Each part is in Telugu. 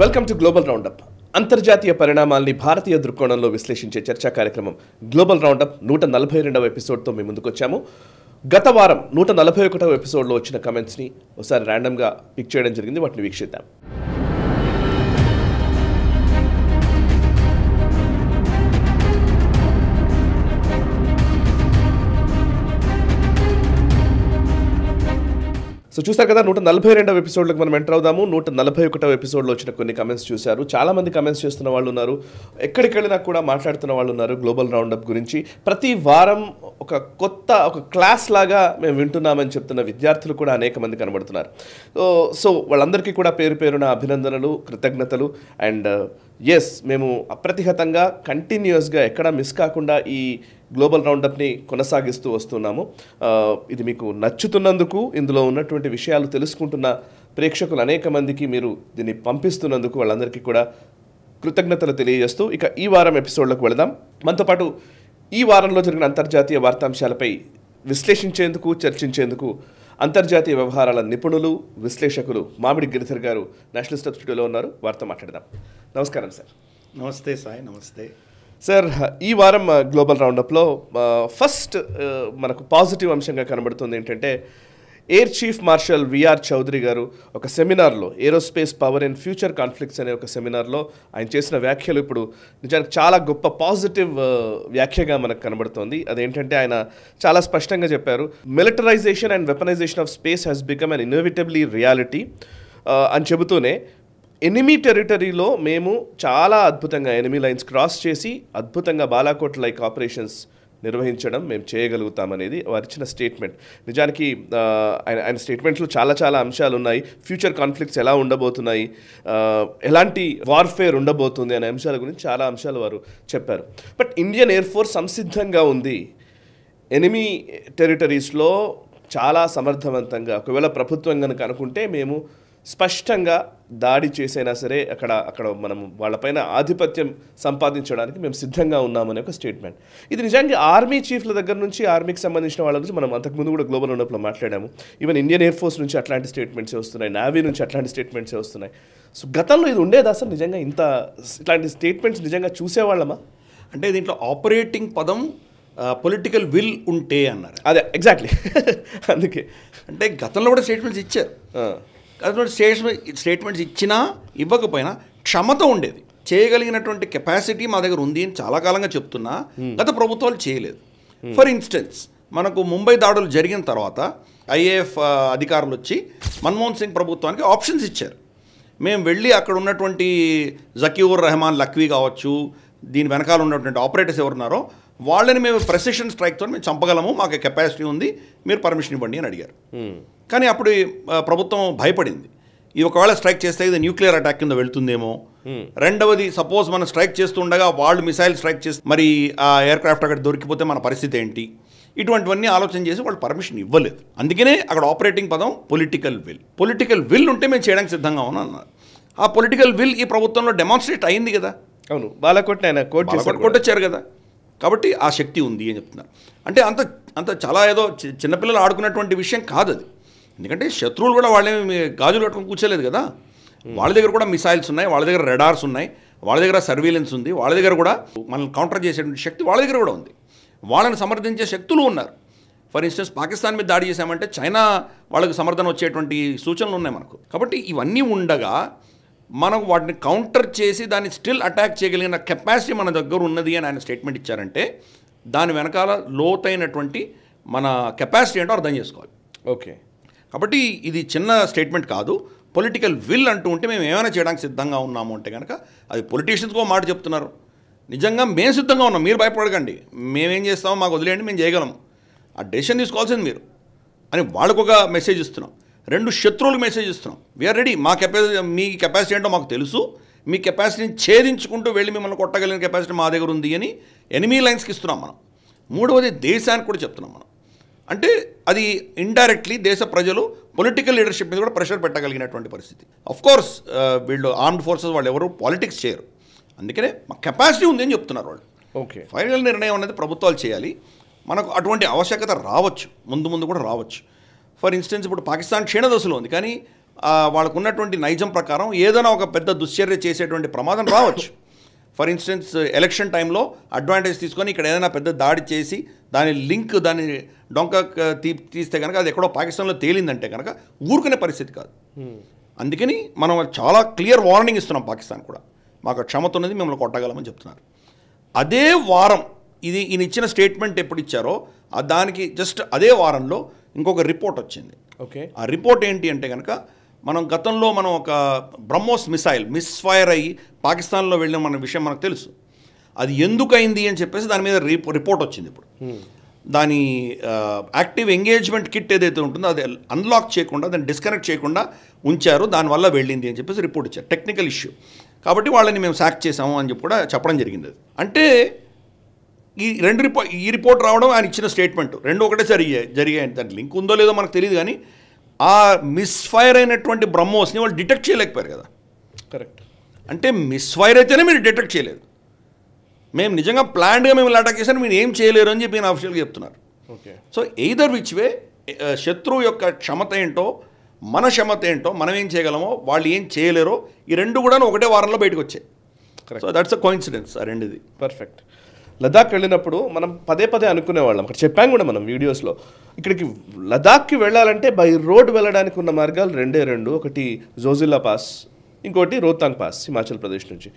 వెల్కమ్ టు గ్లోబల్ రౌండప్ అంతర్జాతీయ పరిణామాల్ని భారతీయ దృక్కోణంలో విశ్లేషించే చర్చా కార్యక్రమం గ్లోబల్ రౌండప్ నూట నలభై రెండవ ఎపిసోడ్తో మేము ముందుకొచ్చాము గత వారం నూట నలభై ఒకటవ ఎపిసోడ్లో వచ్చిన కమెంట్స్ని ఒకసారి ర్యాండమ్గా పిక్ చేయడం జరిగింది వాటిని వీక్షిద్దాం సో చూసారు కదా నూట నలభై రెండవ ఎపిసోడ్లకు మనం ఎంటర్ అవుదాము నూట నలభై ఒకటవ ఎపిసోడ్లో వచ్చిన కొన్ని కమెంట్స్ చూశారు చాలామంది కమెంట్స్ చేస్తున్న వాళ్ళు ఉన్నారు ఎక్కడికి వెళ్ళినా కూడా మాట్లాడుతున్న వాళ్ళు ఉన్నారు గ్లోబల్ రౌండప్ గురించి ప్రతి వారం ఒక కొత్త ఒక క్లాస్ లాగా మేము వింటున్నామని చెప్తున్న విద్యార్థులు కూడా అనేక మంది కనబడుతున్నారు సో సో వాళ్ళందరికీ కూడా పేరు పేరున అభినందనలు కృతజ్ఞతలు అండ్ ఎస్ uh, మేము అప్రతిహతంగా కంటిన్యూస్గా ఎక్కడా మిస్ కాకుండా ఈ గ్లోబల్ రౌండప్ని కొనసాగిస్తూ వస్తున్నాము ఇది మీకు నచ్చుతున్నందుకు ఇందులో ఉన్నటువంటి విషయాలు తెలుసుకుంటున్న ప్రేక్షకులు అనేక మందికి మీరు దీన్ని పంపిస్తున్నందుకు వాళ్ళందరికీ కూడా కృతజ్ఞతలు తెలియజేస్తూ ఇక ఈ వారం ఎపిసోడ్లకు వెళదాం మనతో పాటు ఈ వారంలో జరిగిన అంతర్జాతీయ వార్తాంశాలపై విశ్లేషించేందుకు చర్చించేందుకు అంతర్జాతీయ వ్యవహారాల నిపుణులు విశ్లేషకులు మామిడి గిరిధర్ గారు నేషనల్ స్టెప్ స్టూడియోలో ఉన్నారు వార్త మాట్లాడదాం నమస్కారం సార్ నమస్తే సాయి నమస్తే సార్ ఈ వారం గ్లోబల్ రౌండప్లో ఫస్ట్ మనకు పాజిటివ్ అంశంగా కనబడుతుంది ఏంటంటే air chief marshal V R Chaudhari garu ఒక సెమినార్లో aerospace power and future conflicts అనే ఒక సెమినార్లో ఆయన చేసిన వ్యాఖ్యలు ఇప్పుడు నిజానికి చాలా గొప్ప పాజిటివ్ వ్యాఖ్యగా మనకు కనబడుతోంది అదేంటంటే ఆయన చాలా స్పష్టంగా చెప్పారు militarization and weaponization of space has become an innovatively reality అని చెబుతూనే ఎనిమీ టెరిటరీలో మేము చాలా అద్భుతంగా ఎనిమీ లైన్స్ క్రాస్ చేసి అద్భుతంగా బాలాకోట్ లైక్ ఆపరేషన్స్ నిర్వహించడం మేము చేయగలుగుతామనేది వారు ఇచ్చిన స్టేట్మెంట్ నిజానికి ఆయన ఆయన స్టేట్మెంట్లో చాలా చాలా అంశాలు ఉన్నాయి ఫ్యూచర్ కాన్ఫ్లిక్ట్స్ ఎలా ఉండబోతున్నాయి ఎలాంటి వార్ఫేర్ ఉండబోతుంది అనే అంశాల గురించి చాలా అంశాలు వారు చెప్పారు బట్ ఇండియన్ ఎయిర్ ఫోర్స్ సంసిద్ధంగా ఉంది ఎనిమీ టెరిటరీస్లో చాలా సమర్థవంతంగా ఒకవేళ ప్రభుత్వం కనుక అనుకుంటే మేము స్పష్టంగా దాడి చేసైనా సరే అక్కడ అక్కడ మనం వాళ్ళపైన ఆధిపత్యం సంపాదించడానికి మేము సిద్ధంగా ఉన్నామనే ఒక స్టేట్మెంట్ ఇది నిజానికి ఆర్మీ చీఫ్ల దగ్గర నుంచి ఆర్మీకి సంబంధించిన వాళ్ళ నుంచి మనం అంతకుముందు కూడా గ్లోబల్ ఉన్నప్పుడు మాట్లాడాము ఈవెన్ ఇండియన్ ఎయిర్ ఫోర్స్ నుంచి అట్లాంటి స్టేట్మెంట్స్ వస్తున్నాయి నావీ నుంచి అట్లాంటి స్టేట్మెంట్స్ వస్తున్నాయి సో గతంలో ఇది ఉండేది అసలు నిజంగా ఇంత ఇట్లాంటి స్టేట్మెంట్స్ నిజంగా చూసేవాళ్ళమా అంటే దీంట్లో ఆపరేటింగ్ పదం పొలిటికల్ విల్ ఉంటే అన్నారు అదే ఎగ్జాక్ట్లీ అందుకే అంటే గతంలో కూడా స్టేట్మెంట్స్ ఇచ్చారు అటువంటి స్టేట్మెంట్ స్టేట్మెంట్స్ ఇచ్చినా ఇవ్వకపోయినా క్షమత ఉండేది చేయగలిగినటువంటి కెపాసిటీ మా దగ్గర ఉంది అని చాలా కాలంగా చెప్తున్నా hmm. గత ప్రభుత్వాలు చేయలేదు ఫర్ hmm. ఇన్స్టెన్స్ మనకు ముంబై దాడులు జరిగిన తర్వాత ఐఏఎఫ్ అధికారులు వచ్చి మన్మోహన్ సింగ్ ప్రభుత్వానికి ఆప్షన్స్ ఇచ్చారు మేము వెళ్ళి అక్కడ ఉన్నటువంటి జకీవుర్ రెహమాన్ లక్వీ కావచ్చు దీని వెనకాల ఉన్నటువంటి ఆపరేటర్స్ ఎవరున్నారో వాళ్ళని మేము ప్రెసిషన్ స్ట్రైక్తో మేము చంపగలము మాకు కెపాసిటీ ఉంది మీరు పర్మిషన్ ఇవ్వండి అని అడిగారు కానీ అప్పుడు ప్రభుత్వం భయపడింది ఇది ఒకవేళ స్ట్రైక్ చేస్తే ఇది న్యూక్లియర్ అటాక్ కింద వెళ్తుందేమో రెండవది సపోజ్ మనం స్ట్రైక్ చేస్తుండగా వాళ్ళు మిసైల్ స్ట్రైక్ చేసి మరి ఆ ఎయిర్క్రాఫ్ట్ అక్కడ దొరికిపోతే మన పరిస్థితి ఏంటి ఇటువంటివన్నీ ఆలోచన చేసి వాళ్ళు పర్మిషన్ ఇవ్వలేదు అందుకనే అక్కడ ఆపరేటింగ్ పదం పొలిటికల్ విల్ పొలిటికల్ విల్ ఉంటే మేము చేయడానికి సిద్ధంగా ఉన్నాం అన్నారు ఆ పొలిటికల్ విల్ ఈ ప్రభుత్వంలో డెమాన్స్ట్రేట్ అయింది కదా అవును బాలకోట్ ఆయన కోర్టు కొట్టొచ్చారు కదా కాబట్టి ఆ శక్తి ఉంది అని చెప్తున్నారు అంటే అంత అంత చాలా ఏదో చిన్నపిల్లలు ఆడుకున్నటువంటి విషయం కాదు అది ఎందుకంటే శత్రువులు కూడా వాళ్ళేమి గాజులు కట్టుకొని కూర్చోలేదు కదా వాళ్ళ దగ్గర కూడా మిసైల్స్ ఉన్నాయి వాళ్ళ దగ్గర రెడార్స్ ఉన్నాయి వాళ్ళ దగ్గర సర్వీలెన్స్ ఉంది వాళ్ళ దగ్గర కూడా మనల్ని కౌంటర్ చేసేటువంటి శక్తి వాళ్ళ దగ్గర కూడా ఉంది వాళ్ళని సమర్థించే శక్తులు ఉన్నారు ఫర్ ఇన్స్టెన్స్ పాకిస్తాన్ మీద దాడి చేశామంటే చైనా వాళ్ళకు సమర్థన వచ్చేటువంటి సూచనలు ఉన్నాయి మనకు కాబట్టి ఇవన్నీ ఉండగా మనం వాటిని కౌంటర్ చేసి దాన్ని స్టిల్ అటాక్ చేయగలిగిన కెపాసిటీ మన దగ్గర ఉన్నది అని ఆయన స్టేట్మెంట్ ఇచ్చారంటే దాని వెనకాల లోతైనటువంటి మన కెపాసిటీ ఏంటో అర్థం చేసుకోవాలి ఓకే కాబట్టి ఇది చిన్న స్టేట్మెంట్ కాదు పొలిటికల్ విల్ అంటూ ఉంటే మేము ఏమైనా చేయడానికి సిద్ధంగా ఉన్నాము అంటే కనుక అది పొలిటీషియన్స్కో మాట చెప్తున్నారు నిజంగా మేము సిద్ధంగా ఉన్నాం మీరు భయపడకండి మేమేం చేస్తామో మాకు వదిలేయండి మేము చేయగలం ఆ డెసిషన్ తీసుకోవాల్సింది మీరు అని వాళ్ళకు ఒక మెసేజ్ ఇస్తున్నాం రెండు శత్రువులు మెసేజ్ ఇస్తున్నాం వీఆర్ రెడీ మా కెపాసిటీ మీ కెపాసిటీ ఏంటో మాకు తెలుసు మీ కెపాసిటీని ఛేదించుకుంటూ వెళ్ళి మిమ్మల్ని కొట్టగలిగిన కెపాసిటీ మా దగ్గర ఉంది అని ఎనిమీ లైన్స్కి ఇస్తున్నాం మనం మూడవది దేశానికి కూడా చెప్తున్నాం మనం అంటే అది ఇండైరెక్ట్లీ దేశ ప్రజలు పొలిటికల్ లీడర్షిప్ మీద కూడా ప్రెషర్ పెట్టగలిగినటువంటి పరిస్థితి కోర్స్ uh, వీళ్ళు ఆర్మ్డ్ ఫోర్సెస్ వాళ్ళు ఎవరు పాలిటిక్స్ చేయరు అందుకనే మా కెపాసిటీ ఉంది అని చెప్తున్నారు వాళ్ళు ఓకే ఫైనల్ నిర్ణయం అనేది ప్రభుత్వాలు చేయాలి మనకు అటువంటి ఆవశ్యకత రావచ్చు ముందు ముందు కూడా రావచ్చు ఫర్ ఇన్స్టెన్స్ ఇప్పుడు పాకిస్తాన్ క్షీణదశలో ఉంది కానీ వాళ్ళకు ఉన్నటువంటి నైజం ప్రకారం ఏదైనా ఒక పెద్ద దుశ్చర్య చేసేటువంటి ప్రమాదం రావచ్చు ఫర్ ఇన్స్టెన్స్ ఎలక్షన్ టైంలో అడ్వాంటేజ్ తీసుకొని ఇక్కడ ఏదైనా పెద్ద దాడి చేసి దాని లింక్ దాని డొంక తీ తీస్తే కనుక అది ఎక్కడో పాకిస్తాన్లో తేలిందంటే కనుక ఊరుకునే పరిస్థితి కాదు అందుకని మనం చాలా క్లియర్ వార్నింగ్ ఇస్తున్నాం పాకిస్తాన్ కూడా మాకు క్షమత ఉన్నది మిమ్మల్ని కొట్టగలమని చెప్తున్నారు అదే వారం ఇది ఈయన ఇచ్చిన స్టేట్మెంట్ ఎప్పుడు ఇచ్చారో దానికి జస్ట్ అదే వారంలో ఇంకొక రిపోర్ట్ వచ్చింది ఓకే ఆ రిపోర్ట్ ఏంటి అంటే కనుక మనం గతంలో మనం ఒక బ్రహ్మోస్ మిసైల్ మిస్ఫైర్ అయ్యి పాకిస్తాన్లో వెళ్ళిన మన విషయం మనకు తెలుసు అది ఎందుకైంది అని చెప్పేసి దాని మీద రిపోర్ట్ వచ్చింది ఇప్పుడు దాని యాక్టివ్ ఎంగేజ్మెంట్ కిట్ ఏదైతే ఉంటుందో అది అన్లాక్ చేయకుండా దాన్ని డిస్కనెక్ట్ చేయకుండా ఉంచారు దానివల్ల వెళ్ళింది అని చెప్పేసి రిపోర్ట్ ఇచ్చారు టెక్నికల్ ఇష్యూ కాబట్టి వాళ్ళని మేము సాక్ చేసాము అని చెప్పి కూడా చెప్పడం జరిగింది అంటే ఈ రెండు రిపోర్ట్ ఈ రిపోర్ట్ రావడం ఆయన ఇచ్చిన స్టేట్మెంట్ రెండు ఒకటేసారి జరిగాయి దాని లింక్ ఉందో లేదో మనకు తెలియదు కానీ ఆ మిస్ఫైర్ అయినటువంటి బ్రహ్మోస్ని వాళ్ళు డిటెక్ట్ చేయలేకపోయారు కదా కరెక్ట్ అంటే మిస్ఫైర్ అయితేనే మీరు డిటెక్ట్ చేయలేదు మేము నిజంగా ప్లాన్డ్గా మేము అటాక్ చేశాను మీరు ఏం చేయలేరు అని చెప్పి నేను ఆఫీషియల్గా చెప్తున్నారు okay so either which way శత్రువు యొక్క క్షమత ఏంటో మన క్షమత ఏంటో మనం ఏం చేయగలమో వాళ్ళు ఏం చేయలేరో ఈ రెండు కూడా ఒకటే వారంలో బయటకు వచ్చాయి సో దట్స్ అ కోయిన్సిడెన్స్ ఆ రెండుది పర్ఫెక్ట్ లదాఖ్ వెళ్ళినప్పుడు మనం పదే పదే అనుకునేవాళ్ళం అక్కడ చెప్పాం కూడా మనం వీడియోస్లో ఇక్కడికి లదాఖ్కి వెళ్ళాలంటే బై రోడ్ వెళ్ళడానికి ఉన్న మార్గాలు రెండే రెండు ఒకటి జోజిల్లా పాస్ ఇంకోటి రోహ్తాంగ్ పాస్ హిమాచల్ ప్రదేశ్ నుంచి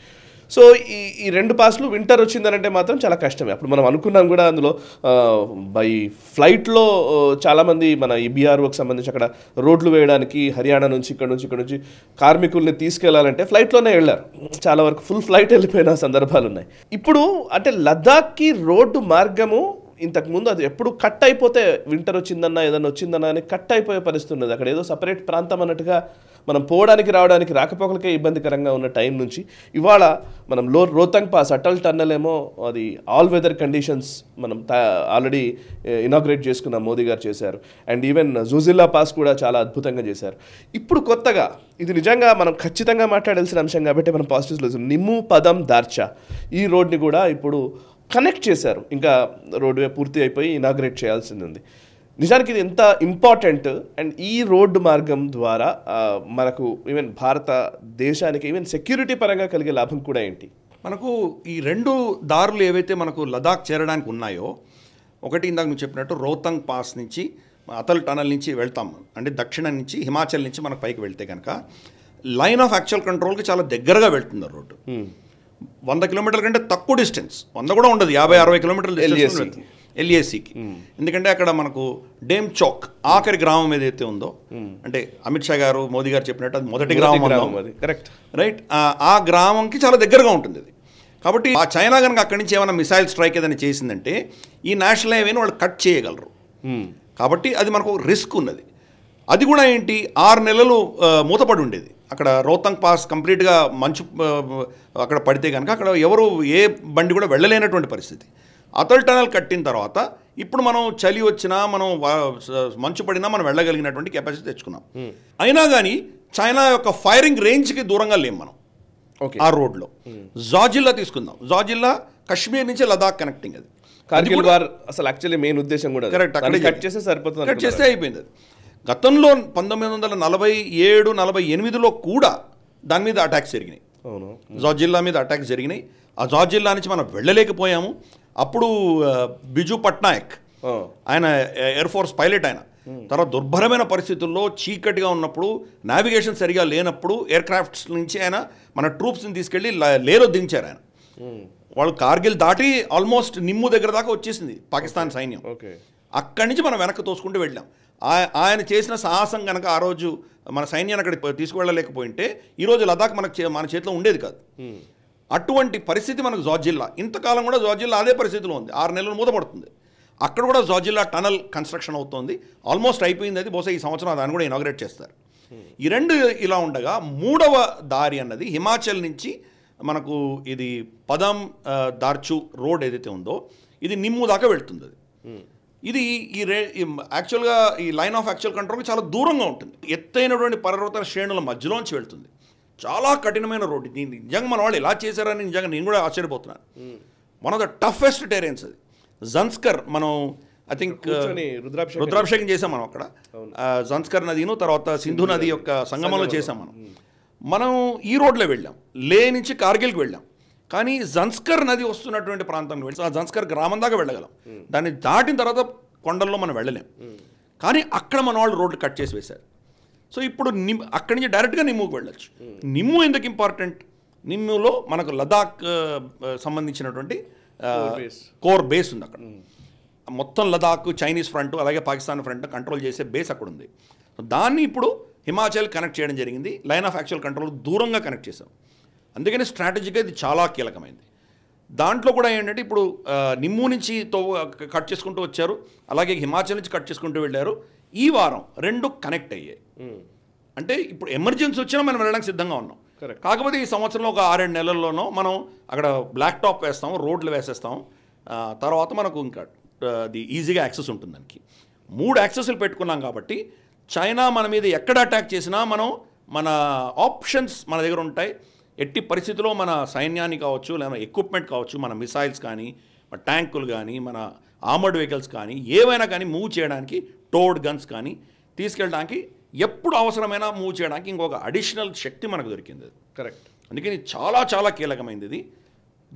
సో ఈ ఈ రెండు పాస్లు వింటర్ వచ్చిందనంటే మాత్రం చాలా కష్టమే అప్పుడు మనం అనుకున్నాం కూడా అందులో బై ఫ్లైట్లో చాలామంది మన ఈ బీఆర్ఓకి సంబంధించి అక్కడ రోడ్లు వేయడానికి హర్యానా నుంచి ఇక్కడ నుంచి ఇక్కడ నుంచి కార్మికుల్ని తీసుకెళ్లాలంటే ఫ్లైట్లోనే వెళ్ళారు చాలా వరకు ఫుల్ ఫ్లైట్ వెళ్ళిపోయిన సందర్భాలు ఉన్నాయి ఇప్పుడు అంటే లద్దాఖ్కి రోడ్డు మార్గము ఇంతకుముందు అది ఎప్పుడు కట్ అయిపోతే వింటర్ వచ్చిందన్నా ఏదన్నా వచ్చిందన్నా అని కట్ అయిపోయే పరిస్థితి ఉన్నది అక్కడ ఏదో సపరేట్ ప్రాంతం అన్నట్టుగా మనం పోవడానికి రావడానికి రాకపోకలకే ఇబ్బందికరంగా ఉన్న టైం నుంచి ఇవాళ మనం లో రోతంగ్ పాస్ అటల్ టన్నెల్ ఏమో అది ఆల్ వెదర్ కండిషన్స్ మనం ఆల్రెడీ ఇనాగ్రేట్ చేసుకున్న మోదీ గారు చేశారు అండ్ ఈవెన్ జూజిల్లా పాస్ కూడా చాలా అద్భుతంగా చేశారు ఇప్పుడు కొత్తగా ఇది నిజంగా మనం ఖచ్చితంగా మాట్లాడాల్సిన అంశం కాబట్టి మనం పాజిటివ్స్ నిమ్ము పదం దార్చా ఈ రోడ్ని కూడా ఇప్పుడు కనెక్ట్ చేశారు ఇంకా రోడ్వే పూర్తి అయిపోయి ఇనాగ్రేట్ చేయాల్సింది ఉంది నిజానికి ఇది ఎంత ఇంపార్టెంట్ అండ్ ఈ రోడ్డు మార్గం ద్వారా మనకు ఈవెన్ భారతదేశానికి ఈవెన్ సెక్యూరిటీ పరంగా కలిగే లాభం కూడా ఏంటి మనకు ఈ రెండు దారులు ఏవైతే మనకు లదాఖ్ చేరడానికి ఉన్నాయో ఒకటి ఇందాక నువ్వు చెప్పినట్టు రోహతంగ్ పాస్ నుంచి అతల్ టనల్ నుంచి వెళ్తాం అంటే దక్షిణం నుంచి హిమాచల్ నుంచి మనకు పైకి వెళ్తే కనుక లైన్ ఆఫ్ యాక్చువల్ కంట్రోల్కి చాలా దగ్గరగా వెళ్తుంది ఆ రోడ్డు వంద కిలోమీటర్ల కంటే తక్కువ డిస్టెన్స్ వంద కూడా ఉండదు యాభై అరవై కిలోమీటర్లు ఎల్ఏసీకి ఎందుకంటే అక్కడ మనకు డేమ్ చౌక్ ఆఖరి గ్రామం ఏదైతే ఉందో అంటే అమిత్ షా గారు మోదీ గారు చెప్పినట్టు అది మొదటి గ్రామం అది కరెక్ట్ రైట్ ఆ గ్రామంకి చాలా దగ్గరగా ఉంటుంది అది కాబట్టి ఆ చైనా కనుక అక్కడి నుంచి ఏమైనా మిసైల్ స్ట్రైక్ ఏదైనా చేసిందంటే ఈ నేషనల్ హైవేని వాళ్ళు కట్ చేయగలరు కాబట్టి అది మనకు రిస్క్ ఉన్నది అది కూడా ఏంటి ఆరు నెలలు మూతపడి ఉండేది అక్కడ రోతంగ్ పాస్ కంప్లీట్గా మంచు అక్కడ పడితే కనుక అక్కడ ఎవరు ఏ బండి కూడా వెళ్ళలేనటువంటి పరిస్థితి అటల్ టనల్ కట్టిన తర్వాత ఇప్పుడు మనం చలి వచ్చినా మనం మంచు పడినా మనం వెళ్ళగలిగినటువంటి కెపాసిటీ తెచ్చుకున్నాం hmm. అయినా కానీ చైనా యొక్క ఫైరింగ్ రేంజ్కి దూరంగా లేం మనం ఆ రోడ్లో hmm. జాజిల్లా తీసుకుందాం జాజిల్లా కశ్మీర్ నుంచి లదాఖ్ కనెక్టింగ్ అది కార్గిల్ వార్ అసలు యాక్చువల్లీ మెయిన్ ఉద్దేశం కూడా కరెక్ట్ అక్కడ కట్ చేస్తే సరిపోతుంది కట్ చేస్తే అయిపోయింది అది గతంలో పంతొమ్మిది వందల నలభై ఏడు నలభై ఎనిమిదిలో కూడా దాని మీద అటాక్స్ జరిగినాయి జాజిల్లా మీద అటాక్స్ జరిగినాయి ఆ జాజిల్లా నుంచి మనం వెళ్ళలేకపోయాము అప్పుడు బిజు పట్నాయక్ ఆయన ఎయిర్ ఫోర్స్ పైలట్ ఆయన తర్వాత దుర్భరమైన పరిస్థితుల్లో చీకటిగా ఉన్నప్పుడు నావిగేషన్ సరిగా లేనప్పుడు ఎయిర్ క్రాఫ్ట్స్ నుంచి ఆయన మన ట్రూప్స్ని తీసుకెళ్ళి లేలో దించారు ఆయన వాళ్ళు కార్గిల్ దాటి ఆల్మోస్ట్ నిమ్ము దగ్గర దాకా వచ్చేసింది పాకిస్తాన్ సైన్యం అక్కడి నుంచి మనం వెనక్కి తోసుకుంటూ వెళ్ళాం ఆయన చేసిన సాహసం కనుక ఆ రోజు మన సైన్యాన్ని అక్కడ తీసుకువెళ్ళలేకపోయింటే ఈరోజు లదాఖ్ మనకు మన చేతిలో ఉండేది కాదు అటువంటి పరిస్థితి మనకు జార్జిల్లా ఇంతకాలం కూడా జార్జిల్లా అదే పరిస్థితిలో ఉంది ఆరు నెలలు మూతపడుతుంది అక్కడ కూడా జార్జిల్లా టనల్ కన్స్ట్రక్షన్ అవుతోంది ఆల్మోస్ట్ అయిపోయింది అది బహుశా ఈ సంవత్సరం దాన్ని కూడా ఇనాగ్రేట్ చేస్తారు ఈ రెండు ఇలా ఉండగా మూడవ దారి అన్నది హిమాచల్ నుంచి మనకు ఇది పదం దార్చు రోడ్ ఏదైతే ఉందో ఇది నిమ్ము దాకా వెళ్తుంది అది ఇది ఈ రే యాక్చువల్గా ఈ లైన్ ఆఫ్ యాక్చువల్ కంట్రోల్కి చాలా దూరంగా ఉంటుంది ఎత్తైనటువంటి పర్వత శ్రేణుల మధ్యలోంచి వెళ్తుంది చాలా కఠినమైన రోడ్డు దీన్ని నిజంగా మన వాళ్ళు ఎలా చేశారని నిజంగా నేను కూడా ఆశ్చర్యపోతున్నాను one of the toughest terrains అది జన్స్కర్ మనం ఐ థింక్ uh, రుద్రాభిషేకం చేసాం మనం అక్కడ జన్స్కర్ నదిను తర్వాత సింధు నది యొక్క సంగమంలో చేసాం మనం మనం ఈ రోడ్లో వెళ్ళాం లే నుంచి కార్గిల్కి వెళ్ళాం కానీ జన్స్కర్ నది వస్తున్నటువంటి ప్రాంతంలో వెళ్ళి ఆ జన్స్కర్ గ్రామం దాకా వెళ్ళగలం దాన్ని దాటిన తర్వాత కొండల్లో మనం వెళ్ళలేం కానీ అక్కడ మన వాళ్ళు రోడ్లు కట్ చేసి వేశారు సో ఇప్పుడు నిమ్ అక్కడి నుంచి డైరెక్ట్గా నిమ్ముకు వెళ్ళొచ్చు నిమ్ము ఎందుకు ఇంపార్టెంట్ నిమ్ములో మనకు లదాఖ్ సంబంధించినటువంటి కోర్ బేస్ ఉంది అక్కడ మొత్తం లదాఖ్ చైనీస్ ఫ్రంట్ అలాగే పాకిస్తాన్ ఫ్రంట్ కంట్రోల్ చేసే బేస్ అక్కడ ఉంది దాన్ని ఇప్పుడు హిమాచల్ కనెక్ట్ చేయడం జరిగింది లైన్ ఆఫ్ యాక్చువల్ కంట్రోల్ దూరంగా కనెక్ట్ చేశాం అందుకని స్ట్రాటజీగా ఇది చాలా కీలకమైంది దాంట్లో కూడా ఏంటంటే ఇప్పుడు నిమ్ము నుంచి తో కట్ చేసుకుంటూ వచ్చారు అలాగే హిమాచల్ నుంచి కట్ చేసుకుంటూ వెళ్ళారు ఈ వారం రెండు కనెక్ట్ అయ్యాయి అంటే ఇప్పుడు ఎమర్జెన్సీ వచ్చినా మనం వెళ్ళడానికి సిద్ధంగా ఉన్నాం కాకపోతే ఈ సంవత్సరంలో ఒక ఆరేడు నెలల్లోనో మనం అక్కడ బ్లాక్ టాప్ వేస్తాం రోడ్లు వేసేస్తాం తర్వాత మనకు ఇంకా అది ఈజీగా యాక్సెస్ ఉంటుంది దానికి మూడు యాక్సెస్లు పెట్టుకున్నాం కాబట్టి చైనా మన మీద ఎక్కడ అటాక్ చేసినా మనం మన ఆప్షన్స్ మన దగ్గర ఉంటాయి ఎట్టి పరిస్థితిలో మన సైన్యాన్ని కావచ్చు లేదా ఎక్విప్మెంట్ కావచ్చు మన మిసైల్స్ కానీ మన ట్యాంకులు కానీ మన ఆమర్డ్ వెహికల్స్ కానీ ఏవైనా కానీ మూవ్ చేయడానికి టోర్డ్ గన్స్ కానీ తీసుకెళ్ళడానికి ఎప్పుడు అవసరమైన మూవ్ చేయడానికి ఇంకొక అడిషనల్ శక్తి మనకు దొరికింది కరెక్ట్ అందుకని చాలా చాలా కీలకమైంది ఇది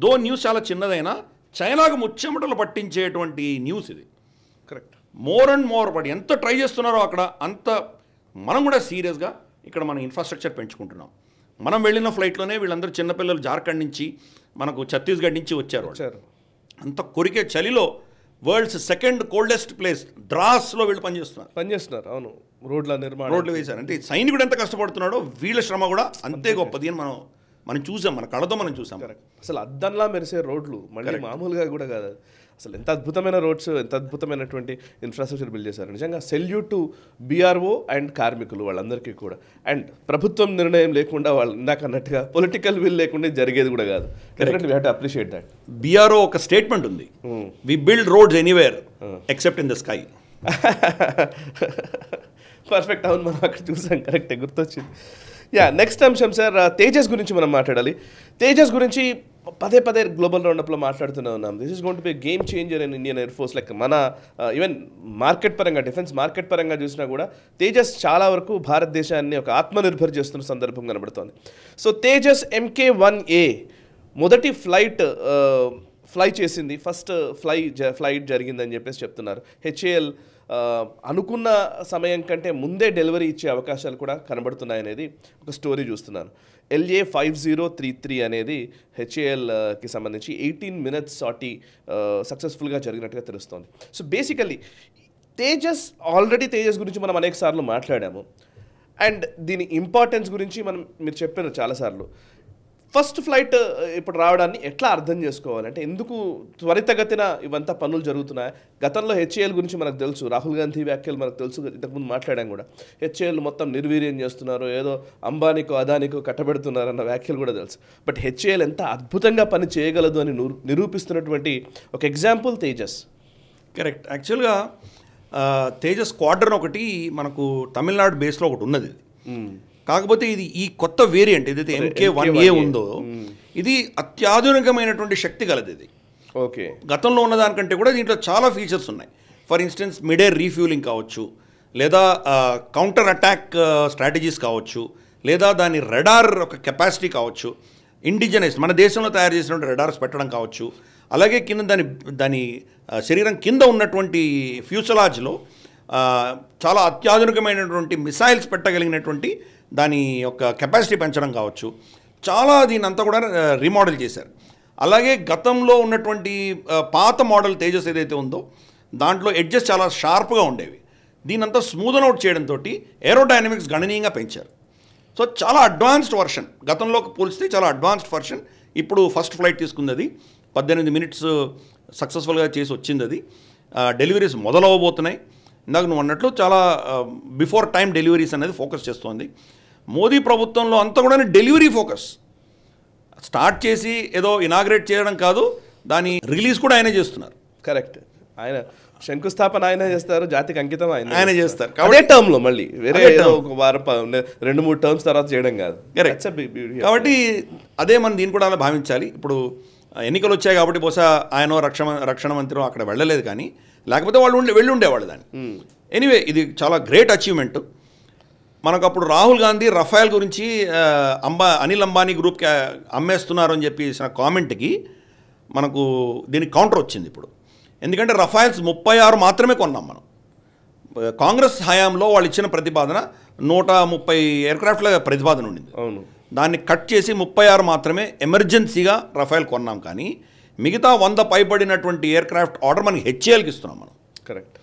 దో న్యూస్ చాలా చిన్నదైనా చైనాకు ముచ్చెమటలు పట్టించేటువంటి న్యూస్ ఇది correct more and more but ఎంత ట్రై చేస్తున్నారో అక్కడ అంత మనం కూడా సీరియస్గా ఇక్కడ మన ఇన్ఫ్రాస్ట్రక్చర్ పెంచుకుంటున్నాం మనం వెళ్ళిన ఫ్లైట్లోనే వీళ్ళందరూ చిన్నపిల్లలు జార్ఖండ్ నుంచి మనకు ఛత్తీస్గఢ్ నుంచి వచ్చారు అంత కొరికే చలిలో వరల్డ్స్ సెకండ్ కోల్డెస్ట్ ప్లేస్ డ్రాస్లో వీళ్ళు పనిచేస్తున్నారు పనిచేస్తున్నారు అవును రోడ్ల నిర్మాణం రోడ్లు వేశారు అంటే సైనికుడు ఎంత కష్టపడుతున్నాడో వీళ్ళ శ్రమ కూడా అంతే గొప్పది అని మనం మనం చూసాం మన కళతో మనం చూసాం అసలు అద్దంలా మెరిసే రోడ్లు మళ్ళీ మామూలుగా కూడా కాదు అసలు ఎంత అద్భుతమైన రోడ్స్ ఎంత అద్భుతమైనటువంటి ఇన్ఫ్రాస్ట్రక్చర్ బిల్డ్ చేశారు నిజంగా సెల్యూట్ టు బీఆర్ఓ అండ్ కార్మికులు వాళ్ళందరికీ కూడా అండ్ ప్రభుత్వం నిర్ణయం లేకుండా వాళ్ళు ఇందాక అన్నట్టుగా పొలిటికల్ విల్ లేకుండా జరిగేది కూడా కాదు అప్రిషియేట్ దాట్ బీఆర్ఓ ఒక స్టేట్మెంట్ ఉంది we build roads anywhere except in the sky perfect అవును మనం అక్కడ చూసాం కరెక్టే గుర్తొచ్చింది యా నెక్స్ట్ అంశం సార్ తేజస్ గురించి మనం మాట్లాడాలి తేజస్ గురించి పదే పదే గ్లోబల్ రౌండప్లో మాట్లాడుతూనే ఉన్నాం this is gonna be game changer in Indian air force like మన ఈవెన్ మార్కెట్ పరంగా డిఫెన్స్ మార్కెట్ పరంగా చూసినా కూడా తేజస్ చాలా వరకు భారతదేశాన్ని ఒక ఆత్మనిర్భర్ చేస్తున్న సందర్భం కనబడుతోంది so Tejas MK one A మొదటి ఫ్లైట్ ఫ్లై చేసింది ఫస్ట్ ఫ్లై ఫ్లైట్ జరిగిందని చెప్పేసి చెప్తున్నారు హెచ్ఏఎల్ అనుకున్న సమయం కంటే ముందే డెలివరీ ఇచ్చే అవకాశాలు కూడా కనబడుతున్నాయనేది ఒక స్టోరీ చూస్తున్నాను LA five zero three three అనేది హెచ్ఏఎల్కి uh, సంబంధించి ఎయిటీన్ మినిట్స్ సాటి సక్సెస్ఫుల్గా జరిగినట్టుగా తెలుస్తోంది so basically Tejas already Tejas గురించి మనం అనేక సార్లు మాట్లాడాము అండ్ దీని ఇంపార్టెన్స్ గురించి మనం మీరు చెప్పారు చాలాసార్లు ఫస్ట్ ఫ్లైట్ ఇప్పుడు రావడాన్ని ఎట్లా అర్థం చేసుకోవాలంటే ఎందుకు త్వరితగతిన ఇవంతా పనులు జరుగుతున్నాయి గతంలో హెచ్ఏఎల్ గురించి మనకు తెలుసు రాహుల్ గాంధీ వ్యాఖ్యలు మనకు తెలుసు ఇంతకుముందు మాట్లాడాం కూడా హెచ్ఏఎల్ మొత్తం నిర్వీర్యం చేస్తున్నారు ఏదో అంబానీకో అదానికో కట్టబెడుతున్నారన్న వ్యాఖ్యలు కూడా తెలుసు బట్ హెచ్ఏఎల్ ఎంత అద్భుతంగా పని చేయగలదు అని నిరూపిస్తున్నటువంటి ఒక ఎగ్జాంపుల్ తేజస్ కరెక్ట్ యాక్చువల్గా తేజస్ క్వార్టర్ ఒకటి మనకు తమిళనాడు బేస్లో ఒకటి ఉన్నది కాకపోతే ఇది ఈ కొత్త వేరియంట్ ఏదైతే ఎంకే వన్ ఏ ఉందో ఇది అత్యాధునికమైనటువంటి శక్తి కలది ఇది ఓకే గతంలో ఉన్న దానికంటే కూడా దీంట్లో చాలా ఫీచర్స్ ఉన్నాయి ఫర్ ఇన్స్టెన్స్ మిడే రీఫ్యూలింగ్ కావచ్చు లేదా కౌంటర్ అటాక్ స్ట్రాటజీస్ కావచ్చు లేదా దాని రెడార్ ఒక కెపాసిటీ కావచ్చు ఇండిజనైజ్ మన దేశంలో తయారు చేసినటువంటి రెడార్స్ పెట్టడం కావచ్చు అలాగే కింద దాని దాని శరీరం కింద ఉన్నటువంటి ఫ్యూచలాజ్లో చాలా అత్యాధునికమైనటువంటి మిసైల్స్ పెట్టగలిగినటువంటి దాని యొక్క కెపాసిటీ పెంచడం కావచ్చు చాలా దీని అంతా కూడా రీమోడల్ చేశారు అలాగే గతంలో ఉన్నటువంటి పాత మోడల్ తేజస్ ఏదైతే ఉందో దాంట్లో ఎడ్జెస్ చాలా షార్ప్గా ఉండేవి దీనంతా స్మూదన్ అవుట్ చేయడంతో ఏరోడైనమిక్స్ గణనీయంగా పెంచారు సో చాలా అడ్వాన్స్డ్ వర్షన్ గతంలోకి పోలిస్తే చాలా అడ్వాన్స్డ్ వర్షన్ ఇప్పుడు ఫస్ట్ ఫ్లైట్ తీసుకుంది పద్దెనిమిది మినిట్స్ సక్సెస్ఫుల్గా చేసి వచ్చింది అది డెలివరీస్ మొదలవబోతున్నాయి ఇందాక నువ్వు అన్నట్లు చాలా బిఫోర్ టైం డెలివరీస్ అనేది ఫోకస్ చేస్తోంది మోదీ ప్రభుత్వంలో అంతా కూడా డెలివరీ ఫోకస్ స్టార్ట్ చేసి ఏదో ఇనాగ్రేట్ చేయడం కాదు దాని రిలీజ్ కూడా ఆయనే చేస్తున్నారు కరెక్ట్ ఆయన శంకుస్థాపన ఆయన చేస్తారు జాతికి అంకితం ఆయన ఆయన చేస్తారు కాబట్టి టర్మ్ లో మళ్ళీ వేరే ఒక వారం రెండు మూడు టర్మ్స్ తర్వాత చేయడం కాదు కాబట్టి అదే మనం దీన్ని కూడా అలా భావించాలి ఇప్పుడు ఎన్నికలు వచ్చాయి కాబట్టి బహుశా ఆయన రక్షణ రక్షణ మంత్రి అక్కడ వెళ్ళలేదు కానీ లేకపోతే వాళ్ళు ఉండే వెళ్ళి ఉండేవాళ్ళు దాన్ని ఎనీవే hmm. ఇది చాలా గ్రేట్ అచీవ్మెంట్ మనకు అప్పుడు రాహుల్ గాంధీ రఫాయల్ గురించి అంబా అనిల్ అంబానీ గ్రూప్కి అమ్మేస్తున్నారు అని చెప్పేసిన కామెంట్కి మనకు దీనికి కౌంటర్ వచ్చింది ఇప్పుడు ఎందుకంటే రఫాయల్స్ ముప్పై ఆరు మాత్రమే కొన్నాం మనం కాంగ్రెస్ హయాంలో వాళ్ళు ఇచ్చిన ప్రతిపాదన నూట ముప్పై ఎయిర్క్రాఫ్ట్ల ప్రతిపాదన ఉండింది అవును దాన్ని కట్ చేసి ముప్పై ఆరు మాత్రమే ఎమర్జెన్సీగా రఫైల్ కొన్నాం కానీ మిగతా వంద పైబడినటువంటి ఎయిర్క్రాఫ్ట్ ఆర్డర్ మనకి హెచ్ఏఎల్కి ఇస్తున్నాం మనం కరెక్ట్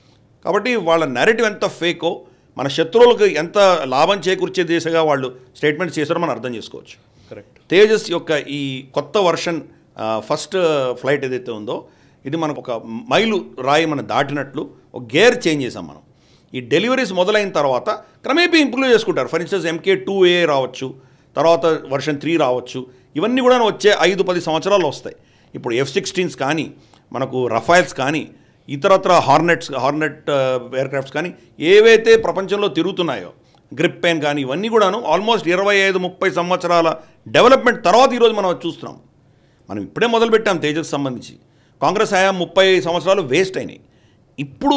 కాబట్టి వాళ్ళ నెరేటివ్ ఎంత ఫేకో మన శత్రువులకు ఎంత లాభం చేకూర్చే దిశగా వాళ్ళు స్టేట్మెంట్స్ చేశారో మనం అర్థం చేసుకోవచ్చు కరెక్ట్ తేజస్ యొక్క ఈ కొత్త వర్షన్ ఫస్ట్ ఫ్లైట్ ఏదైతే ఉందో ఇది మనకు ఒక మైలు రాయి మనం దాటినట్లు ఒక గేర్ చేంజ్ చేసాం మనం ఈ డెలివరీస్ మొదలైన తర్వాత క్రమేపీ ఇంప్రూవ్ చేసుకుంటారు for instance MK two A రావచ్చు తర్వాత వర్షన్ త్రీ రావచ్చు ఇవన్నీ కూడా వచ్చే ఐదు పది సంవత్సరాలు వస్తాయి ఇప్పుడు ఎఫ్ సిక్స్టీన్స్ కానీ మనకు రఫైల్స్ కానీ ఇతరత్ర హార్నెట్స్ హార్నెట్ ఎయిర్క్రాఫ్ట్స్ కానీ ఏవైతే ప్రపంచంలో తిరుగుతున్నాయో గ్రిప్ పెయిన్ కానీ ఇవన్నీ కూడాను ఆల్మోస్ట్ ఇరవై ఐదు ముప్పై సంవత్సరాల డెవలప్మెంట్ తర్వాత ఈరోజు మనం చూస్తున్నాం మనం ఇప్పుడే మొదలుపెట్టాం తేజస్ సంబంధించి కాంగ్రెస్ హయా ముప్పై సంవత్సరాలు వేస్ట్ అయినాయి ఇప్పుడు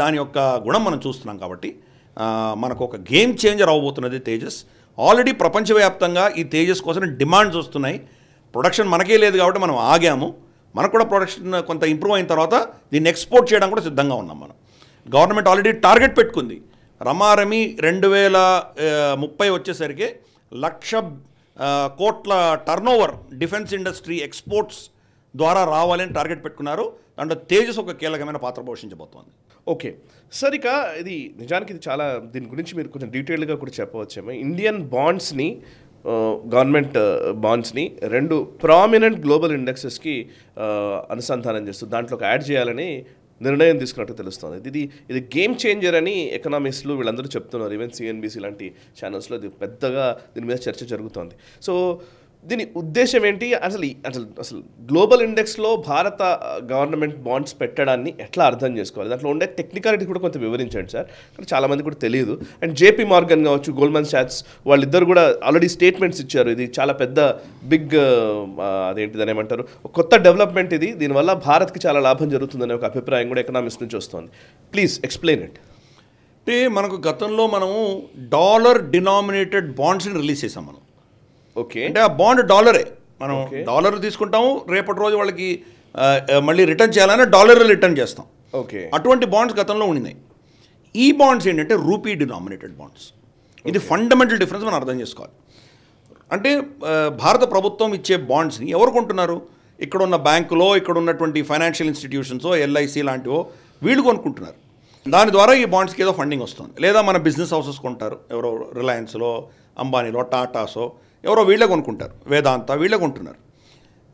దాని యొక్క గుణం మనం చూస్తున్నాం కాబట్టి మనకు ఒక గేమ్ చేంజర్ అవ్వబోతున్నది తేజస్ ఆల్రెడీ ప్రపంచవ్యాప్తంగా ఈ తేజస్ కోసం డిమాండ్స్ వస్తున్నాయి ప్రొడక్షన్ మనకే లేదు కాబట్టి మనం ఆగాము మనకు కూడా ప్రొడక్షన్ కొంత ఇంప్రూవ్ అయిన తర్వాత దీన్ని ఎక్స్పోర్ట్ చేయడం కూడా సిద్ధంగా ఉన్నాం మనం గవర్నమెంట్ ఆల్రెడీ టార్గెట్ పెట్టుకుంది రమారమి రెండు వేల ముప్పై వచ్చేసరికి లక్ష కోట్ల టర్నోవర్ డిఫెన్స్ ఇండస్ట్రీ ఎక్స్పోర్ట్స్ ద్వారా రావాలని టార్గెట్ పెట్టుకున్నారు దాంట్లో తేజస్ ఒక కీలకమైన పాత్ర పోషించబోతోంది ఓకే సార్ ఇక ఇది నిజానికి ఇది చాలా దీని గురించి మీరు కొంచెం డీటెయిల్గా కూడా చెప్పవచ్చేమో ఇండియన్ బాండ్స్ని గవర్నమెంట్ బాండ్స్ని రెండు ప్రామినెంట్ గ్లోబల్ ఇండెక్సెస్కి అనుసంధానం చేస్తూ దాంట్లోకి యాడ్ చేయాలని నిర్ణయం తీసుకున్నట్టు తెలుస్తుంది ఇది ఇది గేమ్ చేంజర్ అని ఎకనామిక్స్లు వీళ్ళందరూ చెప్తున్నారు ఈవెన్ సిఎన్బిసి లాంటి ఛానల్స్లో పెద్దగా దీని మీద చర్చ జరుగుతోంది సో దీని ఉద్దేశం ఏంటి అసలు అసలు అసలు గ్లోబల్ ఇండెక్స్లో భారత గవర్నమెంట్ బాండ్స్ పెట్టడాన్ని ఎట్లా అర్థం చేసుకోవాలి దాంట్లో ఉండే టెక్నికాలిటీ కూడా కొంత వివరించండి సార్ కానీ చాలామంది కూడా తెలియదు అండ్ జేపీ మార్గన్ కావచ్చు గోల్మన్ షాట్స్ వాళ్ళిద్దరు కూడా ఆల్రెడీ స్టేట్మెంట్స్ ఇచ్చారు ఇది చాలా పెద్ద బిగ్ అదేంటిది దాని ఏమంటారు కొత్త డెవలప్మెంట్ ఇది దీనివల్ల భారత్కి చాలా లాభం జరుగుతుందనే ఒక అభిప్రాయం కూడా ఎకనామిక్స్ నుంచి వస్తుంది ప్లీజ్ ఎక్స్ప్లెయిన్ ఇట్ అంటే మనకు గతంలో మనము డాలర్ డినామినేటెడ్ బాండ్స్ని రిలీజ్ చేసాం మనం ఓకే అంటే ఆ బాండ్ డాలరే మనం డాలర్ తీసుకుంటాము రేపటి రోజు వాళ్ళకి మళ్ళీ రిటర్న్ చేయాలని డాలర్ రిటర్న్ చేస్తాం ఓకే అటువంటి బాండ్స్ గతంలో ఉండినాయి ఈ బాండ్స్ ఏంటంటే రూపీ డినామినేటెడ్ బాండ్స్ ఇది ఫండమెంటల్ డిఫరెన్స్ మనం అర్థం చేసుకోవాలి అంటే భారత ప్రభుత్వం ఇచ్చే బాండ్స్ని ఎవరు కొంటున్నారు ఇక్కడ ఉన్న బ్యాంకులో ఇక్కడ ఉన్నటువంటి ఫైనాన్షియల్ ఇన్స్టిట్యూషన్సో ఎల్ఐసి లాంటివో వీళ్ళు కొనుక్కుంటున్నారు దాని ద్వారా ఈ బాండ్స్కి ఏదో ఫండింగ్ వస్తుంది లేదా మన బిజినెస్ హౌసెస్ కొంటారు ఎవరో రిలయన్స్లో అంబానీలో టాటాసో ఎవరో వీళ్ళ కొనుక్కుంటారు వేదాంత వీళ్ళ కొంటున్నారు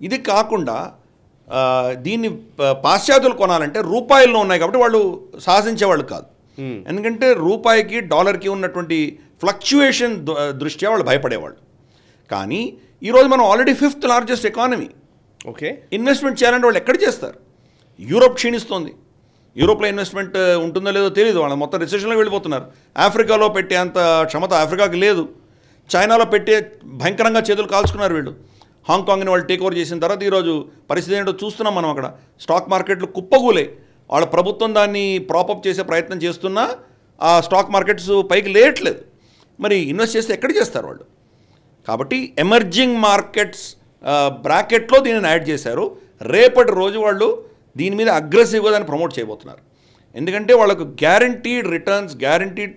ఇది కాకుండా దీన్ని పాశ్చాత్యులు కొనాలంటే రూపాయల్లో ఉన్నాయి కాబట్టి వాళ్ళు సాధించేవాళ్ళు కాదు ఎందుకంటే రూపాయికి డాలర్కి ఉన్నటువంటి ఫ్లక్చుయేషన్ దృష్ట్యా వాళ్ళు భయపడేవాళ్ళు కానీ ఈరోజు మనం already fifth largest economy okay investment చేయాలంటే వాళ్ళు ఎక్కడ చేస్తారు యూరోప్ క్షీణిస్తోంది యూరోప్లో ఇన్వెస్ట్మెంట్ ఉంటుందో లేదో తెలియదు వాళ్ళు మొత్తం రిసెషన్లో వెళ్ళిపోతున్నారు ఆఫ్రికాలో పెట్టే అంత క్షమత ఆఫ్రికాకి లేదు చైనాలో పెట్టే భయంకరంగా చేతులు కాల్చుకున్నారు వీళ్ళు హాంకాంగ్ని వాళ్ళు టేక్ ఓవర్ చేసిన తర్వాత ఈరోజు పరిస్థితి ఏంటో చూస్తున్నాం మనం అక్కడ స్టాక్ మార్కెట్లు కుప్పగూలే వాళ్ళ ప్రభుత్వం దాన్ని ప్రాపప్ చేసే ప్రయత్నం చేస్తున్నా ఆ స్టాక్ మార్కెట్స్ పైకి లేయట్లేదు మరి ఇన్వెస్ట్ చేస్తే ఎక్కడ చేస్తారు వాళ్ళు కాబట్టి ఎమర్జింగ్ మార్కెట్స్ బ్రాకెట్లో దీనిని యాడ్ చేశారు రేపటి రోజు వాళ్ళు దీని మీద అగ్రెసివ్గా దాన్ని ప్రమోట్ చేయబోతున్నారు ఎందుకంటే వాళ్ళకు guaranteed returns guaranteed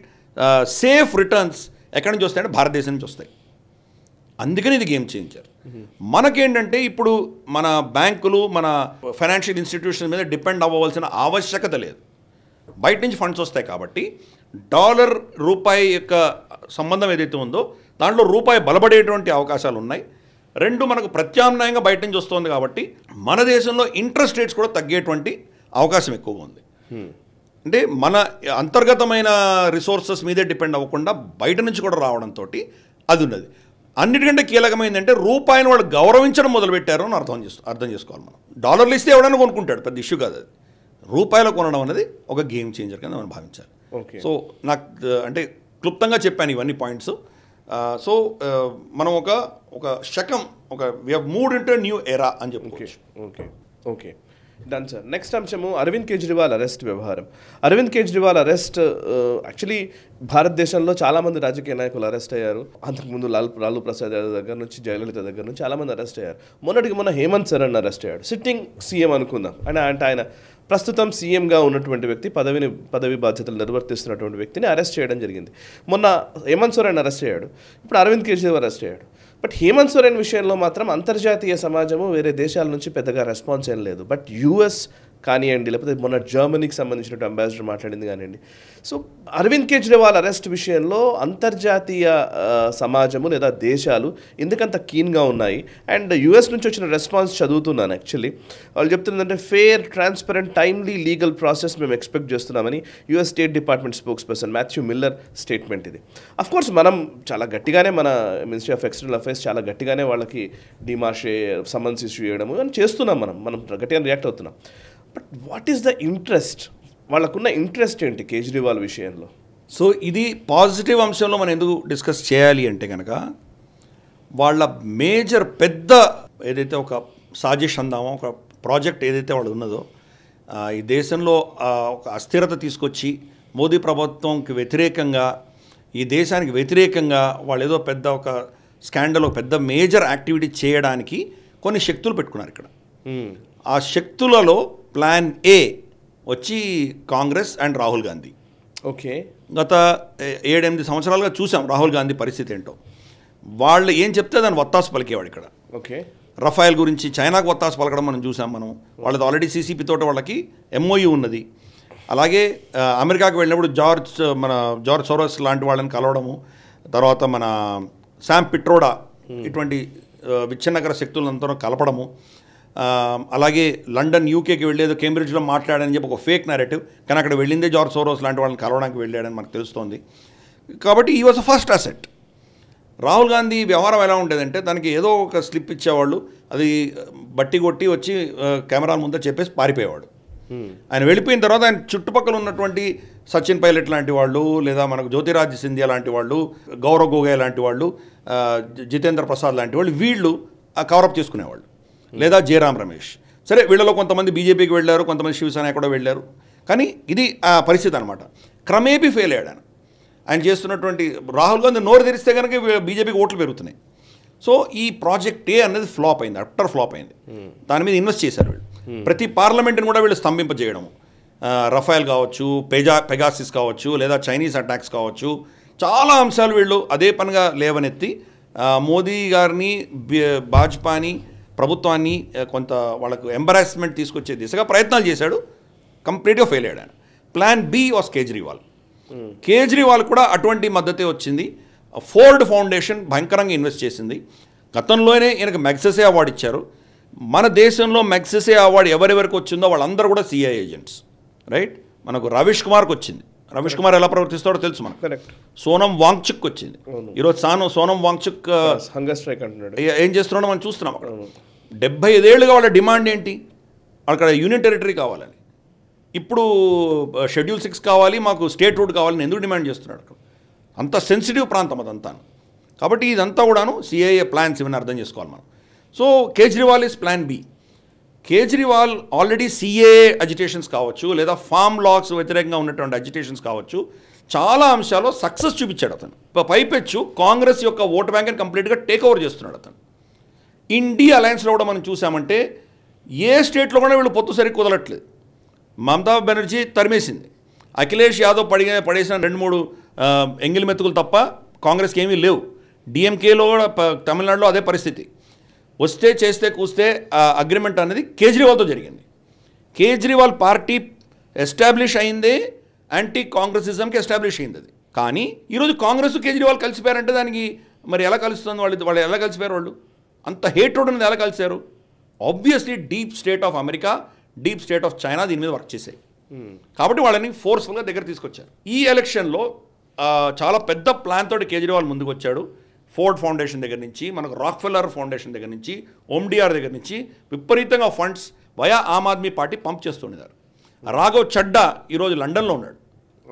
safe returns ఎక్కడి నుంచి వస్తాయంటే భారతదేశం నుంచి వస్తాయి అందుకని ఇది గేమ్ చేయించారు మనకేంటంటే ఇప్పుడు మన బ్యాంకులు మన ఫైనాన్షియల్ ఇన్స్టిట్యూషన్ మీద డిపెండ్ అవ్వవలసిన ఆవశ్యకత లేదు బయట నుంచి ఫండ్స్ వస్తాయి కాబట్టి డాలర్ రూపాయి యొక్క సంబంధం ఏదైతే ఉందో దాంట్లో రూపాయి బలపడేటువంటి అవకాశాలు ఉన్నాయి రెండు మనకు ప్రత్యామ్నాయంగా బయట నుంచి వస్తుంది కాబట్టి మన దేశంలో ఇంట్రెస్ట్ రేట్స్ కూడా తగ్గేటువంటి అవకాశం ఎక్కువగా ఉంది అంటే మన అంతర్గతమైన రిసోర్సెస్ మీదే డిపెండ్ అవ్వకుండా బయట నుంచి కూడా రావడంతో అది ఉన్నది అన్నిటికంటే కీలకమైంది అంటే రూపాయిని వాళ్ళు గౌరవించడం మొదలుపెట్టారు అని అర్థం చేసు అర్థం చేసుకోవాలి మనం డాలర్లు ఇస్తే ఎవడైనా కొనుక్కుంటాడు పెద్ద ఇష్యూ కాదు అది రూపాయలు కొనడం అనేది ఒక గేమ్ చేంజర్ కింద మనం భావించాలి సో నాకు అంటే క్లుప్తంగా చెప్పాను ఇవన్నీ పాయింట్స్ సో మనం ఒక ఒక శకం ఒక we have into new era అని చెప్పుకోవచ్చు okay okay done sir next అంశము అరవింద్ కేజ్రీవాల్ అరెస్ట్ వ్యవహారం అరవింద్ కేజ్రీవాల్ అరెస్ట్ యాక్చువల్లీ భారతదేశంలో చాలామంది రాజకీయ నాయకులు అరెస్ట్ అయ్యారు అంతకుముందు లాల్ లాలూ ప్రసాద్ యాదవ్ దగ్గర నుంచి జయలలిత దగ్గర నుంచి చాలామంది అరెస్ట్ అయ్యారు మొన్నటికి మొన్న హేమంత్ సరణ్ అరెస్ట్ అయ్యాడు సిట్టింగ్ సీఎం అనుకుందాం ఆయన అంటే ఆయన ప్రస్తుతం సీఎంగా ఉన్నటువంటి వ్యక్తి పదవిని పదవి బాధ్యతలు నిర్వర్తిస్తున్నటువంటి వ్యక్తిని అరెస్ట్ చేయడం జరిగింది మొన్న హేమంత్ సోరెన్ అరెస్ట్ అయ్యాడు ఇప్పుడు అరవింద్ కేజ్రీవాల్ అరెస్ట్ అయ్యాడు బట్ హేమంత్ సోరెన్ విషయంలో మాత్రం అంతర్జాతీయ సమాజము వేరే దేశాల నుంచి పెద్దగా రెస్పాన్స్ ఏం లేదు బట్ యూఎస్ కానివ్వండి లేకపోతే మొన్న జర్మనీకి సంబంధించినట్టు అంబాసిడర్ మాట్లాడింది కానివ్వండి సో అరవింద్ కేజ్రీవాల్ అరెస్ట్ విషయంలో అంతర్జాతీయ సమాజము లేదా దేశాలు ఎందుకంత కీన్గా ఉన్నాయి అండ్ యుఎస్ నుంచి వచ్చిన రెస్పాన్స్ చదువుతున్నాను యాక్చువల్లీ వాళ్ళు చెప్తున్నదంటే fair transparent timely legal process మేము ఎక్స్పెక్ట్ చేస్తున్నామని US state department spokesperson Matthew Miller statement ఇది కోర్స్ మనం చాలా గట్టిగానే మన మినిస్ట్రీ ఆఫ్ ఎక్స్టర్నల్ అఫైర్స్ చాలా గట్టిగానే వాళ్ళకి డిమార్షే సమన్స్ ఇష్యూ చేయడము అని చేస్తున్నాం మనం మనం గట్టిగా రియాక్ట్ అవుతున్నాం but what is the interest వాళ్ళకున్న ఇంట్రెస్ట్ ఏంటి కేజ్రీవాల్ విషయంలో సో ఇది పాజిటివ్ అంశంలో మనం ఎందుకు డిస్కస్ చేయాలి అంటే కనుక వాళ్ళ మేజర్ పెద్ద ఏదైతే ఒక సాజెషన్ అందామో ఒక ప్రాజెక్ట్ ఏదైతే వాళ్ళు ఉన్నదో ఈ దేశంలో ఒక అస్థిరత తీసుకొచ్చి మోదీ ప్రభుత్వంకి వ్యతిరేకంగా ఈ దేశానికి వ్యతిరేకంగా వాళ్ళు ఏదో పెద్ద ఒక స్కాండల్ ఒక పెద్ద మేజర్ యాక్టివిటీ చేయడానికి కొన్ని శక్తులు పెట్టుకున్నారు ఇక్కడ hmm. ఆ శక్తులలో ప్లాన్ ఏ వచ్చి కాంగ్రెస్ అండ్ రాహుల్ గాంధీ ఓకే గత ఏడెనిమిది సంవత్సరాలుగా చూసాం రాహుల్ గాంధీ పరిస్థితి ఏంటో వాళ్ళు ఏం చెప్తే దాన్ని వత్తాసు పలికేవాడు ఇక్కడ ఓకే రఫాయల్ గురించి చైనాకు వత్తాసు పలకడం మనం చూసాం మనం వాళ్ళది ఆల్రెడీ సీసీపీ తోట వాళ్ళకి ఎంఓయూ ఉన్నది అలాగే అమెరికాకు వెళ్ళినప్పుడు జార్జ్ మన జార్జ్ సోరస్ లాంటి వాళ్ళని కలవడము తర్వాత మన శామ్ పిట్రోడా hmm. ఇటువంటి విచ్ఛిన్నకర శక్తులంతా కలపడము అలాగే లండన్ యూకేకి వెళ్ళేది కేంబ్రిడ్జ్లో మాట్లాడని చెప్పి ఒక ఫేక్ నారేటివ్ కానీ అక్కడ వెళ్ళిందే జార్జ్ సోరోస్ లాంటి వాళ్ళని కలవడానికి వెళ్ళాడని మనకు తెలుస్తోంది కాబట్టి ఈ was a first asset Rahul Gandhi వ్యవహారం ఎలా ఉండేదంటే తనకి ఏదో ఒక స్లిప్ ఇచ్చేవాళ్ళు అది బట్టి కొట్టి వచ్చి కెమెరాల ముందే చెప్పేసి పారిపోయేవాడు ఆయన వెళ్ళిపోయిన తర్వాత ఆయన చుట్టుపక్కల ఉన్నటువంటి సచిన్ పైలట్ లాంటి వాళ్ళు లేదా మనకు జ్యోతిరాజ్ సింధియా లాంటి వాళ్ళు గౌరవ్ గోగయ్ లాంటి వాళ్ళు జితేంద్ర ప్రసాద్ లాంటి వాళ్ళు వీళ్ళు కవరప్ చేసుకునేవాళ్ళు లేదా జయరాం రమేష్ సరే వీళ్ళలో కొంతమంది బీజేపీకి వెళ్ళారు కొంతమంది శివసేన కూడా వెళ్ళారు కానీ ఇది ఆ పరిస్థితి అనమాట క్రమేపీ ఫెయిల్ అయ్యాడు ఆయన చేస్తున్నటువంటి రాహుల్ గాంధీ నోరు తెరిస్తే కనుక బీజేపీకి ఓట్లు పెరుగుతున్నాయి సో ఈ ప్రాజెక్టే అనేది ఫ్లాప్ అయింది అట్టర్ ఫ్లాప్ అయింది దాని మీద ఇన్వెస్ట్ చేశారు వీళ్ళు ప్రతి పార్లమెంట్ని కూడా వీళ్ళు స్తంభింపజేయడం రఫైల్ కావచ్చు పెజా పెగాసిస్ కావచ్చు లేదా చైనీస్ అటాక్స్ కావచ్చు చాలా అంశాలు వీళ్ళు అదే పనిగా లేవనెత్తి మోదీ గారిని బాజ్పాని ప్రభుత్వాన్ని కొంత వాళ్ళకు ఎంబరాస్మెంట్ తీసుకొచ్చే దిశగా ప్రయత్నాలు చేశాడు కంప్లీట్గా ఫెయిల్ అయ్యాడు plan B was Kejriwal Kejriwal కూడా అటువంటి మద్దతే వచ్చింది ఫోర్డ్ ఫౌండేషన్ భయంకరంగా ఇన్వెస్ట్ చేసింది గతంలోనే ఈయనకు మెగ్సెసే అవార్డు ఇచ్చారు మన దేశంలో మెగ్సెసే అవార్డు ఎవరెవరికి వచ్చిందో వాళ్ళందరూ కూడా సిఐ ఏజెంట్స్ రైట్ మనకు రవీష్ కుమార్కి వచ్చింది రమేష్ కుమార్ ఎలా ప్రవర్తిస్తాడో తెలుసు మనకు కరెక్ట్ సోనం వాంగ్చుక్ వచ్చింది ఈరోజు సాను సోనం వాంగ్చుక్ హంగర్ స్ట్రైక్ అంటున్నాడు ఏం చేస్తున్నాడో మనం చూస్తున్నాం అక్కడ డెబ్బై ఐదేళ్ళుగా వాళ్ళ డిమాండ్ ఏంటి అక్కడ యూనియన్ టెరిటరీ కావాలని ఇప్పుడు షెడ్యూల్ సిక్స్ కావాలి మాకు స్టేట్ రూట్ కావాలని ఎందుకు డిమాండ్ చేస్తున్నాడు అక్కడ అంత సెన్సిటివ్ ప్రాంతం అదంతా కాబట్టి ఇదంతా కూడాను సిఐఏ ప్లాన్స్ ఇవన్నీ అర్థం చేసుకోవాలి మనం so Kejriwal is plan B Kejriwal already CA agitations కావచ్చు లేదా ఫామ్ లాక్స్ వ్యతిరేకంగా ఉన్నటువంటి అజిటేషన్స్ కావచ్చు చాలా అంశాల్లో సక్సెస్ చూపించాడు అతను పైపెచ్చు కాంగ్రెస్ యొక్క ఓటు బ్యాంక్ని కంప్లీట్గా టేక్ ఓవర్ చేస్తున్నాడు అతను ఇండియా అలయన్స్లో కూడా మనం చూసామంటే ఏ స్టేట్లో కూడా వీళ్ళు పొత్తు సరి కుదలట్లేదు మమతా బెనర్జీ తరిమేసింది అఖిలేష్ యాదవ్ పడి పడేసిన రెండు మూడు ఎంగిలి మెతుకులు తప్ప కాంగ్రెస్కి ఏమీ లేవు డిఎంకేలో కూడా తమిళనాడులో అదే పరిస్థితి వస్తే చేస్తే కూస్తే ఆ అగ్రిమెంట్ అనేది కేజ్రీవాల్తో జరిగింది కేజ్రీవాల్ పార్టీ ఎస్టాబ్లిష్ అయిందే యాంటీ కాంగ్రెసిజంకి ఎస్టాబ్లిష్ అయింది అది కానీ ఈరోజు కాంగ్రెస్ కేజ్రీవాల్ కలిసిపోయారంటే దానికి మరి ఎలా కలుస్తుంది వాళ్ళు వాళ్ళు ఎలా కలిసిపోయారు వాళ్ళు అంత హేట్రోడ్ అనేది ఎలా కలిశారు obviously deep state of America deep state of China దీని మీద వర్క్ చేశాయి hmm. కాబట్టి వాళ్ళని ఫోర్స్ఫుల్గా దగ్గర తీసుకొచ్చారు ఈ ఎలక్షన్లో చాలా పెద్ద ప్లాన్ తోటి కేజ్రీవాల్ ముందుకు వచ్చాడు ఫోర్డ్ ఫౌండేషన్ దగ్గర నుంచి మనకు రాక్ఫెల్లర్ ఫౌండేషన్ దగ్గర నుంచి ఓమ్డిఆర్ దగ్గర నుంచి విపరీతంగా funds via Aam Aadmi party pump చేస్తుండేదారు రాఘవ్ చడ్డా ఈరోజు లండన్లో ఉన్నాడు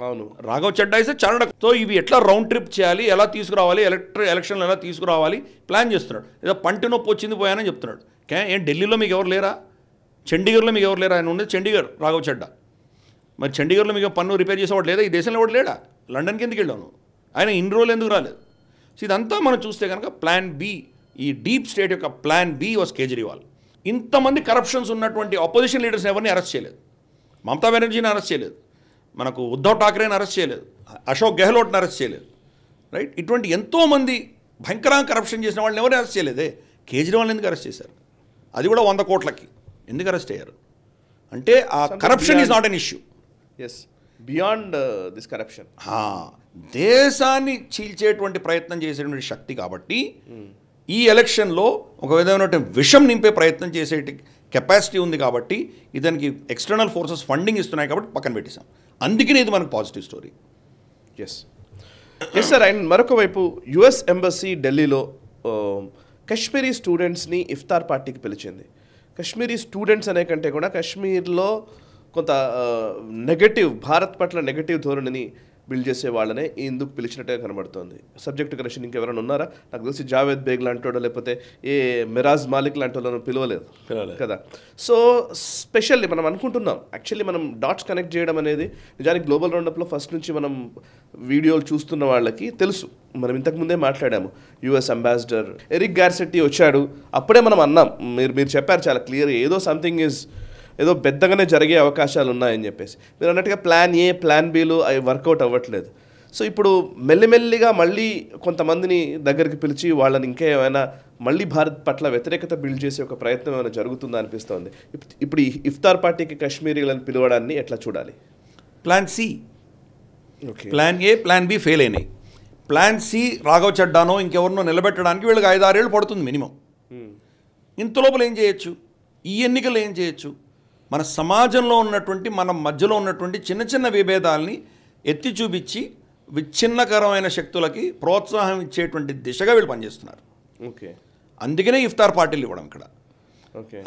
అవును రాఘవ్ చడ్డా అయితే చరణతో ఇవి ఎట్లా రౌండ్ ట్రిప్ చేయాలి ఎలా తీసుకురావాలి ఎలక్ట్ర ఎలక్షన్లు ఎలా తీసుకురావాలి ప్లాన్ చేస్తున్నాడు ఏదో పంటి నొప్పి వచ్చింది పోయానని చెప్తున్నాడు కే ఏం ఢిల్లీలో మీకు ఎవరు లేరా చండీగఢ్లో మీకు ఎవరు లేరా ఆయన ఉండేది చండీగఢ్ రాఘవ్ చడ్డా మరి చండీగఢ్లో మీకు పన్ను రిపేర్ చేసేవాడు లేదా ఈ దేశంలో ఎవరు లేడా లండన్కి ఎందుకు వెళ్ళాను ఆయన ఇన్ని రోజులు ఎందుకు రాలేదు సో ఇదంతా మనం చూస్తే కనుక ప్లాన్ బి ఈ డీప్ స్టేట్ యొక్క ప్లాన్ బి వాస్ కేజ్రీవాల్ ఇంతమంది కరప్షన్స్ ఉన్నటువంటి అపోజిషన్ లీడర్స్ ఎవరిని అరెస్ట్ చేయలేదు మమతా బెనర్జీని అరెస్ట్ చేయలేదు మనకు ఉద్ధవ్ ఠాక్రేని అరెస్ట్ చేయలేదు అశోక్ గెహ్లోట్ని అరెస్ట్ చేయలేదు రైట్ ఇటువంటి ఎంతోమంది భయంకరంగా కరప్షన్ చేసిన వాళ్ళని ఎవరిని అరెస్ట్ చేయలేదే కేజ్రీవాల్ని ఎందుకు అరెస్ట్ చేశారు అది కూడా వంద కోట్లకి ఎందుకు అరెస్ట్ అయ్యారు అంటే ఆ corruption is not an issue yes beyond this corruption దేశాన్ని చీల్చేటువంటి ప్రయత్నం చేసేటువంటి శక్తి కాబట్టి ఈ ఎలక్షన్లో ఒక విధమైన విషం నింపే ప్రయత్నం చేసే కెపాసిటీ ఉంది కాబట్టి ఇదానికి ఎక్స్టర్నల్ ఫోర్సెస్ ఫండింగ్ ఇస్తున్నాయి కాబట్టి పక్కన పెట్టేశాం అందుకనే ఇది మనకు positive story yes yes sir and మరొక వైపు యుఎస్ ఎంబసీ ఢిల్లీలో కశ్మీరీ స్టూడెంట్స్ని ఇఫ్తార్ పార్టీకి పిలిచింది కశ్మీరీ స్టూడెంట్స్ అనే కంటే కూడా కశ్మీర్లో కొంత నెగటివ్ భారత్ పట్ల నెగటివ్ ధోరణిని బిల్డ్ చేసే వాళ్ళనే ఎందుకు పిలిచినట్టే కనబడుతుంది సబ్జెక్ట్ కనెక్షన్ ఇంకెవరైనా ఉన్నారా నాకు తెలిసి జావేద్ బేగ్ లాంటి లేకపోతే ఏ మిరాజ్ మాలిక్ లాంటి వాళ్ళని పిలవలేదు కదా సో స్పెషల్లీ మనం అనుకుంటున్నాం యాక్చువల్లీ మనం డాట్స్ కనెక్ట్ చేయడం అనేది నిజానికి గ్లోబల్ రౌండప్లో ఫస్ట్ నుంచి మనం వీడియోలు చూస్తున్న వాళ్ళకి తెలుసు మనం ఇంతకుముందే మాట్లాడాము యుఎస్ అంబాసిడర్ ఎరిక్ గార్సెట్టి వచ్చాడు అప్పుడే మనం అన్నాం మీరు మీరు చెప్పారు చాలా క్లియర్ ఏదో సంథింగ్ ఈజ్ ఏదో పెద్దగానే జరిగే అవకాశాలు ఉన్నాయని చెప్పేసి మీరు అన్నట్టుగా ప్లాన్ ఏ ప్లాన్ బీలు అవి వర్కౌట్ అవ్వట్లేదు సో ఇప్పుడు మెల్లిమెల్లిగా మళ్ళీ కొంతమందిని దగ్గరికి పిలిచి వాళ్ళని ఇంకా ఏమైనా మళ్ళీ భారత్ పట్ల వ్యతిరేకత బిల్డ్ చేసే ఒక ప్రయత్నం ఏమైనా జరుగుతుందా అనిపిస్తోంది ఇప్పుడు ఇఫ్తార్ పార్టీకి కశ్మీరీలను పిలవడాన్ని ఎట్లా చూడాలి plan C okay plan A plan B fail అయినాయి ప్లాన్ సి రాఘవ చెడ్డానో ఇంకెవరినో నిలబెట్టడానికి వీళ్ళకి ఐదారేళ్ళు పడుతుంది మినిమం hmm. ఇంతలోపల ఏం చేయొచ్చు ఈ ఎన్నికలు ఏం చేయొచ్చు మన సమాజంలో ఉన్నటువంటి మన మధ్యలో ఉన్నటువంటి చిన్న చిన్న విభేదాలని ఎత్తి చూపించి విచ్ఛిన్నకరమైన శక్తులకి ప్రోత్సాహం ఇచ్చేటువంటి దిశగా వీళ్ళు పనిచేస్తున్నారు ఓకే అందుకనే ఇఫ్తార్ పార్టీలు ఇవ్వడం ఇక్కడ okay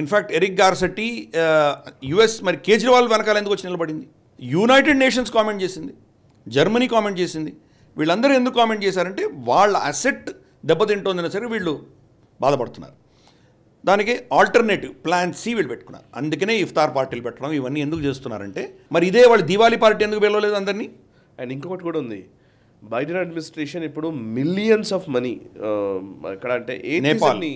in fact Eric Garcetti US మరి కేజ్రీవాల్ వెనకాల ఎందుకు వచ్చి నిలబడింది యునైటెడ్ నేషన్స్ కామెంట్ చేసింది జర్మనీ కామెంట్ చేసింది వీళ్ళందరూ ఎందుకు కామెంట్ చేశారంటే వాళ్ళ అసెట్ దెబ్బతింటోందైనా సరే వీళ్ళు బాధపడుతున్నారు దానికి ఆల్టర్నేటివ్ ప్లాన్ సి వీళ్ళు పెట్టుకున్నారు అందుకనే ఇఫ్తార్ పార్టీలు పెట్టడం ఇవన్నీ ఎందుకు చేస్తున్నారంటే మరి ఇదే వాళ్ళు దివాళీ పార్టీ ఎందుకు పిలవలేదు అందరినీ అండ్ ఇంకొకటి కూడా ఉంది బైడెన్ అడ్మినిస్ట్రేషన్ ఇప్పుడు మిలియన్స్ ఆఫ్ మనీ ఎక్కడ అంటే ఏ నేపాల్ని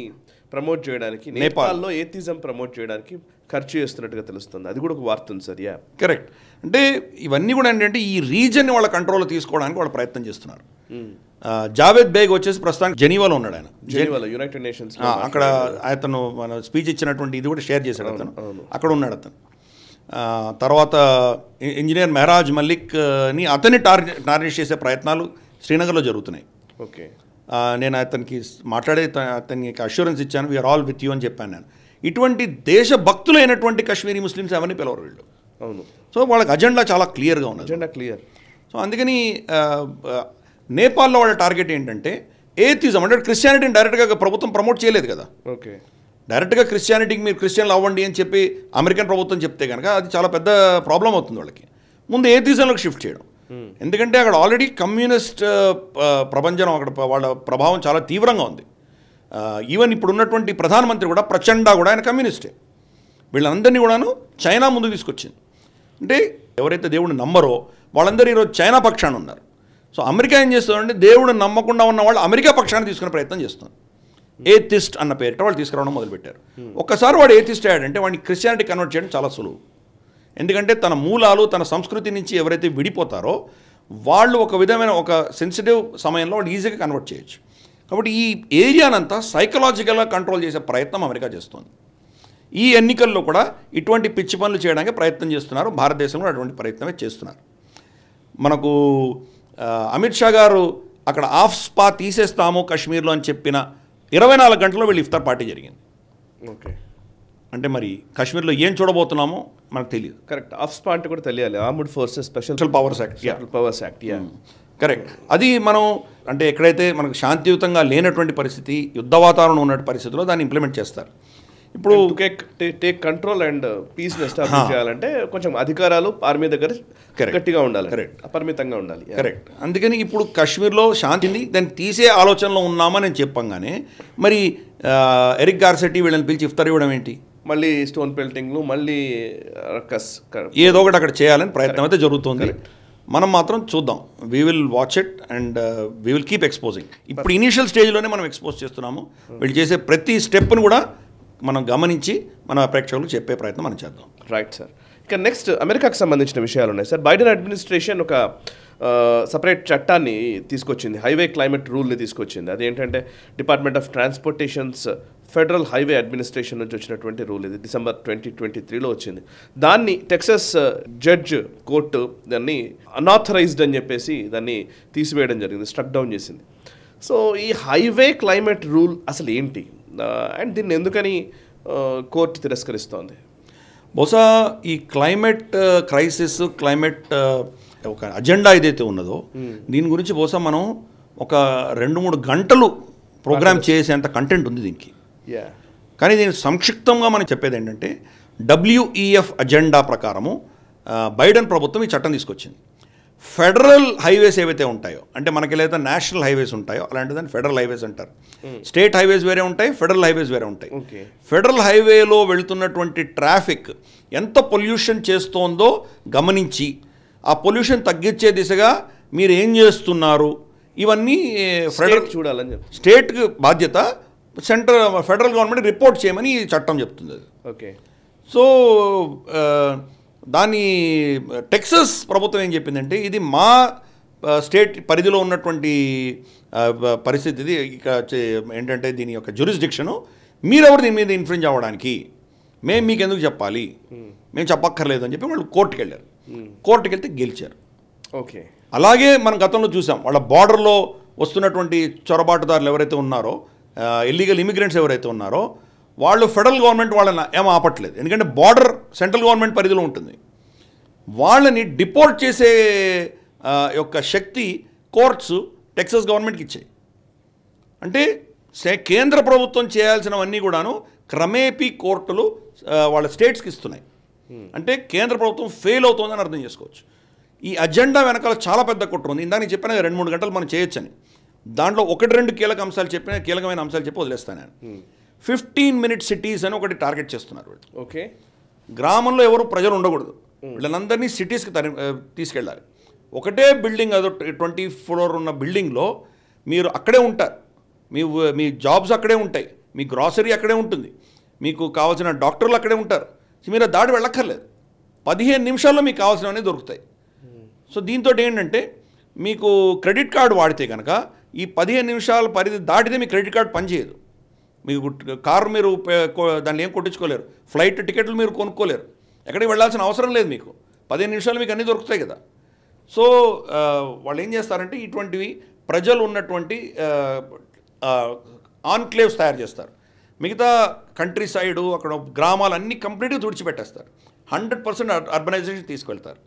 ప్రమోట్ చేయడానికి నేపాల్లో ఏతిజం ప్రమోట్ చేయడానికి ఖర్చు చేస్తున్నట్టుగా తెలుస్తుంది అది కూడా ఒక వార్త ఉంది సార్ యా కరెక్ట్ అంటే ఇవన్నీ కూడా ఏంటంటే ఈ రీజన్ వాళ్ళ కంట్రోల్లో తీసుకోవడానికి వాళ్ళు ప్రయత్నం చేస్తున్నారు hmm. జావేద్ బేగ్ వచ్చేసి ప్రస్తుతానికి జెనీవాలో ఉన్నాడు ఆయన జెనీవాలో యునైటెడ్ నేషన్స్ అక్కడ అతను మన స్పీచ్ ఇచ్చినటువంటి ఇది కూడా షేర్ చేశాడు అతను అక్కడ ఉన్నాడు అతను తర్వాత ఇంజనీర్ మెహరాజ్ మల్లిక్ని అతన్ని టార్గెట్ టార్గెట్ చేసే ప్రయత్నాలు శ్రీనగర్లో జరుగుతున్నాయి ఓకే నేను అతనికి మాట్లాడే అతనికి అష్యూరెన్స్ ఇచ్చాను వీఆర్ ఆల్ విత్ యూ అని చెప్పాను నేను ఇటువంటి దేశభక్తులైనటువంటి కశ్మీరీ ముస్లిమ్స్ ఎవరిని పిలవరు వీళ్ళు అవును సో వాళ్ళకి అజెండా చాలా క్లియర్గా ఉంది అజెండా క్లియర్ సో అందుకని నేపాల్లో వాళ్ళ టార్గెట్ ఏంటంటే ఏథిజం అంటే క్రిస్టియానిటీని డైరెక్ట్గా ప్రభుత్వం ప్రమోట్ చేయలేదు కదా ఓకే డైరెక్ట్గా క్రిస్టియానిటీకి మీరు క్రిస్టియన్లు అవ్వండి అని చెప్పి అమెరికన్ ప్రభుత్వం చెప్తే కనుక అది చాలా పెద్ద ప్రాబ్లం అవుతుంది వాళ్ళకి ముందు ఏథిజంలోకి షిఫ్ట్ చేయడం hmm. ఎందుకంటే అక్కడ ఆల్రెడీ కమ్యూనిస్ట్ ప్రపంచం అక్కడ వాళ్ళ ప్రభావం చాలా తీవ్రంగా ఉంది ఈవెన్ uh, ఇప్పుడు ఉన్నటువంటి ప్రధానమంత్రి కూడా ప్రచండ కూడా ఆయన కమ్యూనిస్టే వీళ్ళందరినీ కూడాను చైనా ముందు తీసుకొచ్చింది అంటే ఎవరైతే దేవుడిని నమ్మరో వాళ్ళందరూ ఈరోజు చైనా పక్షాన ఉన్నారు సో అమెరికా ఏం చేస్తుందంటే దేవుడు నమ్మకుండా ఉన్న వాళ్ళు అమెరికా పక్షాన్ని తీసుకునే ప్రయత్నం చేస్తుంది ఏథిస్ట్ అన్న పేరిట వాళ్ళు తీసుకురావడం మొదలుపెట్టారు hmm. ఒక్కసారి వాడు ఏథిస్ట్ అయ్యాడంటే వాడిని క్రిస్టియానిటీ కన్వర్ట్ చేయడం చాలా సులువు ఎందుకంటే తన మూలాలు తన సంస్కృతి నుంచి ఎవరైతే విడిపోతారో వాళ్ళు ఒక విధమైన ఒక సెన్సిటివ్ సమయంలో వాళ్ళు ఈజీగా కన్వర్ట్ చేయొచ్చు కాబట్టి ఈ ఏరియానంతా సైకలాజికల్గా కంట్రోల్ చేసే ప్రయత్నం అమెరికా చేస్తుంది ఈ ఎన్నికల్లో కూడా ఇటువంటి పిచ్చి పనులు చేయడానికి ప్రయత్నం చేస్తున్నారు భారతదేశంలో అటువంటి ప్రయత్నమే చేస్తున్నారు మనకు అమిత్ షా గారు అక్కడ ఆఫ్ స్పా తీసేస్తాము కశ్మీర్లో అని చెప్పిన ఇరవై నాలుగు గంటల్లో వీళ్ళు ఇఫ్తార్ పార్టీ జరిగింది ఓకే అంటే మరి కాశ్మీర్లో ఏం చూడబోతున్నామో మనకు తెలియదు కరెక్ట్ ఆఫ్ స్పా అంటే కూడా తెలియాలి armed forces special powers act powers act ya correct అది మనం అంటే ఎక్కడైతే మనకు శాంతియుతంగా లేనటువంటి పరిస్థితి యుద్ధ వాతావరణం ఉన్నటువంటి పరిస్థితిలో దాన్ని ఇంప్లిమెంట్ చేస్తారు ఇప్పుడు take control and peace establish చేయాలంటే కొంచెం అధికారాలు ఆర్మీ దగ్గర గట్టిగా ఉండాలి కరెక్ట్ అపరిమితంగా ఉండాలి కరెక్ట్ అందుకని ఇప్పుడు కాశ్మీర్లో శాంతిని దాన్ని తీసే ఆలోచనలో ఉన్నామని నేను చెప్పంగానే మరి ఎరిక్ గార్సెట్టి వీళ్ళని పిలిచి ఇఫ్తార్ ఇవ్వడం ఏంటి మళ్ళీ స్టోన్ పెల్టింగ్లు మళ్ళీ కస్ ఏదో ఒకటి అక్కడ చేయాలని ప్రయత్నం అయితే జరుగుతుంది మనం మాత్రం చూద్దాం we will watch it and we will keep exposing ఇప్పుడు ఇనీషియల్ స్టేజ్లోనే మనం ఎక్స్పోజ్ చేస్తున్నాము hmm. వీళ్ళు చేసే ప్రతి స్టెప్ను కూడా మనం గమనించి మన ప్రేక్షకులు చెప్పే ప్రయత్నం మనం చేద్దాం రైట్ సార్ ఇక నెక్స్ట్ అమెరికాకు సంబంధించిన విషయాలు ఉన్నాయి సార్ బైడెన్ అడ్మినిస్ట్రేషన్ ఒక సపరేట్ చట్టాన్ని తీసుకొచ్చింది హైవే క్లైమేట్ రూల్ని తీసుకొచ్చింది అదేంటంటే department of transportations federal highway administration నుంచి వచ్చినటువంటి రూల్ ఇది డిసెంబర్ ట్వంటీ ట్వంటీ త్రీలో వచ్చింది దాన్ని టెక్సస్ జడ్జ్ కోర్టు దాన్ని అనాథరైజ్డ్ అని చెప్పేసి దాన్ని తీసివేయడం జరిగింది స్ట్రక్ డౌన్ చేసింది సో ఈ హైవే క్లైమేట్ రూల్ అసలు ఏంటి అండ్ దీన్ని ఎందుకని కోర్టు తిరస్కరిస్తోంది బహుశా ఈ క్లైమేట్ క్రైసిస్ క్లైమేట్ ఒక అజెండా ఏదైతే ఉన్నదో దీని గురించి బహుశా మనం ఒక రెండు మూడు గంటలు ప్రోగ్రామ్ చేసేంత కంటెంట్ ఉంది దీనికి కానీ దీన్ని సంక్షిప్తంగా మనం చెప్పేది ఏంటంటే డబ్ల్యూఈఎఫ్ అజెండా ప్రకారము బైడెన్ ప్రభుత్వం ఈ చట్టం తీసుకొచ్చింది ఫెడరల్ హైవేస్ ఏవైతే ఉంటాయో అంటే మనకి లేదా నేషనల్ హైవేస్ ఉంటాయో అలాంటిదని ఫెడరల్ హైవేస్ అంటారు hmm. స్టేట్ హైవేస్ వేరే ఉంటాయి ఫెడరల్ హైవేస్ వేరే ఉంటాయి ఫెడరల్ హైవేలో వెళుతున్నటువంటి ట్రాఫిక్ ఎంత పొల్యూషన్ చేస్తోందో గమనించి ఆ పొల్యూషన్ తగ్గించే దిశగా మీరు ఏం చేస్తున్నారు ఇవన్నీ ఫెడరల్ చూడాలని చెప్పి స్టేట్కి బాధ్యత సెంట్రల్ ఫెడరల్ గవర్నమెంట్ రిపోర్ట్ చేయమని ఈ చట్టం చెప్తుంది ఓకే సో దాన్ని టెక్సస్ ప్రభుత్వం ఏం చెప్పిందంటే ఇది మా స్టేట్ పరిధిలో ఉన్నటువంటి పరిస్థితి ఇది ఏంటంటే దీని యొక్క జ్యూరిస్డిక్షను మీరెవరు దీని మీద ఇన్ఫ్లుయెన్స్ అవ్వడానికి మేము మీకు ఎందుకు చెప్పాలి మేము చెప్పక్కర్లేదు అని చెప్పి వాళ్ళు కోర్టుకి వెళ్ళారు కోర్టుకి వెళ్తే గెలిచారు ఓకే అలాగే మనం గతంలో చూసాం వాళ్ళ బార్డర్లో వస్తున్నటువంటి చొరబాటుదారులు ఎవరైతే ఉన్నారో ఇల్లీగల్ ఇమిగ్రెంట్స్ ఎవరైతే ఉన్నారో వాళ్ళు ఫెడరల్ గవర్నమెంట్ వాళ్ళని ఏం ఆపట్లేదు ఎందుకంటే బార్డర్ సెంట్రల్ గవర్నమెంట్ పరిధిలో ఉంటుంది వాళ్ళని డిపోర్ట్ చేసే యొక్క శక్తి కోర్ట్స్ టెక్సస్ గవర్నమెంట్కి ఇచ్చాయి అంటే కేంద్ర ప్రభుత్వం చేయాల్సినవన్నీ కూడాను క్రమేపీ కోర్టులు వాళ్ళ స్టేట్స్కి ఇస్తున్నాయి అంటే కేంద్ర ప్రభుత్వం ఫెయిల్ అవుతుందని అర్థం చేసుకోవచ్చు ఈ అజెండా వెనకాల చాలా పెద్ద కుట్ర ఉంది ఇందాక చెప్పిన రెండు మూడు గంటలు మనం చేయొచ్చని దాంట్లో ఒకటి రెండు కీలక అంశాలు చెప్పిన కీలకమైన అంశాలు చెప్పి వదిలేస్తాను నేను ఫిఫ్టీన్ మినిట్ సిటీస్ అని ఒకటి టార్గెట్ చేస్తున్నారు వీళ్ళు ఓకే గ్రామంలో ఎవరు ప్రజలు ఉండకూడదు వీళ్ళందరినీ సిటీస్కి తరి తీసుకెళ్ళాలి ఒకటే బిల్డింగ్ అదో ట్వంటీ ఫ్లోర్ ఉన్న బిల్డింగ్లో మీరు అక్కడే ఉంటారు మీ మీ జాబ్స్ అక్కడే ఉంటాయి మీ గ్రాసరీ అక్కడే ఉంటుంది మీకు కావాల్సిన డాక్టర్లు అక్కడే ఉంటారు మీరు దాడి వెళ్ళక్కర్లేదు పదిహేను నిమిషాల్లో మీకు కావాల్సినవి దొరుకుతాయి సో దీంతో ఏంటంటే మీకు క్రెడిట్ కార్డు వాడితే కనుక ఈ పదిహేను నిమిషాల పరిధి దాటితే మీ క్రెడిట్ కార్డు పనిచేయదు మీకు కారు మీరు దాన్ని ఏం కొట్టించుకోలేరు ఫ్లైట్ టికెట్లు మీరు కొనుక్కోలేరు ఎక్కడికి వెళ్ళాల్సిన అవసరం లేదు మీకు పదిహేను నిమిషాలు మీకు అన్నీ దొరుకుతాయి కదా సో వాళ్ళు ఏం చేస్తారంటే ఇటువంటివి ప్రజలు ఉన్నటువంటి ఆన్క్లేవ్స్ తయారు చేస్తారు మిగతా కంట్రీ సైడు అక్కడ గ్రామాలు అన్నీ కంప్లీట్గా తుడిచిపెట్టేస్తారు హండ్రెడ్ పర్సెంట్ అర్బనైజేషన్ తీసుకెళ్తారు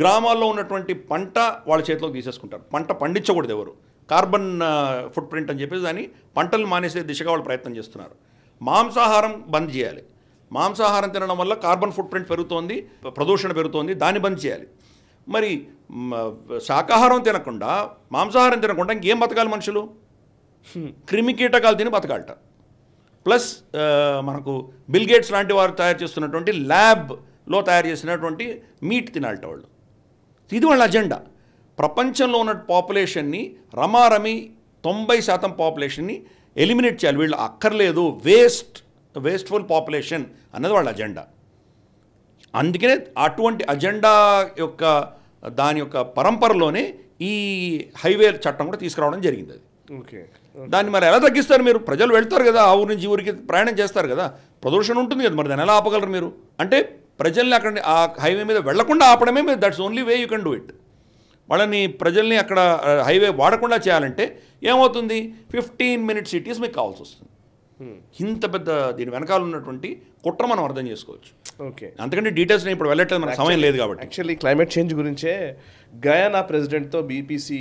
గ్రామాల్లో ఉన్నటువంటి పంట వాళ్ళ చేతిలోకి తీసేసుకుంటారు పంట పండించకూడదు ఎవరు కార్బన్ ఫుట్ ప్రింట్ అని చెప్పేసి దాన్ని పంటలు మానేసే దిశగా వాళ్ళు ప్రయత్నం చేస్తున్నారు మాంసాహారం బంద్ చేయాలి మాంసాహారం తినడం వల్ల కార్బన్ ఫుట్ ప్రింట్ పెరుగుతోంది ప్రదూషణ పెరుగుతోంది దాన్ని బంద్ చేయాలి మరి శాకాహారం తినకుండా మాంసాహారం తినకుండా ఇంకేం బతకాలి మనుషులు క్రిమి కీటకాలు తిని బతకాలట ప్లస్ మనకు బిల్గేట్స్ లాంటి వారు తయారు చేస్తున్నటువంటి ల్యాబ్లో తయారు చేసినటువంటి మీట్ తినాలట వాళ్ళు ఇది వాళ్ళ అజెండా ప్రపంచంలో ఉన్న పాపులేషన్ని రమారమి తొంభై శాతం పాపులేషన్ని ఎలిమినేట్ చేయాలి వీళ్ళు అక్కర్లేదు వేస్ట్ వేస్ట్ఫుల్ పాపులేషన్ అన్నది వాళ్ళ అజెండా అందుకనే అటువంటి అజెండా యొక్క దాని యొక్క పరంపరలోనే ఈ హైవే చట్టం కూడా తీసుకురావడం జరిగింది అది ఓకే దాన్ని మరి ఎలా తగ్గిస్తారు మీరు ప్రజలు వెళ్తారు కదా ఆ ఊరి నుంచి ఊరికి ప్రయాణం చేస్తారు కదా ప్రదూషణ ఉంటుంది కదా మరి దాన్ని ఎలా ఆపగలరు మీరు అంటే ప్రజల్ని అక్కడ ఆ హైవే మీద వెళ్లకుండా ఆపడమే మీరు that's only way you can do it వాళ్ళని ప్రజల్ని అక్కడ హైవే వాడకుండా చేయాలంటే ఏమవుతుంది ఫిఫ్టీన్ మినిట్స్ సిటీస్ మీకు కావాల్సి వస్తుంది ఇంత పెద్ద దీని వెనకాల ఉన్నటువంటి కుట్ర మనం అర్థం చేసుకోవచ్చు ఓకే అందుకంటే డీటెయిల్స్ నేను ఇప్పుడు వెళ్ళట్లేదు మనకు సమయం లేదు కాబట్టి యాక్చువల్లీ క్లైమేట్ చేంజ్ గురించే గయానా ప్రెసిడెంట్తో బీపీసీ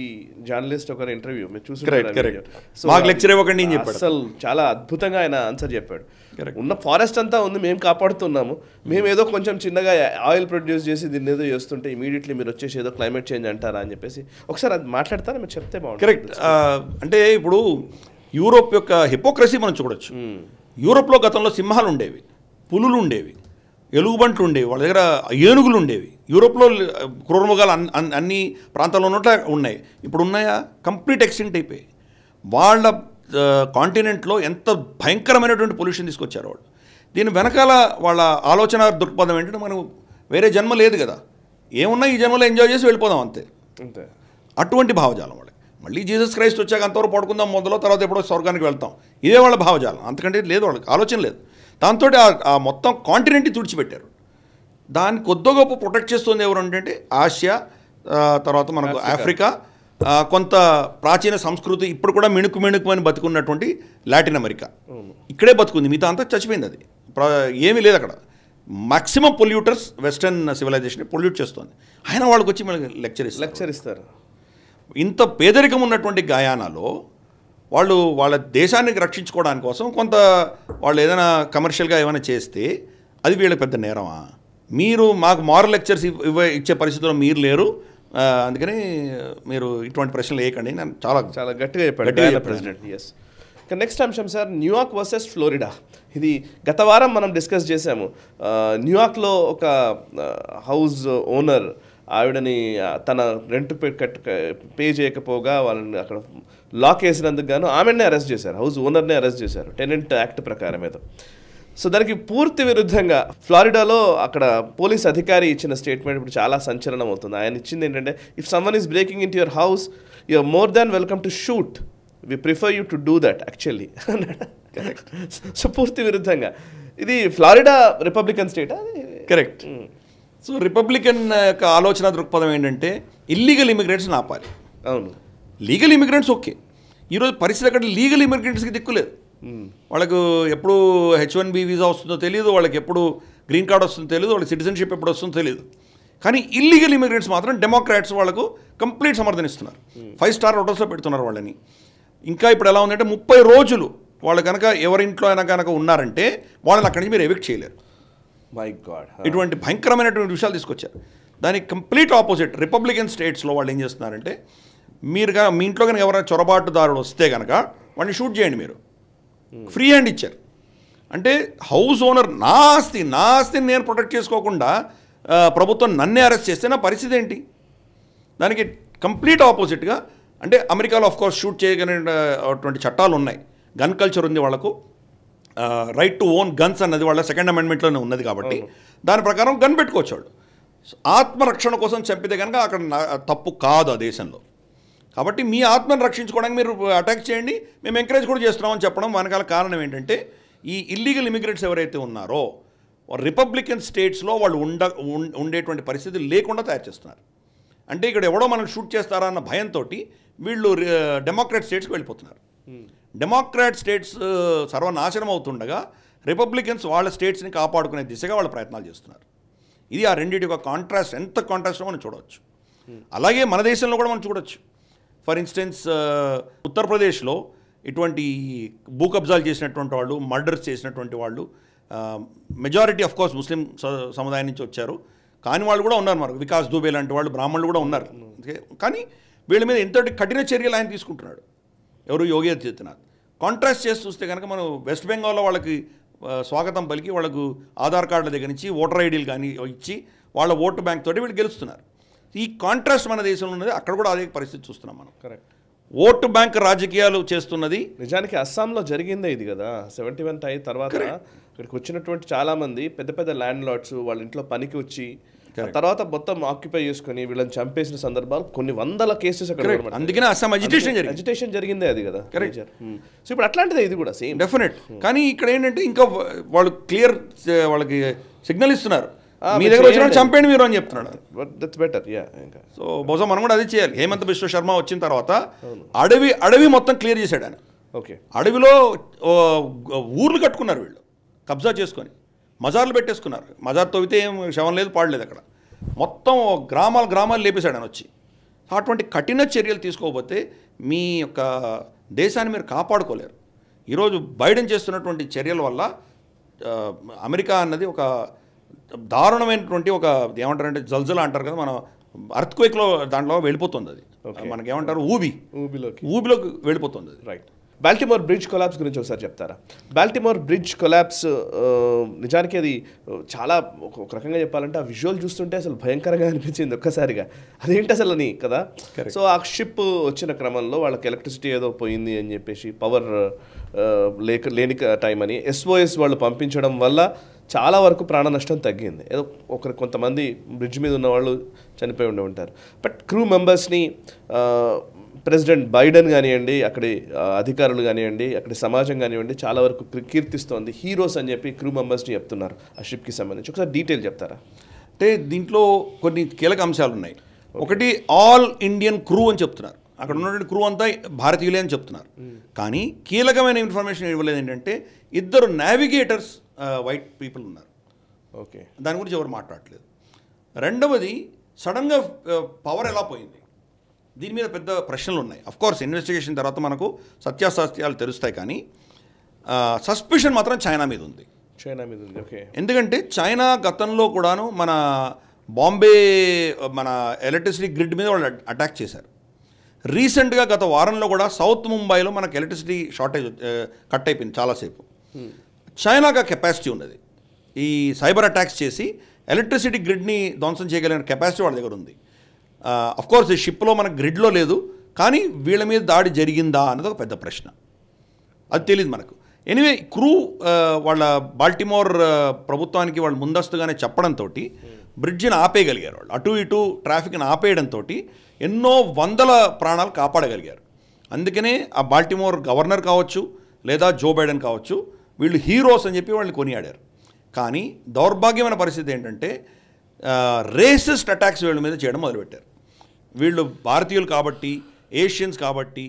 జర్నలిస్ట్ ఒక ఇంటర్వ్యూ మీరు చూసి మాకు లెక్చర్ ఇవ్వకండి అసలు చాలా అద్భుతంగా ఆయన ఆన్సర్ చెప్పాడు ఉన్న ఫారెస్ట్ అంతా ఉంది మేము కాపాడుతున్నాము మేము ఏదో కొంచెం చిన్నగా ఆయిల్ ప్రొడ్యూస్ చేసి దీన్ని ఏదో చేస్తుంటే ఇమీడియట్లీ మీరు వచ్చేసి ఏదో క్లైమేట్ చేంజ్ అంటారా అని చెప్పేసి ఒకసారి అది మాట్లాడతారా మీరు చెప్తే బాగుంటుంది కరెక్ట్ అంటే ఇప్పుడు యూరోప్ యొక్క హిపోక్రసీ మనం చూడొచ్చు యూరోప్లో hmm. గతంలో సింహాలు ఉండేవి పులులు ఉండేవి ఎలుగుబంట్లు ఉండేవి వాళ్ళ దగ్గర ఏనుగులు ఉండేవి యూరోప్లో అన్ అన్ని ప్రాంతాల్లో ఉన్నట్లు ఉన్నాయి ఇప్పుడు ఉన్నాయా కంప్లీట్ ఎక్స్టెంట్ అయిపోయాయి వాళ్ళ కాంటినెంట్లో ఎంత భయంకరమైనటువంటి పొల్యూషన్ తీసుకొచ్చారు వాళ్ళు దీని వెనకాల వాళ్ళ ఆలోచన దృక్పథం ఏంటంటే మనం వేరే జన్మ లేదు కదా ఏమున్నా ఈ జన్మలో ఎంజాయ్ చేసి వెళ్ళిపోదాం అంతే అంతే అటువంటి భావజాలం వాళ్ళకి మళ్ళీ జీసస్ క్రైస్ట్ వచ్చాక అంతవరకు పడుకుందాం మొదలు తర్వాత ఎప్పుడో స్వర్గానికి వెళ్తాం ఇదే వాళ్ళ భావజాలం అంతకంటే లేదు వాళ్ళకి ఆలోచన లేదు దాంతో ఆ మొత్తం కాంటినెంట్ని తుడిచిపెట్టారు దాన్ని కొద్ది గొప్ప ప్రొటెక్ట్ చేస్తుంది ఎవరు అంటే ఆసియా తర్వాత మనకు ఆఫ్రికా కొంత ప్రాచీన సంస్కృతి ఇప్పుడు కూడా మిణుకు మిణుకు అని బతుకున్నటువంటి లాటిన్ అమెరికా ఇక్కడే బతుకుంది మిగతా అంతా చచ్చిపోయింది అది ఏమీ లేదు అక్కడ maximum polluters western civilization pollute చేస్తుంది ఆయన వాళ్ళకి వచ్చి మనకి లెక్చర్ ఇస్తారు లెక్చర్ ఇస్తారు ఇంత పేదరికం ఉన్నటువంటి గాయానాలో వాళ్ళు వాళ్ళ దేశాన్ని రక్షించుకోవడానికి కోసం కొంత వాళ్ళు ఏదైనా కమర్షియల్గా ఏమైనా చేస్తే అది వీళ్ళకి పెద్ద నేరమా మీరు మాకు మారల్ లెక్చర్స్ ఇవ్వ ఇచ్చే పరిస్థితిలో మీరు లేరు అందుకని మీరు ఇటువంటి ప్రశ్నలు వేయకండి నేను చాలా చాలా గట్టిగా చెప్పాడు ప్రెసిడెంట్ ఎస్ ఇక నెక్స్ట్ అంశం సార్ న్యూయార్క్ వర్సెస్ ఫ్లోరిడా ఇది గత వారం మనం డిస్కస్ చేసాము న్యూయార్క్లో ఒక హౌస్ ఓనర్ ఆవిడని తన రెంట్ పే కట్ పే చేయకపోగా వాళ్ళని అక్కడ లాక్ వేసినందుకు గాను ఆమెనే అరెస్ట్ చేశారు హౌస్ ఓనర్నే అరెస్ట్ చేశారు టెనెంట్ యాక్ట్ ప్రకారం ఏదో సో దానికి పూర్తి విరుద్ధంగా ఫ్లారిడాలో అక్కడ పోలీస్ అధికారి ఇచ్చిన స్టేట్మెంట్ ఇప్పుడు చాలా సంచలనం అవుతుంది ఆయన ఇచ్చింది ఏంటంటే if someone is breaking in your house or more than welcome to shoot we prefer you to do that actually so పూర్తి విరుద్ధంగా ఇది Florida Republican state correct so Republican యొక్క ఆలోచన దృక్పథం ఏంటంటే ఇల్లీగల్ ఇమిగ్రెంట్స్ ఆపాలి అవును లీగల్ ఇమిగ్రెంట్స్ ఓకే ఈరోజు పరిస్థితి అక్కడ లీగల్ ఇమిగ్రెంట్స్కి దిక్కులేదు వాళ్ళకు ఎప్పుడు హెచ్ వన్ బి వీసా వస్తుందో తెలియదు వాళ్ళకి ఎప్పుడు గ్రీన్ కార్డ్ వస్తుందో తెలియదు వాళ్ళకి సిటిజన్షిప్ ఎప్పుడు వస్తుందో తెలియదు కానీ ఇల్లీగల్ ఇమిగ్రెంట్స్ మాత్రం డెమోక్రాట్స్ వాళ్ళకు కంప్లీట్ సమర్థనిస్తున్నారు ఫైవ్ స్టార్ హోటల్స్లో పెడుతున్నారు వాళ్ళని ఇంకా ఇప్పుడు ఎలా ఉందంటే ముప్పై రోజులు వాళ్ళు కనుక ఎవరింట్లో అయినా కనుక ఉన్నారంటే వాళ్ళని అక్కడి నుంచి మీరు ఎవిక్ట్ చేయలేరు బై గాడ్ ఇటువంటి భయంకరమైనటువంటి విషయాలు తీసుకొచ్చారు దానికి కంప్లీట్ ఆపోజిట్ రిపబ్లికన్ స్టేట్స్లో వాళ్ళు ఏం చేస్తున్నారంటే మీరు మీ ఇంట్లో కనుక ఎవరైనా చొరబాటుదారులు వస్తే కనుక వాడిని షూట్ చేయండి మీరు ఫ్రీ హ్యాండ్ ఇచ్చారు అంటే హౌస్ ఓనర్ నా ఆస్తి నా ఆస్తిని నేను ప్రొటెక్ట్ చేసుకోకుండా ప్రభుత్వం నన్నే అరెస్ట్ చేస్తే నా పరిస్థితి ఏంటి దానికి కంప్లీట్ ఆపోజిట్గా అంటే అమెరికాలో కోర్స్ షూట్ చేయగలిగినటువంటి చట్టాలు ఉన్నాయి గన్ కల్చర్ ఉంది వాళ్ళకు రైట్ టు ఓన్ గన్స్ అన్నది వాళ్ళ సెకండ్ అమెండ్మెంట్లోనే ఉన్నది కాబట్టి దాని ప్రకారం గన్ పెట్టుకోవచ్చు ఆత్మరక్షణ కోసం చంపితే కనుక అక్కడ తప్పు కాదు ఆ దేశంలో కాబట్టి మీ ఆత్మను రక్షించుకోవడానికి మీరు అటాక్ చేయండి మేము ఎంకరేజ్ కూడా చేస్తున్నామని చెప్పడం వెనకాల కారణం ఏంటంటే ఈ ఇల్లీగల్ ఇమిగ్రెంట్స్ ఎవరైతే ఉన్నారో రిపబ్లికన్ స్టేట్స్లో వాళ్ళు ఉండ ఉండేటువంటి పరిస్థితి లేకుండా తయారు చేస్తున్నారు అంటే ఇక్కడ ఎవడో మనం షూట్ చేస్తారా అన్న భయంతో వీళ్ళు డెమోక్రాట్ స్టేట్స్కి వెళ్ళిపోతున్నారు డెమోక్రాట్ hmm. స్టేట్స్ సర్వనాశనం అవుతుండగా రిపబ్లికన్స్ వాళ్ళ స్టేట్స్ని కాపాడుకునే దిశగా వాళ్ళ ప్రయత్నాలు చేస్తున్నారు ఇది ఆ రెండింటి యొక్క కాంట్రాస్ట్ ఎంత కాంట్రాస్ట్ మనం చూడవచ్చు hmm. అలాగే మన దేశంలో కూడా మనం చూడవచ్చు ఫర్ ఇన్స్టెన్స్ ఉత్తరప్రదేశ్లో ఇటువంటి భూ కబ్జాలు చేసినటువంటి వాళ్ళు మర్డర్స్ చేసినటువంటి వాళ్ళు మెజారిటీ ఆఫ్ కోర్స్ ముస్లిం సముదాయం నుంచి వచ్చారు కాని వాళ్ళు కూడా ఉన్నారు మనకు వికాస్ దూబే లాంటి వాళ్ళు బ్రాహ్మణులు కూడా ఉన్నారు కానీ వీళ్ళ మీద ఎంతటి కఠిన చర్యలు ఆయన తీసుకుంటున్నాడు ఎవరు యోగి ఆదిత్యనాథ్ కాంట్రాస్ట్ చేసి చూస్తే కనుక మనం వెస్ట్ బెంగాల్లో వాళ్ళకి స్వాగతం పలికి వాళ్ళకు ఆధార్ కార్డుల దగ్గర నుంచి ఓటర్ ఐడీలు కానీ ఇచ్చి వాళ్ళ ఓటు బ్యాంక్ తోటి వీళ్ళు గెలుస్తున్నారు ఈ కాంట్రాస్ట్ మన దేశంలో ఉన్నది అక్కడ కూడా అదే పరిస్థితి చూస్తున్నాం మనం కరెక్ట్ ఓటు బ్యాంక్ రాజకీయాలు చేస్తున్నది నిజానికి అస్సాంలో జరిగిందే ఇది కదా సెవెంటీ వన్ టై తర్వాత ఇక్కడికి వచ్చినటువంటి చాలామంది పెద్ద పెద్ద ల్యాండ్ లార్డ్స్ వాళ్ళ ఇంట్లో పనికి వచ్చి తర్వాత మొత్తం ఆక్యుపై చేసుకుని వీళ్ళని చంపేసిన సందర్భాలు కొన్ని వందల కేసెస్ అక్కడ అందుకనే అస్సాం అజిటేషన్ జరిగింది అజిటేషన్ జరిగిందే అది కదా కరెక్ట్ సో hmm. ఇప్పుడు అట్లాంటిదే ఇది కూడా సేమ్ డెఫినెట్ hmm. కానీ ఇక్కడ ఏంటంటే ఇంకా వాళ్ళు క్లియర్ వాళ్ళకి సిగ్నల్ ఇస్తున్నారు మీ దగ్గర వచ్చినప్పుడు చంపేయండి మీరు అని చెప్తున్నాడు దట్స్ బెటర్ యా ఇంకా సో బహుశా మనం కూడా అది చేయాలి హేమంత్ బిశ్వ శర్మ వచ్చిన తర్వాత అడవి అడవి మొత్తం క్లియర్ చేశాడు ఆయన ఓకే అడవిలో ఊర్లు కట్టుకున్నారు వీళ్ళు కబ్జా చేసుకొని మజార్లు పెట్టేసుకున్నారు మజార్ తవ్వితే ఏం శవం లేదు పాడలేదు అక్కడ మొత్తం గ్రామాలు గ్రామాలు లేపేశాడు ఆయన వచ్చి అటువంటి కఠిన చర్యలు తీసుకోకపోతే మీ యొక్క దేశాన్ని మీరు కాపాడుకోలేరు ఈరోజు బైడెన్ చేస్తున్నటువంటి చర్యల వల్ల అమెరికా అన్నది ఒక దారుణమైనటువంటి ఒక ఏమంటారంటే జల్జల అంటారు కదా మనం అర్త్ క్వేక్లో దాంట్లో వెళ్ళిపోతుంది అది మనకి ఏమంటారు ఊబి ఊబిలోకి ఊబిలోకి వెళ్ళిపోతుంది అది రైట్ బాల్టిమోర్ బ్రిడ్జ్ కొలాబ్స్ గురించి ఒకసారి చెప్తారా బాల్టిమోర్ బ్రిడ్జ్ కొలాబ్స్ నిజానికి అది చాలా ఒక రకంగా చెప్పాలంటే ఆ విజువల్ చూస్తుంటే అసలు భయంకరంగా అనిపించింది ఒక్కసారిగా అదేంటి అసలు అని కదా సో ఆ షిప్ వచ్చిన క్రమంలో వాళ్ళకి ఎలక్ట్రిసిటీ ఏదో పోయింది అని చెప్పేసి పవర్ లేక లేని టైం అని ఎస్ఓఎస్ వాళ్ళు పంపించడం వల్ల చాలా వరకు ప్రాణ నష్టం తగ్గింది ఏదో ఒకరు కొంతమంది బ్రిడ్జ్ మీద ఉన్న వాళ్ళు చనిపోయి ఉండి ఉంటారు బట్ క్రూ మెంబర్స్ని ప్రెసిడెంట్ బైడెన్ కానివ్వండి అక్కడి అధికారులు కానివ్వండి అక్కడి సమాజం కానివ్వండి చాలా వరకు కీర్తిస్తోంది హీరోస్ అని చెప్పి క్రూ మెంబర్స్ని చెప్తున్నారు ఆ షిప్కి సంబంధించి ఒకసారి డీటెయిల్ చెప్తారా అంటే దీంట్లో కొన్ని కీలక అంశాలు ఉన్నాయి ఒకటి ఆల్ ఇండియన్ క్రూ అని చెప్తున్నారు అక్కడ ఉన్నటువంటి క్రూ అంతా భారతీయులే అని చెప్తున్నారు కానీ కీలకమైన ఇన్ఫర్మేషన్ ఇవ్వలేదు ఏంటంటే ఇద్దరు నావిగేటర్స్ వైట్ పీపుల్ ఉన్నారు ఓకే దాని గురించి ఎవరు మాట్లాడలేదు రెండవది సడన్గా పవర్ ఎలా పోయింది దీని మీద పెద్ద ప్రశ్నలు ఉన్నాయి కోర్స్ ఇన్వెస్టిగేషన్ తర్వాత మనకు సత్యాసత్యాలు తెలుస్తాయి కానీ సస్పిషన్ మాత్రం చైనా మీద ఉంది చైనా మీద ఉంది ఓకే ఎందుకంటే చైనా గతంలో కూడాను మన బాంబే మన ఎలక్ట్రిసిటీ గ్రిడ్ మీద వాళ్ళు అటాక్ చేశారు రీసెంట్గా గత వారంలో కూడా సౌత్ ముంబైలో మనకు ఎలక్ట్రిసిటీ షార్టేజ్ కట్ అయిపోయింది చాలాసేపు hmm. చైనాగా కెపాసిటీ ఉన్నది ఈ సైబర్ అటాక్స్ చేసి ఎలక్ట్రిసిటీ గ్రిడ్ని ధ్వంసం చేయగలిగిన కెపాసిటీ వాళ్ళ దగ్గర ఉంది అఫ్కోర్స్ ఈ షిప్లో మనకు గ్రిడ్లో లేదు కానీ వీళ్ళ మీద దాడి జరిగిందా అన్నది ఒక పెద్ద ప్రశ్న అది తెలియదు మనకు ఎనివే క్రూ వాళ్ళ బాల్టిమోర్ ప్రభుత్వానికి వాళ్ళు ముందస్తుగానే చెప్పడంతో బ్రిడ్జిని ఆపేయగలిగారు వాళ్ళు అటు ఇటు ట్రాఫిక్ని ఆపేయడంతో ఎన్నో వందల ప్రాణాలు కాపాడగలిగారు అందుకనే ఆ బాల్టిమోర్ గవర్నర్ కావచ్చు లేదా జో బైడెన్ కావచ్చు వీళ్ళు హీరోస్ అని చెప్పి వాళ్ళని కొనియాడారు కానీ దౌర్భాగ్యమైన పరిస్థితి ఏంటంటే రేసిస్ట్ అటాక్స్ వీళ్ళ మీద చేయడం మొదలుపెట్టారు వీళ్ళు భారతీయులు కాబట్టి ఏషియన్స్ కాబట్టి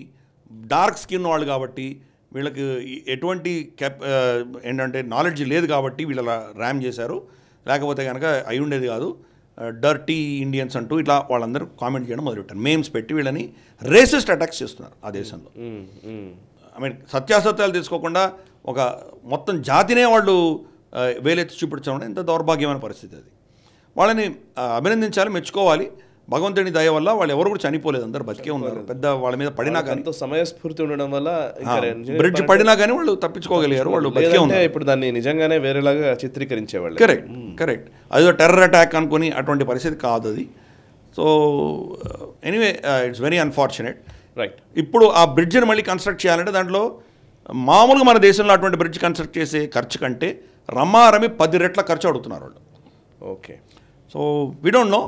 డార్క్ స్కిన్ వాళ్ళు కాబట్టి వీళ్ళకి ఎటువంటి కెప్ ఏంటంటే నాలెడ్జ్ లేదు కాబట్టి వీళ్ళు ర్యామ్ చేశారు లేకపోతే కనుక అయి ఉండేది కాదు డర్టీ ఇండియన్స్ అంటూ ఇట్లా వాళ్ళందరూ కామెంట్ చేయడం మొదలుపెట్టారు మేమ్స్ పెట్టి వీళ్ళని రేసిస్ట్ అటాక్స్ చేస్తున్నారు ఆ దేశంలో ఐ మీన్ సత్యాసత్యాలు తీసుకోకుండా ఒక మొత్తం జాతినే వాళ్ళు వేలెత్తి చూపించడం ఎంత దౌర్భాగ్యమైన పరిస్థితి అది వాళ్ళని అభినందించాలి మెచ్చుకోవాలి భగవంతుని దయ వల్ల వాళ్ళు ఎవరు కూడా చనిపోలేదు అందరు బతికే ఉన్నారు పెద్ద వాళ్ళ మీద పడినా కానీ సమయస్ఫూర్తి ఉండడం వల్ల బ్రిడ్జ్ పడినా కానీ వాళ్ళు తప్పించుకోగలిగారు వాళ్ళు బతికే ఉన్నారు ఇప్పుడు దాన్ని నిజంగానే వేరేలాగా చిత్రీకరించేవాళ్ళు కరెక్ట్ కరెక్ట్ hmm. అది టెర్రర్ అటాక్ అనుకుని అటువంటి పరిస్థితి కాదు అది so anyway it's very unfortunate right ఇప్పుడు ఆ బ్రిడ్జ్ని మళ్ళీ కన్స్ట్రక్ట్ చేయాలంటే దాంట్లో మామూలుగా మన దేశంలో అటువంటి బ్రిడ్జ్ కన్స్ట్రక్ట్ చేసే ఖర్చు కంటే రమ్మారమి పది రెట్ల ఖర్చు అడుగుతున్నారు వాళ్ళు ఓకే సో వి నో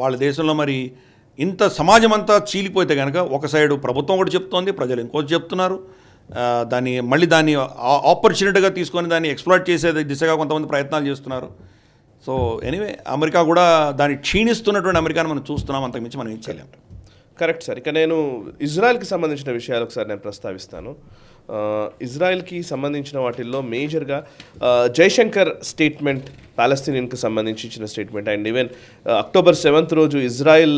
వాళ్ళ దేశంలో మరి ఇంత సమాజం అంతా చీలిపోతే కనుక ఒక సైడు ప్రభుత్వం కూడా చెప్తోంది ప్రజలు ఇంకోటి చెప్తున్నారు uh, దాన్ని మళ్ళీ దాన్ని ఆపర్చునిటీగా తీసుకొని దాన్ని ఎక్స్ప్లోర్ చేసే దిశగా కొంతమంది ప్రయత్నాలు చేస్తున్నారు సో ఎనీవే అమెరికా కూడా దాన్ని క్షీణిస్తున్నటువంటి అమెరికాను మనం చూస్తున్నాం అంతకుమించి మనం ఏం చేయలేము కరెక్ట్ సార్ ఇక నేను ఇజ్రాయెల్కి సంబంధించిన విషయాలు ఒకసారి నేను ప్రస్తావిస్తాను ఇజ్రాయెల్కి సంబంధించిన వాటిల్లో మేజర్గా జయశంకర్ స్టేట్మెంట్ పాలస్తీనియన్కి సంబంధించిన statement and even October seventh రోజు ఇజ్రాయెల్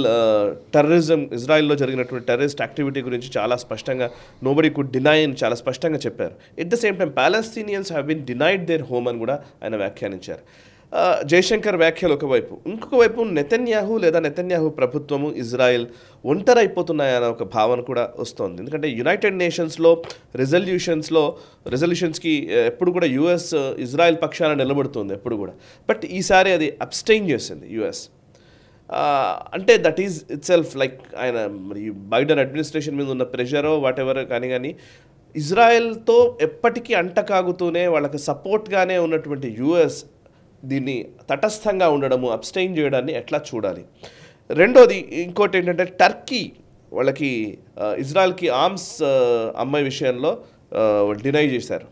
టెర్రరిజం ఇజ్రాయెల్లో జరిగినటువంటి టెర్రరిస్ట్ యాక్టివిటీ గురించి చాలా స్పష్టంగా నోబడి కుడ్ డినై అని చాలా స్పష్టంగా చెప్పారు at the same time Palestinians have been denied their home అని కూడా ఆయన వ్యాఖ్యానించారు జయశంకర్ వ్యాఖ్యలు ఒకవైపు ఇంకొక వైపు నెతన్యాహు లేదా నెతన్యాహు ప్రభుత్వము ఇజ్రాయెల్ ఒంటరైపోతున్నాయనే ఒక భావన కూడా వస్తుంది ఎందుకంటే యునైటెడ్ నేషన్స్లో రెజల్యూషన్స్లో రెజల్యూషన్స్కి ఎప్పుడు కూడా యుఎస్ ఇజ్రాయెల్ పక్షాన నిలబడుతుంది ఎప్పుడు కూడా బట్ ఈసారి అది అబ్స్టైన్ చేసింది యుఎస్ అంటే that is itself like ఆయన మరి బైడెన్ అడ్మినిస్ట్రేషన్ మీద ఉన్న ప్రెషరో వాట్ ఎవరో కానీ కానీ ఇజ్రాయెల్తో ఎప్పటికీ అంటకాగుతూనే వాళ్ళకి సపోర్ట్గానే ఉన్నటువంటి యుఎస్ దీన్ని తటస్థంగా ఉండడము అబ్స్టైన్ చేయడాన్ని ఎట్లా చూడాలి రెండోది ఇంకోటి ఏంటంటే టర్కీ వాళ్ళకి ఇజ్రాయెల్కి ఆర్మ్స్ అమ్మాయి విషయంలో డినై చేశారు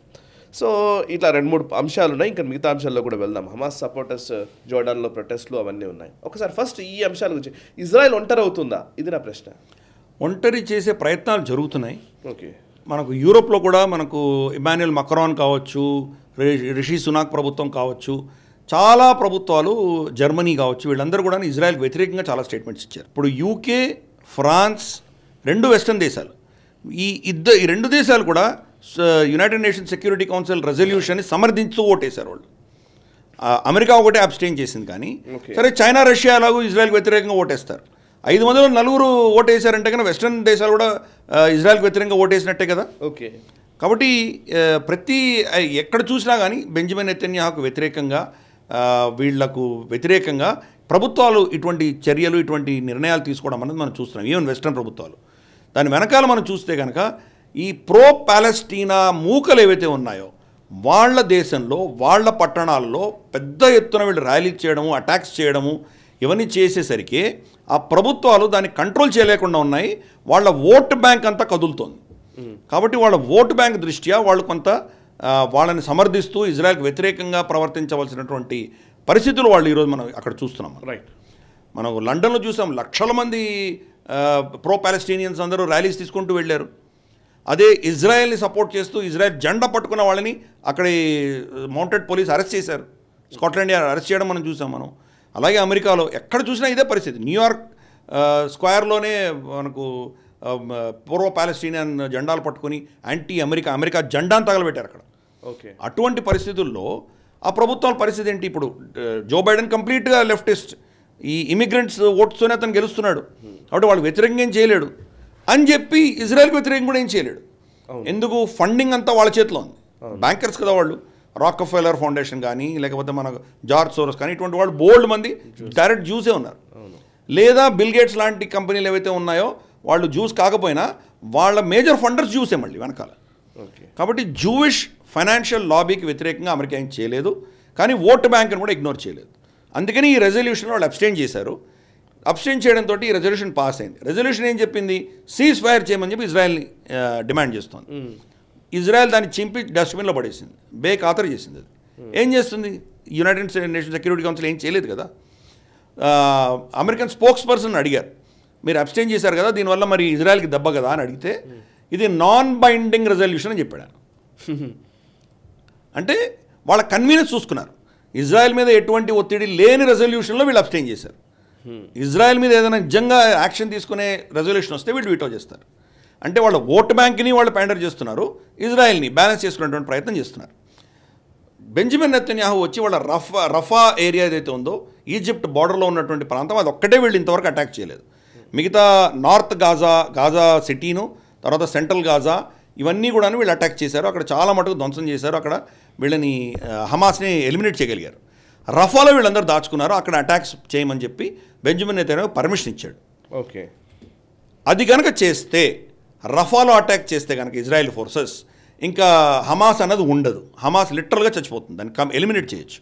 సో ఇట్లా రెండు మూడు అంశాలు ఉన్నాయి ఇంకా మిగతా అంశాల్లో కూడా వెళ్దాం హమాస్ సపోర్టర్స్ జోర్డాన్లో ప్రొటెస్ట్లు అవన్నీ ఉన్నాయి ఒకసారి ఫస్ట్ ఈ అంశాల గురించి ఇజ్రాయెల్ ఒంటరి అవుతుందా ఇది నా ప్రశ్న ఒంటరి చేసే ప్రయత్నాలు జరుగుతున్నాయి ఓకే మనకు యూరోప్లో కూడా మనకు ఇమాన్యుయల్ మక్రాన్ కావచ్చు రిషి సునాక్ ప్రభుత్వం కావచ్చు చాలా ప్రభుత్వాలు జర్మనీ కావచ్చు వీళ్ళందరూ కూడా ఇజ్రాయెల్కి వ్యతిరేకంగా చాలా స్టేట్మెంట్స్ ఇచ్చారు ఇప్పుడు యూకే ఫ్రాన్స్ రెండు వెస్టర్న్ దేశాలు ఈ ఇద్దరు ఈ రెండు దేశాలు కూడా యునైటెడ్ నేషన్స్ సెక్యూరిటీ కౌన్సిల్ రెజల్యూషన్ని సమర్థించుతూ ఓటేశారు వాళ్ళు అమెరికా ఒకటే అబ్స్టైన్ చేసింది కానీ సరే చైనా రష్యా అలాగూ ఇజ్రాయెల్కి వ్యతిరేకంగా ఓటేస్తారు ఐదు మందిలో నలుగురు ఓటేశారంటే కనుక వెస్ట్రన్ దేశాలు కూడా ఇజ్రాయెల్కి వ్యతిరేకంగా ఓటేసినట్టే కదా ఓకే కాబట్టి ప్రతి ఎక్కడ చూసినా కానీ బెంజమిన్ ఎత్తన్యాహకు వ్యతిరేకంగా వీళ్లకు వ్యతిరేకంగా ప్రభుత్వాలు ఇటువంటి చర్యలు ఇటువంటి నిర్ణయాలు తీసుకోవడం అనేది మనం చూస్తున్నాం ఈవెన్ వెస్ట్రన్ ప్రభుత్వాలు దాని వెనకాల మనం చూస్తే కనుక ఈ ప్రో ప్యాలెస్టీనా మూకలు ఏవైతే ఉన్నాయో వాళ్ళ దేశంలో వాళ్ళ పట్టణాల్లో పెద్ద ఎత్తున వీళ్ళు ర్యాలీ చేయడము అటాక్స్ చేయడము ఇవన్నీ చేసేసరికి ఆ ప్రభుత్వాలు దాన్ని కంట్రోల్ చేయలేకుండా ఉన్నాయి వాళ్ళ ఓట్ బ్యాంక్ అంతా కదులుతోంది కాబట్టి వాళ్ళ ఓటు బ్యాంక్ దృష్ట్యా వాళ్ళు కొంత వాళ్ళని సమర్థిస్తూ ఇజ్రాయెల్కి వ్యతిరేకంగా ప్రవర్తించవలసినటువంటి పరిస్థితులు వాళ్ళు ఈరోజు మనం అక్కడ చూస్తున్నాం రైట్ మనం లండన్లో చూసాం లక్షల మంది ప్రో ప్యాలెస్టీనియన్స్ అందరూ ర్యాలీస్ తీసుకుంటూ వెళ్ళారు అదే ఇజ్రాయెల్ని సపోర్ట్ చేస్తూ ఇజ్రాయెల్ జెండా పట్టుకున్న వాళ్ళని అక్కడి మౌంటెడ్ పోలీస్ అరెస్ట్ చేశారు స్కాట్లాండ్ యార్డ్ అరెస్ట్ చేయడం మనం చూసాం మనం అలాగే అమెరికాలో ఎక్కడ చూసినా ఇదే పరిస్థితి న్యూయార్క్ స్క్వేర్లోనే మనకు పూర్వ పాలస్టీనియన్ జెండాలు పట్టుకుని యాంటీ అమెరికా అమెరికా జెండాను తగలబెట్టారు అక్కడ ఓకే అటువంటి పరిస్థితుల్లో ఆ ప్రభుత్వాల పరిస్థితి ఏంటి ఇప్పుడు జో బైడెన్ కంప్లీట్గా లెఫ్టిస్ట్ ఈ ఇమిగ్రెంట్స్ ఓట్స్తోనే అతను గెలుస్తున్నాడు కాబట్టి వాళ్ళు వ్యతిరేకంగా ఏం చేయలేడు అని చెప్పి ఇజ్రాయెల్కి వ్యతిరేకం కూడా ఏం చేయలేడు ఎందుకు ఫండింగ్ అంతా వాళ్ళ చేతిలో ఉంది బ్యాంకర్స్ కదా వాళ్ళు రాక్ ఫెలర్ ఫౌండేషన్ కానీ లేకపోతే మన జార్జ్ సోరస్ కానీ ఇటువంటి వాళ్ళు బోల్డ్ మంది డైరెక్ట్ జ్యూసే ఉన్నారు లేదా బిల్గేట్స్ లాంటి కంపెనీలు ఏవైతే ఉన్నాయో వాళ్ళు జ్యూస్ కాకపోయినా వాళ్ళ మేజర్ ఫండర్స్ జ్యూసే మళ్ళీ వెనకాల కాబట్టి జూయిష్ ఫైనాన్షియల్ లాబీకి వ్యతిరేకంగా అమెరికా ఏం చేయలేదు కానీ ఓటు అని కూడా ఇగ్నోర్ చేయలేదు అందుకని ఈ రెజల్యూషన్ వాళ్ళు అబ్స్టైన్ చేశారు అబ్స్టైన్ చేయడంతో ఈ రెజల్యూషన్ పాస్ అయింది రెజల్యూషన్ ఏం చెప్పింది సీజ్ ఫైర్ చేయమని చెప్పి ఇజ్రాయల్ని డిమాండ్ చేస్తుంది ఇజ్రాయెల్ దాన్ని చింపి డస్ట్బిన్లో పడేసింది బేక్ ఆథర్ చేసింది అది ఏం చేస్తుంది యునైటెడ్ నేషన్ సెక్యూరిటీ కౌన్సిల్ ఏం చేయలేదు కదా అమెరికన్ స్పోక్స్ పర్సన్ అడిగారు మీరు అబ్స్టైన్ చేశారు కదా దీనివల్ల మరి ఇజ్రాయెల్కి దెబ్బ కదా అని అడిగితే ఇది నాన్ బైండింగ్ రెజల్యూషన్ అని చెప్పాడు అంటే వాళ్ళ కన్వీనియన్స్ చూసుకున్నారు ఇజ్రాయెల్ మీద ఎటువంటి ఒత్తిడి లేని రెజల్యూషన్లో వీళ్ళు అబ్స్టైన్ చేశారు ఇజ్రాయెల్ మీద ఏదైనా నిజంగా యాక్షన్ తీసుకునే రెజల్యూషన్ వస్తే వీళ్ళు వీటో చేస్తారు అంటే వాళ్ళ ఓట్ బ్యాంక్ని వాళ్ళు ప్యాండర్ చేస్తున్నారు ఇజ్రాయెల్ని బ్యాలెన్స్ చేసుకునేటువంటి ప్రయత్నం చేస్తున్నారు బెంజమిన్ నెత్తన్యాహు వచ్చి వాళ్ళ రఫా రఫా ఏరియా ఏదైతే ఉందో ఈజిప్ట్ బార్డర్లో ఉన్నటువంటి ప్రాంతం అది ఒక్కటే వీళ్ళు ఇంతవరకు అటాక్ చేయలేదు మిగతా నార్త్ గాజా గాజా సిటీను తర్వాత సెంట్రల్ గాజా ఇవన్నీ కూడా వీళ్ళు అటాక్ చేశారు అక్కడ చాలా మటుకు ధ్వంసం చేశారు అక్కడ వీళ్ళని హమాస్ని ఎలిమినేట్ చేయగలిగారు రఫాలో వీళ్ళందరూ దాచుకున్నారు అక్కడ అటాక్స్ చేయమని చెప్పి బెంజమిన్ అయితే పర్మిషన్ ఇచ్చాడు ఓకే అది కనుక చేస్తే రఫాలో అటాక్ చేస్తే కనుక ఇజ్రాయెల్ ఫోర్సెస్ ఇంకా హమాస్ అన్నది ఉండదు హమాస్ లిటరల్గా చచ్చిపోతుంది దాన్ని కమ్ ఎలిమినేట్ చేయొచ్చు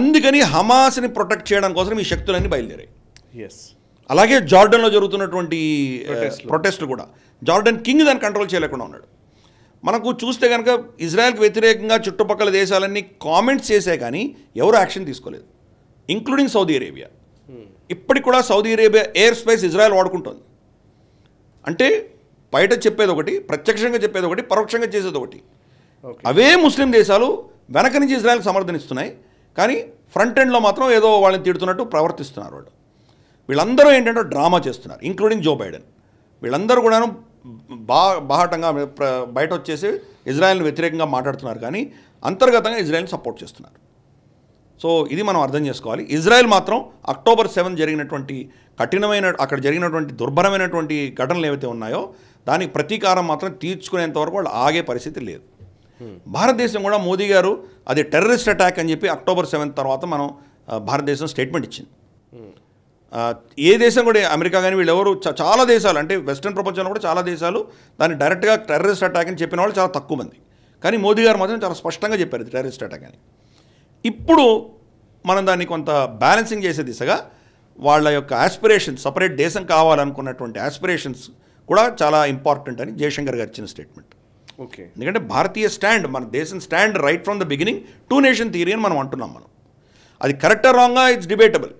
అందుకని హమాస్ని ప్రొటెక్ట్ చేయడం కోసం ఈ శక్తులన్నీ బయలుదేరాయి ఎస్ అలాగే జార్డన్లో జరుగుతున్నటువంటి ప్రొటెస్ట్లు కూడా జార్డన్ కింగ్ దాన్ని కంట్రోల్ చేయలేకుండా ఉన్నాడు మనకు చూస్తే కనుక ఇజ్రాయెల్కి వ్యతిరేకంగా చుట్టుపక్కల దేశాలన్నీ కామెంట్స్ చేసే కానీ ఎవరు యాక్షన్ తీసుకోలేదు ఇంక్లూడింగ్ సౌదీ అరేబియా hmm. ఇప్పటికి కూడా Saudi Arabia air space Israel వాడుకుంటుంది అంటే బయట చెప్పేది ఒకటి ప్రత్యక్షంగా చెప్పేది ఒకటి పరోక్షంగా చేసేది ఒకటి అవే ముస్లిం దేశాలు వెనక నుంచి ఇజ్రాయెల్ సమర్థనిస్తున్నాయి కానీ ఫ్రంట్ ఎండ్లో మాత్రం ఏదో వాళ్ళని తిడుతున్నట్టు ప్రవర్తిస్తున్నారు వాళ్ళు వీళ్ళందరూ ఏంటంటే డ్రామా చేస్తున్నారు ఇంక్లూడింగ్ జో బైడెన్ వీళ్ళందరూ కూడాను బా బాహటంగా బయట వచ్చేసి ఇజ్రాయెల్ని వ్యతిరేకంగా మాట్లాడుతున్నారు కానీ అంతర్గతంగా ఇజ్రాయెల్ని సపోర్ట్ చేస్తున్నారు సో ఇది మనం అర్థం చేసుకోవాలి ఇజ్రాయెల్ మాత్రం అక్టోబర్ సెవెన్ జరిగినటువంటి కఠినమైన అక్కడ జరిగినటువంటి దుర్భరమైనటువంటి ఘటనలు ఏవైతే ఉన్నాయో దానికి ప్రతీకారం మాత్రం తీర్చుకునేంత వరకు వాళ్ళు ఆగే పరిస్థితి లేదు భారతదేశం కూడా మోదీ గారు అది టెర్రరిస్ట్ అటాక్ అని చెప్పి అక్టోబర్ సెవెన్ తర్వాత మనం భారతదేశం స్టేట్మెంట్ ఇచ్చింది ఏ దేశం కూడా అమెరికా కానీ వీళ్ళెవరు చాలా దేశాలు అంటే వెస్ట్రన్ ప్రపంచంలో కూడా చాలా దేశాలు దాన్ని డైరెక్ట్గా టెర్రరిస్ట్ అటాక్ అని చెప్పిన వాళ్ళు చాలా తక్కువ మంది కానీ మోదీ గారు మాత్రం చాలా స్పష్టంగా చెప్పారు ఇది టెర్రరిస్ట్ అటాక్ అని ఇప్పుడు మనం దాన్ని కొంత బ్యాలెన్సింగ్ చేసే దిశగా వాళ్ళ యొక్క ఆస్పిరేషన్స్ సపరేట్ దేశం కావాలనుకున్నటువంటి ఆస్పిరేషన్స్ కూడా చాలా ఇంపార్టెంట్ అని జయశంకర్ గారు ఇచ్చిన స్టేట్మెంట్ ఓకే ఎందుకంటే భారతీయ స్టాండ్ మన దేశం stand right from the beginning two nation theory అని మనం అంటున్నాం మనం అది కరెక్టా రాంగా ఇట్స్ డిబేటబుల్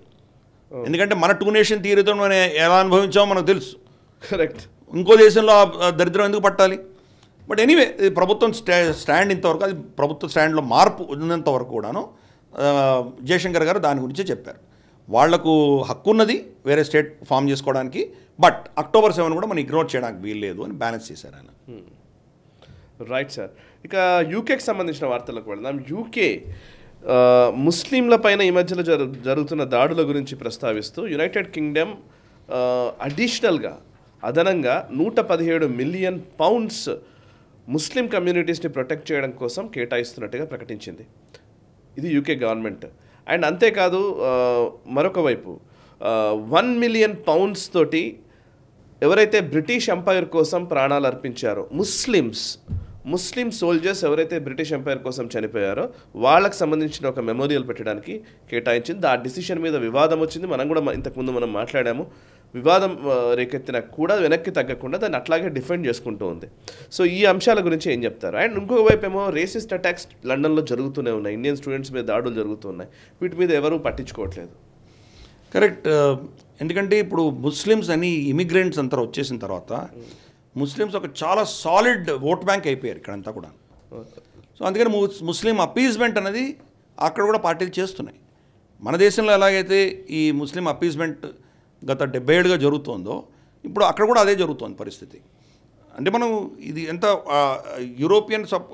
Oh. ఎందుకంటే మన టూ నేషన్ థియరీతో మనం ఎలా అనుభవించామో మనకు తెలుసు కరెక్ట్ ఇంకో దేశంలో దరిద్రం ఎందుకు పట్టాలి బట్ ఎనీవే ఇది ప్రభుత్వం స్టా స్టాండ్ ఇంతవరకు అది ప్రభుత్వ స్టాండ్లో మార్పు ఉన్నంతవరకు కూడాను జయశంకర్ గారు దాని గురించి చెప్పారు వాళ్లకు హక్కు ఉన్నది వేరే స్టేట్ ఫామ్ చేసుకోవడానికి బట్ అక్టోబర్ సెవెన్ కూడా మనం ఇగ్నోర్ చేయడానికి వీల్లేదు అని బ్యాలెన్స్ చేశారు ఆయన రైట్ hmm. సార్ ఇక యూకేకి సంబంధించిన వార్తలకు వెళ్దాం యూకే ముస్లింల పైన ఈ మధ్యలో జరు జరుగుతున్న దాడుల గురించి ప్రస్తావిస్తూ యునైటెడ్ కింగ్డమ్ అడిషనల్గా అదనంగా నూట పదిహేడు మిలియన్ పౌండ్స్ ముస్లిం కమ్యూనిటీస్ని ప్రొటెక్ట్ చేయడం కోసం కేటాయిస్తున్నట్టుగా ప్రకటించింది ఇది యూకే గవర్నమెంట్ అండ్ అంతేకాదు మరొక వైపు వన్ మిలియన్ పౌండ్స్ తోటి ఎవరైతే బ్రిటిష్ ఎంపైర్ కోసం ప్రాణాలు అర్పించారో ముస్లిమ్స్ ముస్లిం సోల్జర్స్ ఎవరైతే బ్రిటిష్ ఎంపైర్ కోసం చనిపోయారో వాళ్ళకి సంబంధించిన ఒక మెమోరియల్ పెట్టడానికి కేటాయించింది ఆ డిసిషన్ మీద వివాదం వచ్చింది మనం కూడా ఇంతకుముందు మనం మాట్లాడాము వివాదం రేకెత్తిన కూడా వెనక్కి తగ్గకుండా దాన్ని అట్లాగే డిఫెండ్ చేసుకుంటూ ఉంది సో ఈ అంశాల గురించి ఏం చెప్తారు అండ్ వైపు ఏమో రేసిస్ట్ అటాక్స్ లండన్లో జరుగుతూనే ఉన్నాయి ఇండియన్ స్టూడెంట్స్ మీద దాడులు జరుగుతున్నాయి వీటి మీద ఎవరూ పట్టించుకోవట్లేదు కరెక్ట్ ఎందుకంటే ఇప్పుడు ముస్లిమ్స్ అని ఇమిగ్రెంట్స్ అంతా వచ్చేసిన తర్వాత ముస్లిమ్స్ ఒక చాలా సాలిడ్ ఓట్ బ్యాంక్ అయిపోయారు ఇక్కడంతా కూడా సో అందుకని ముస్లిం అపీజ్మెంట్ అనేది అక్కడ కూడా పార్టీలు చేస్తున్నాయి మన దేశంలో ఎలాగైతే ఈ ముస్లిం అపీజ్మెంట్ గత డెబ్బై ఏడుగా జరుగుతుందో ఇప్పుడు అక్కడ కూడా అదే జరుగుతోంది పరిస్థితి అంటే మనం ఇది ఎంత యూరోపియన్ సబ్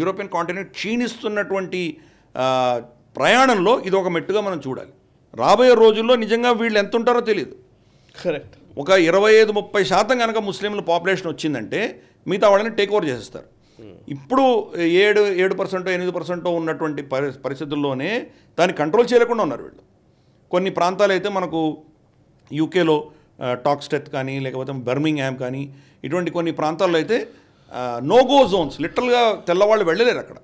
యూరోపియన్ కాంటినెంట్ క్షీణిస్తున్నటువంటి ప్రయాణంలో ఇది ఒక మెట్టుగా మనం చూడాలి రాబోయే రోజుల్లో నిజంగా వీళ్ళు ఎంత ఉంటారో తెలియదు కరెక్ట్ ఒక ఇరవై ఐదు ముప్పై శాతం కనుక ముస్లింల పాపులేషన్ వచ్చిందంటే మిగతా వాళ్ళని టేక్ ఓవర్ చేసేస్తారు ఇప్పుడు ఏడు ఏడు పర్సెంటో ఎనిమిది పర్సెంటో ఉన్నటువంటి పరి పరిస్థితుల్లోనే దాన్ని కంట్రోల్ చేయలేకుండా ఉన్నారు వీళ్ళు కొన్ని ప్రాంతాలు అయితే మనకు యూకేలో టాక్స్టెత్ కానీ లేకపోతే బర్మింగ్ హ్యామ్ కానీ ఇటువంటి కొన్ని ప్రాంతాల్లో అయితే నో గో జోన్స్ లిటరల్గా తెల్లవాళ్ళు వెళ్ళలేరు అక్కడ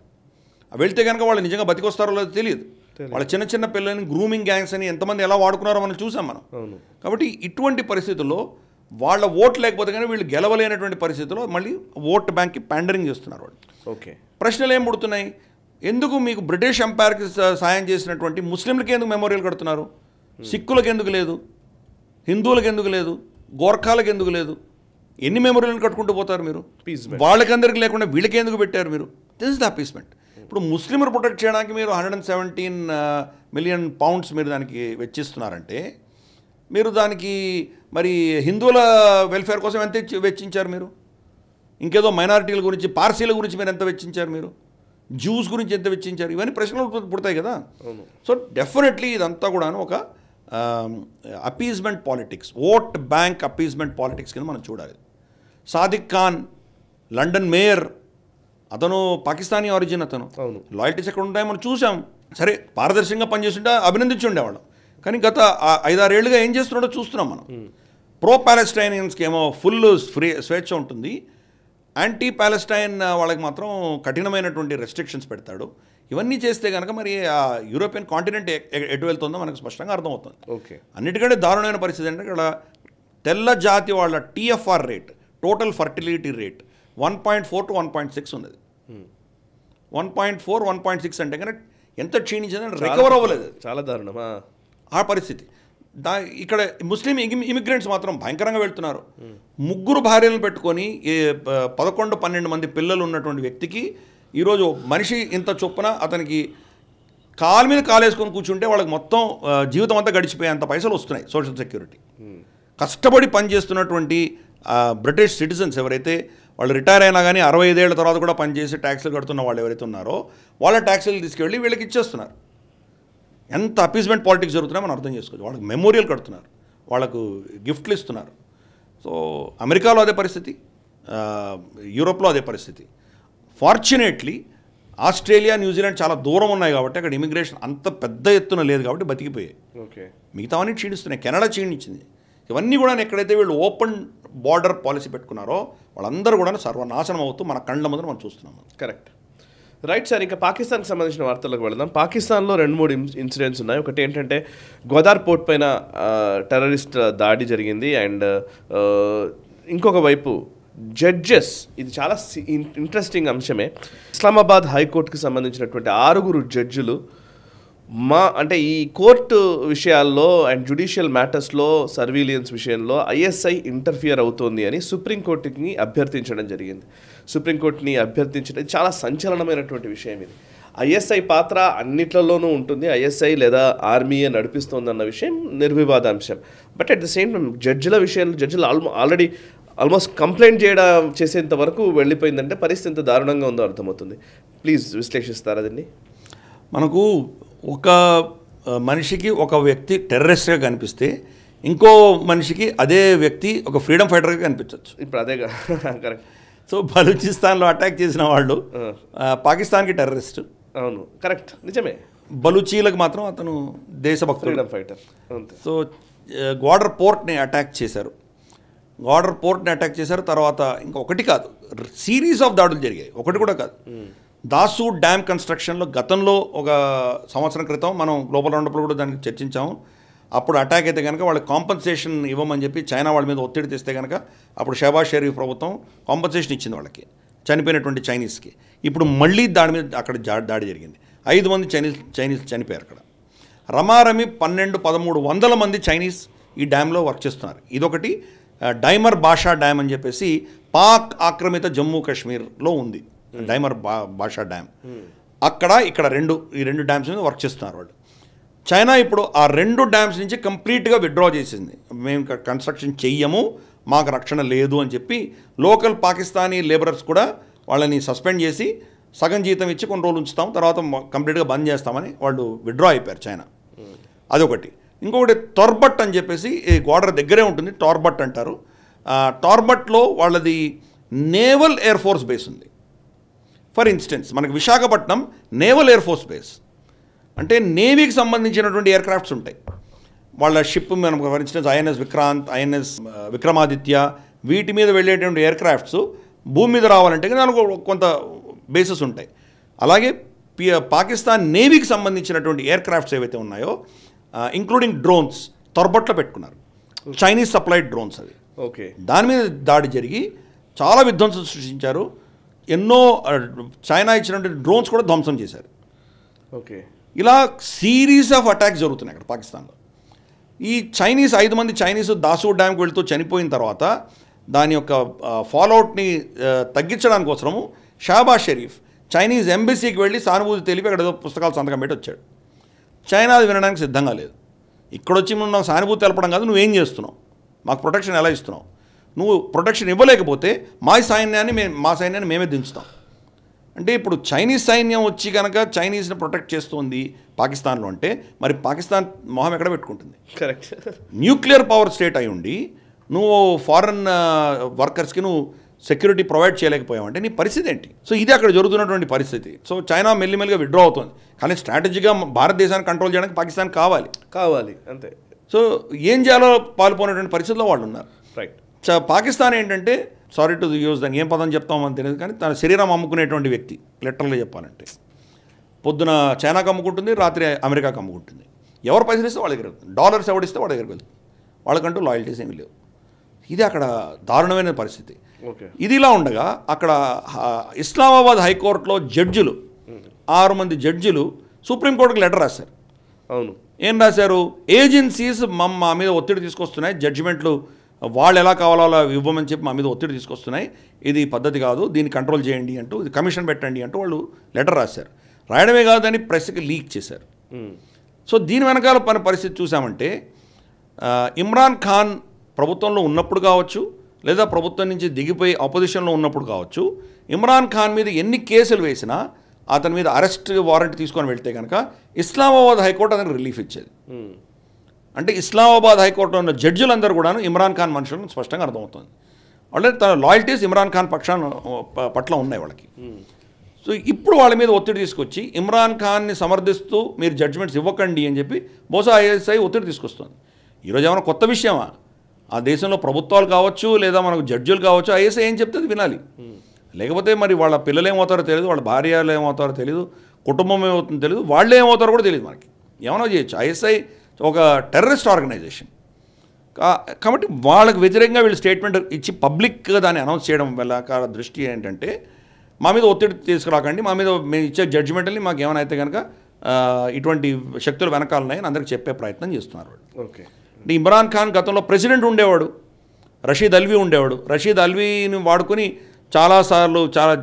వెళ్తే కనుక వాళ్ళు నిజంగా బతికొస్తారో లేదో తెలియదు వాళ్ళ చిన్న చిన్న పిల్లల్ని గ్రూమింగ్ గ్యాంగ్స్ అని ఎంతమంది ఎలా వాడుకున్నారో మనం చూసాం మనం కాబట్టి ఇటువంటి పరిస్థితుల్లో వాళ్ళ ఓట్ లేకపోతే కానీ వీళ్ళు గెలవలేనటువంటి పరిస్థితుల్లో మళ్ళీ ఓట్ బ్యాంక్కి ప్యాండరింగ్ చేస్తున్నారు వాళ్ళు ఓకే ప్రశ్నలు ఏం పుడుతున్నాయి ఎందుకు మీకు బ్రిటిష్ ఎంపైర్కి సాయం చేసినటువంటి ముస్లింలకి ఎందుకు మెమోరియల్ కడుతున్నారు hmm. సిక్కులకు ఎందుకు లేదు హిందువులకు ఎందుకు లేదు గోర్ఖాలకు ఎందుకు లేదు ఎన్ని మెమోరియల్ని కట్టుకుంటూ పోతారు మీరు అందరికీ లేకుండా వీళ్ళకి ఎందుకు పెట్టారు మీరు దిస్ ఇస్ ద అపీస్మెంట్ ఇప్పుడు ముస్లింలు ప్రొటెక్ట్ చేయడానికి మీరు hundred and seventeen million pounds మీరు దానికి వెచ్చిస్తున్నారంటే మీరు దానికి మరి హిందువుల వెల్ఫేర్ కోసం ఎంత వెచ్చించారు మీరు ఇంకేదో మైనారిటీల గురించి పార్సీల గురించి మీరు ఎంత వెచ్చించారు మీరు జ్యూస్ గురించి ఎంత వెచ్చించారు ఇవన్నీ ప్రశ్నలు పుడతాయి కదా సో డెఫినెట్లీ ఇదంతా కూడాను ఒక appeasement politics vote bank appeasement politics కింద మనం చూడాలి సాదిక్ ఖాన్ లండన్ మేయర్ అతను పాకిస్తానీ ఆరిజిన్ అతను లాయల్టీస్ ఎక్కడ ఉంటాయో మనం చూసాం సరే పారదర్శకంగా పనిచేస్తుంటే అభినందించి ఉండేవాళ్ళం కానీ గత ఐదారేళ్లుగా ఏం చేస్తున్నాడో చూస్తున్నాం మనం ప్రో పాలెస్టైనియన్స్కి ఏమో ఫుల్ ఫ్రీ స్వేచ్ఛ ఉంటుంది యాంటీ ప్యాలెస్టైన్ వాళ్ళకి మాత్రం కఠినమైనటువంటి రెస్ట్రిక్షన్స్ పెడతాడు ఇవన్నీ చేస్తే కనుక మరి ఆ యూరోపియన్ కాంటినెంట్ ఎటు వెళ్తుందో మనకు స్పష్టంగా అర్థమవుతుంది ఓకే అన్నిటికంటే దారుణమైన పరిస్థితి అంటే ఇక్కడ తెల్ల జాతి వాళ్ళ TFR rate total fertility rate one point four to one point six ఉన్నది one point four one point six అంటే కనుక ఎంత క్షీణించిందని రికవర్ అవ్వలేదు చాలా దారుణమా ఆ పరిస్థితి దా ఇక్కడ ముస్లిం ఇమిగ్రెంట్స్ మాత్రం భయంకరంగా వెళ్తున్నారు hmm. ముగ్గురు భార్యలను పెట్టుకొని పదకొండు పన్నెండు మంది పిల్లలు ఉన్నటువంటి వ్యక్తికి ఈరోజు మనిషి ఇంత చొప్పున అతనికి కాలు మీద కాలేసుకొని కూర్చుంటే వాళ్ళకి మొత్తం జీవితం అంతా గడిచిపోయేంత పైసలు వస్తున్నాయి సోషల్ సెక్యూరిటీ hmm. కష్టపడి పనిచేస్తున్నటువంటి బ్రిటిష్ సిటిజన్స్ ఎవరైతే వాళ్ళు రిటైర్ అయినా కానీ అరవై ఐదేళ్ల తర్వాత కూడా పనిచేసి ట్యాక్సులు కడుతున్న వాళ్ళు ఎవరైతే ఉన్నారో వాళ్ళ ట్యాక్సులు తీసుకెళ్ళి వీళ్ళకి ఇచ్చేస్తున్నారు ఎంత అపీస్మెంట్ పాలిటిక్స్ జరుగుతున్నాయో మనం అర్థం చేసుకోవచ్చు వాళ్ళకి మెమోరియల్ కడుతున్నారు వాళ్ళకు గిఫ్ట్లు ఇస్తున్నారు సో అమెరికాలో అదే పరిస్థితి యూరోప్లో అదే పరిస్థితి ఫార్చునేట్లీ ఆస్ట్రేలియా న్యూజిలాండ్ చాలా దూరం ఉన్నాయి కాబట్టి అక్కడ ఇమిగ్రేషన్ అంత పెద్ద ఎత్తున లేదు కాబట్టి బతికిపోయాయి ఓకే మిగతావన్నీ క్షీణిస్తున్నాయి కెనడా క్షీణించింది ఇవన్నీ కూడా ఎక్కడైతే వీళ్ళు ఓపెన్ బార్డర్ పాలసీ పెట్టుకున్నారో వాళ్ళందరూ కూడా సర్వనాశనం అవుతూ మన కళ్ళ ముందు మనం చూస్తున్నాం కరెక్ట్ రైట్ సార్ ఇంకా పాకిస్తాన్కి సంబంధించిన వార్తలకు వెళదాం పాకిస్తాన్లో రెండు మూడు ఇన్సిడెంట్స్ ఉన్నాయి ఒకటి ఏంటంటే గోదార్ పోర్ట్ పైన టెర్రరిస్ట్ దాడి జరిగింది అండ్ ఇంకొక వైపు జడ్జెస్ ఇది చాలా ఇంట్రెస్టింగ్ అంశమే ఇస్లామాబాద్ హైకోర్టుకి సంబంధించినటువంటి ఆరుగురు జడ్జిలు మా అంటే ఈ కోర్టు విషయాల్లో అండ్ జ్యుడిషియల్ మ్యాటర్స్లో సర్వీలియన్స్ విషయంలో ఐఎస్ఐ ఇంటర్ఫియర్ అవుతోంది అని సుప్రీంకోర్టుని అభ్యర్థించడం జరిగింది సుప్రీంకోర్టుని అభ్యర్థించడం చాలా సంచలనమైనటువంటి విషయం ఇది ఐఎస్ఐ పాత్ర అన్నిట్లలోనూ ఉంటుంది ఐఎస్ఐ లేదా ఆర్మీయే నడిపిస్తోందన్న విషయం నిర్వివాదాంశం but at the same time జడ్జిల విషయంలో జడ్జిలు ఆల్మో ఆల్రెడీ ఆల్మోస్ట్ కంప్లైంట్ చేయడం చేసేంత వరకు వెళ్ళిపోయిందంటే పరిస్థితి ఎంత దారుణంగా ఉందో అర్థమవుతుంది ప్లీజ్ విశ్లేషిస్తారా దీన్ని మనకు ఒక మనిషికి ఒక వ్యక్తి టెర్రరిస్ట్గా కనిపిస్తే ఇంకో మనిషికి అదే వ్యక్తి ఒక ఫ్రీడమ్ ఫైటర్గా కనిపించవచ్చు ఇప్పుడు అదే కరెక్ట్ సో బలూచిస్తాన్లో అటాక్ చేసిన వాళ్ళు పాకిస్తాన్కి టెర్రరిస్ట్ అవును కరెక్ట్ నిజమే బలూచీలకు మాత్రం అతను దేశభక్తుడు ఫ్రీడమ్ ఫైటర్ సో గోడర్ పోర్ట్ని అటాక్ చేశారు గ్వాడర్ పోర్ట్ని అటాక్ చేశారు తర్వాత ఇంకొకటి కాదు సిరీస్ ఆఫ్ దాడులు జరిగాయి ఒకటి కూడా కాదు దాసు డ్యామ్ కన్స్ట్రక్షన్లో గతంలో ఒక సంవత్సరం క్రితం మనం గ్లోబల్ రౌండప్లో కూడా దానికి చర్చించాము అప్పుడు అటాక్ అయితే కనుక వాళ్ళకి కాంపన్సేషన్ ఇవ్వమని చెప్పి చైనా వాళ్ళ మీద ఒత్తిడి తెస్తే కనుక అప్పుడు షెబాజ్ షరీఫ్ ప్రభుత్వం కాంపన్సేషన్ ఇచ్చింది వాళ్ళకి చనిపోయినటువంటి చైనీస్కి ఇప్పుడు మళ్ళీ దాని మీద అక్కడ దాడి జరిగింది ఐదు మంది చైనీస్ చైనీస్ చనిపోయారు అక్కడ రమారమి పన్నెండు పదమూడు వందల మంది చైనీస్ ఈ డ్యామ్లో వర్క్ చేస్తున్నారు ఇదొకటి డైమర్ బాషా డ్యామ్ అని చెప్పేసి పాక్ ఆక్రమిత జమ్మూ కాశ్మీర్లో ఉంది డైమర్ బా డ్యామ్ అక్కడ ఇక్కడ రెండు ఈ రెండు డ్యామ్స్ మీద వర్క్ చేస్తున్నారు వాళ్ళు చైనా ఇప్పుడు ఆ రెండు డ్యామ్స్ నుంచి కంప్లీట్గా విత్డ్రా చేసింది మేము కన్స్ట్రక్షన్ చెయ్యము మాకు రక్షణ లేదు అని చెప్పి లోకల్ పాకిస్తానీ లేబరర్స్ కూడా వాళ్ళని సస్పెండ్ చేసి సగం జీతం ఇచ్చి కొన్ని రోజులు ఉంచుతాం తర్వాత కంప్లీట్గా బంద్ చేస్తామని వాళ్ళు విత్డ్రా అయిపోయారు చైనా hmm. అదొకటి ఇంకొకటి టోర్బట్ అని చెప్పేసి ఈ గోడర్ దగ్గరే ఉంటుంది టార్బట్ అంటారు టార్బట్లో వాళ్ళది నేవల్ ఎయిర్ ఫోర్స్ బేస్ ఉంది ఫర్ ఇన్స్టెన్స్ మనకి Visakhapatnam naval air force base అంటే నేవీకి సంబంధించినటువంటి ఎయిర్క్రాఫ్ట్స్ ఉంటాయి వాళ్ళ షిప్ మనం for instance INS Vikrant INS Vikramaditya వీటి మీద వెళ్ళేటువంటి ఎయిర్ క్రాఫ్ట్స్ భూమి మీద రావాలంటే దానికి కొంత బేసెస్ ఉంటాయి అలాగే పాకిస్తాన్ నేవీకి సంబంధించినటువంటి ఎయిర్క్రాఫ్ట్స్ ఏవైతే ఉన్నాయో ఇంక్లూడింగ్ డ్రోన్స్ తొరబట్లో పెట్టుకున్నారు చైనీస్ సప్లైడ్ డ్రోన్స్ అవి ఓకే దాని మీద దాడి జరిగి చాలా విధ్వంసం సృష్టించారు ఎన్నో చైనా ఇచ్చినటువంటి డ్రోన్స్ కూడా ధ్వంసం చేశారు ఓకే ఇలా సీరీస్ ఆఫ్ అటాక్స్ జరుగుతున్నాయి అక్కడ పాకిస్తాన్లో ఈ చైనీస్ ఐదు మంది చైనీస్ దాసు డ్యామ్కి వెళుతూ చనిపోయిన తర్వాత దాని యొక్క ఫాలోఅవుట్ని తగ్గించడానికి కోసము షాబాజ్ షరీఫ్ చైనీస్ ఎంబసీకి వెళ్ళి సానుభూతి తెలిపి అక్కడ ఏదో పుస్తకాలు సంతకం పెట్టి వచ్చాడు చైనా అది వినడానికి సిద్ధంగా లేదు ఇక్కడొచ్చి మనం సానుభూతి తెలపడం కాదు నువ్వేం చేస్తున్నావు మాకు ప్రొటెక్షన్ ఎలా ఇస్తున్నావు నువ్వు ప్రొటెక్షన్ ఇవ్వలేకపోతే మా సైన్యాన్ని మేము మా సైన్యాన్ని మేమే దించుతాం అంటే ఇప్పుడు చైనీస్ సైన్యం వచ్చి కనుక చైనీస్ని ప్రొటెక్ట్ చేస్తుంది పాకిస్తాన్లో అంటే మరి పాకిస్తాన్ మొహం ఎక్కడ పెట్టుకుంటుంది కరెక్ట్ న్యూక్లియర్ పవర్ స్టేట్ అయి ఉండి నువ్వు ఫారెన్ వర్కర్స్కి నువ్వు సెక్యూరిటీ ప్రొవైడ్ చేయలేకపోయావు అంటే నీ పరిస్థితి ఏంటి సో ఇది అక్కడ జరుగుతున్నటువంటి పరిస్థితి సో చైనా మెల్లిమెల్లిగా విడ్రా అవుతుంది కానీ స్ట్రాటజీగా భారతదేశాన్ని కంట్రోల్ చేయడానికి పాకిస్తాన్ కావాలి కావాలి అంతే సో ఏం చేయాలో పాల్పోయినటువంటి పరిస్థితుల్లో వాళ్ళు ఉన్నారు రైట్ పాకిస్తాన్ ఏంటంటే సారీ టు యూజ్ దాన్ని ఏం పదం చెప్తామని తెలియదు కానీ తన శరీరం అమ్ముకునేటువంటి వ్యక్తి లెటర్లో చెప్పాలంటే పొద్దున చైనాకు అమ్ముకుంటుంది రాత్రి అమెరికాకు అమ్ముకుంటుంది ఎవరు పైసలు ఇస్తే వాళ్ళ దగ్గర డాలర్స్ ఎవడిస్తే వాళ్ళ దగ్గరికి వెళ్తుంది వాళ్ళకంటూ లాయల్టీస్ ఏమి లేవు ఇది అక్కడ దారుణమైన పరిస్థితి ఇది ఇలా ఉండగా అక్కడ ఇస్లామాబాద్ హైకోర్టులో జడ్జిలు ఆరు మంది జడ్జిలు సుప్రీంకోర్టుకి లెటర్ రాశారు అవును ఏం రాశారు ఏజెన్సీస్ మా మీద ఒత్తిడి తీసుకొస్తున్నాయి జడ్జిమెంట్లు వాళ్ళు ఎలా కావాలో అలా ఇవ్వమని చెప్పి మా మీద ఒత్తిడి తీసుకొస్తున్నాయి ఇది పద్ధతి కాదు దీన్ని కంట్రోల్ చేయండి అంటూ ఇది కమిషన్ పెట్టండి అంటూ వాళ్ళు లెటర్ రాశారు రాయడమే కాదు అని ప్రెస్కి లీక్ చేశారు సో దీని వెనకాల పని పరిస్థితి చూసామంటే ఇమ్రాన్ ఖాన్ ప్రభుత్వంలో ఉన్నప్పుడు కావచ్చు లేదా ప్రభుత్వం నుంచి దిగిపోయి అపోజిషన్లో ఉన్నప్పుడు కావచ్చు ఇమ్రాన్ ఖాన్ మీద ఎన్ని కేసులు వేసినా అతని మీద అరెస్ట్ వారెంట్ తీసుకొని వెళ్తే కనుక ఇస్లామాబాద్ హైకోర్టు అతనికి రిలీఫ్ ఇచ్చేది అంటే ఇస్లామాబాద్ హైకోర్టులో ఉన్న జడ్జిలందరూ కూడాను ఇమ్రాన్ ఖాన్ మనుషులను స్పష్టంగా అర్థమవుతుంది అంటే తన లాయల్టీస్ ఇమ్రాన్ ఖాన్ పక్షాన పట్ల ఉన్నాయి వాళ్ళకి సో ఇప్పుడు వాళ్ళ మీద ఒత్తిడి తీసుకొచ్చి ఇమ్రాన్ ఖాన్ని సమర్థిస్తూ మీరు జడ్జిమెంట్స్ ఇవ్వకండి అని చెప్పి బహుశా ఐఎస్ఐ ఒత్తిడి తీసుకొస్తుంది ఈరోజు ఏమైనా కొత్త విషయమా ఆ దేశంలో ప్రభుత్వాలు కావచ్చు లేదా మనకు జడ్జులు కావచ్చు ఐఎస్ఐ ఏం చెప్తే వినాలి లేకపోతే మరి వాళ్ళ పిల్లలు ఏమవుతారో తెలియదు వాళ్ళ భార్యలు ఏమవుతారో తెలియదు కుటుంబం ఏమవుతుందో తెలియదు వాళ్ళు ఏమవుతారో కూడా తెలియదు మనకి ఏమైనా చేయొచ్చు ఐఎస్ఐ ఒక టెర్రరిస్ట్ ఆర్గనైజేషన్ కాబట్టి వాళ్ళకు వ్యతిరేకంగా వీళ్ళు స్టేట్మెంట్ ఇచ్చి పబ్లిక్గా దాన్ని అనౌన్స్ చేయడం వల్ల దృష్టి ఏంటంటే మా మీద ఒత్తిడి తీసుకురాకండి మా మీద మేము ఇచ్చే జడ్జిమెంట్ని మాకు ఏమైనా అయితే కనుక ఇటువంటి శక్తులు వెనకాలన్నాయని అందరికి చెప్పే ప్రయత్నం చేస్తున్నారు వాళ్ళు ఓకే ఇమ్రాన్ ఖాన్ గతంలో ప్రెసిడెంట్ ఉండేవాడు రషీద్ అల్వీ ఉండేవాడు రషీద్ అల్వీని వాడుకొని చాలాసార్లు చాలా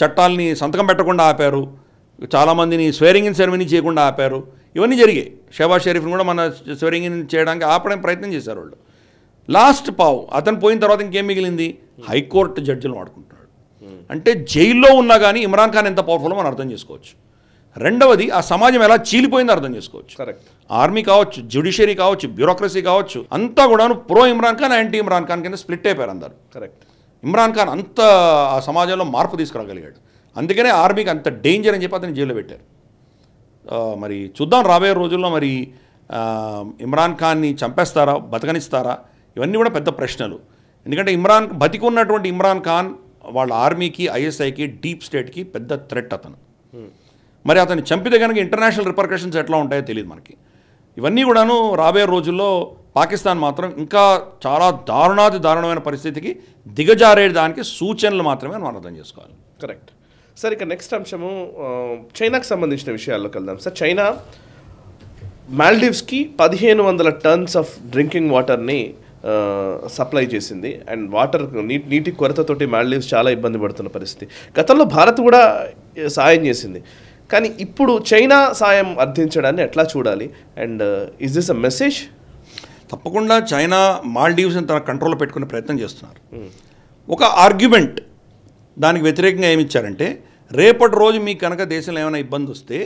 చట్టాలని సంతకం పెట్టకుండా ఆపారు చాలామందిని స్వేరింగ్ ఇన్ సెరమనీ చేయకుండా ఆపారు ఇవన్నీ జరిగాయి షబాజ్ షరీఫ్ని కూడా మన స్వరింగ్ చేయడానికి ఆపడానికి ప్రయత్నం చేశారు వాళ్ళు లాస్ట్ పావు అతను పోయిన తర్వాత ఇంకేం మిగిలింది హైకోర్టు జడ్జిలు వాడుకుంటున్నాడు అంటే జైల్లో ఉన్నా కానీ ఇమ్రాన్ ఖాన్ ఎంత పవర్ఫుల్ మనం అర్థం చేసుకోవచ్చు రెండవది ఆ సమాజం ఎలా చీలిపోయిందో అర్థం చేసుకోవచ్చు కరెక్ట్ ఆర్మీ కావచ్చు జ్యుడిషియరీ కావచ్చు బ్యూరోక్రసీ కావచ్చు అంతా కూడాను ప్రో ఇమ్రాన్ ఖాన్ యాంటీ ఇమ్రాన్ ఖాన్ కింద స్ప్లిట్ అయిపోయారు అందరు కరెక్ట్ ఇమ్రాన్ ఖాన్ అంత ఆ సమాజంలో మార్పు తీసుకురాగలిగాడు అందుకనే ఆర్మీకి అంత డేంజర్ అని చెప్పి అతను జైల్లో పెట్టారు మరి చూద్దాం రాబోయే రోజుల్లో మరి ఇమ్రాన్ ఖాన్ని చంపేస్తారా బతకనిస్తారా ఇవన్నీ కూడా పెద్ద ప్రశ్నలు ఎందుకంటే ఇమ్రాన్ బతికున్నటువంటి ఇమ్రాన్ ఖాన్ వాళ్ళ ఆర్మీకి ఐఎస్ఐకి డీప్ స్టేట్కి పెద్ద థ్రెట్ అతను మరి అతను చంపితే కనుక ఇంటర్నేషనల్ రిపర్కషన్స్ ఎట్లా ఉంటాయో తెలియదు మనకి ఇవన్నీ కూడాను రాబోయే రోజుల్లో పాకిస్తాన్ మాత్రం ఇంకా చాలా దారుణాది దారుణమైన పరిస్థితికి దిగజారే దానికి సూచనలు మాత్రమే మనం అర్థం చేసుకోవాలి కరెక్ట్ సార్ ఇక నెక్స్ట్ అంశము చైనాకు సంబంధించిన విషయాల్లోకి వెళ్దాం సార్ చైనా మాల్డీవ్స్కి పదిహేను వందల టన్స్ ఆఫ్ డ్రింకింగ్ వాటర్ని సప్లై చేసింది అండ్ వాటర్ నీటి నీటి కొరతతోటి మాల్డీవ్స్ చాలా ఇబ్బంది పడుతున్న పరిస్థితి గతంలో భారత్ కూడా సాయం చేసింది కానీ ఇప్పుడు చైనా సాయం అర్థించడాన్ని ఎట్లా చూడాలి and is this a message తప్పకుండా చైనా మాల్డీవ్స్ని తన కంట్రోల్లో పెట్టుకునే ప్రయత్నం చేస్తున్నారు ఒక ఆర్గ్యుమెంట్ దానికి వ్యతిరేకంగా ఏమి ఇచ్చారంటే రేపటి రోజు మీకు కనుక దేశంలో ఏమైనా ఇబ్బంది వస్తే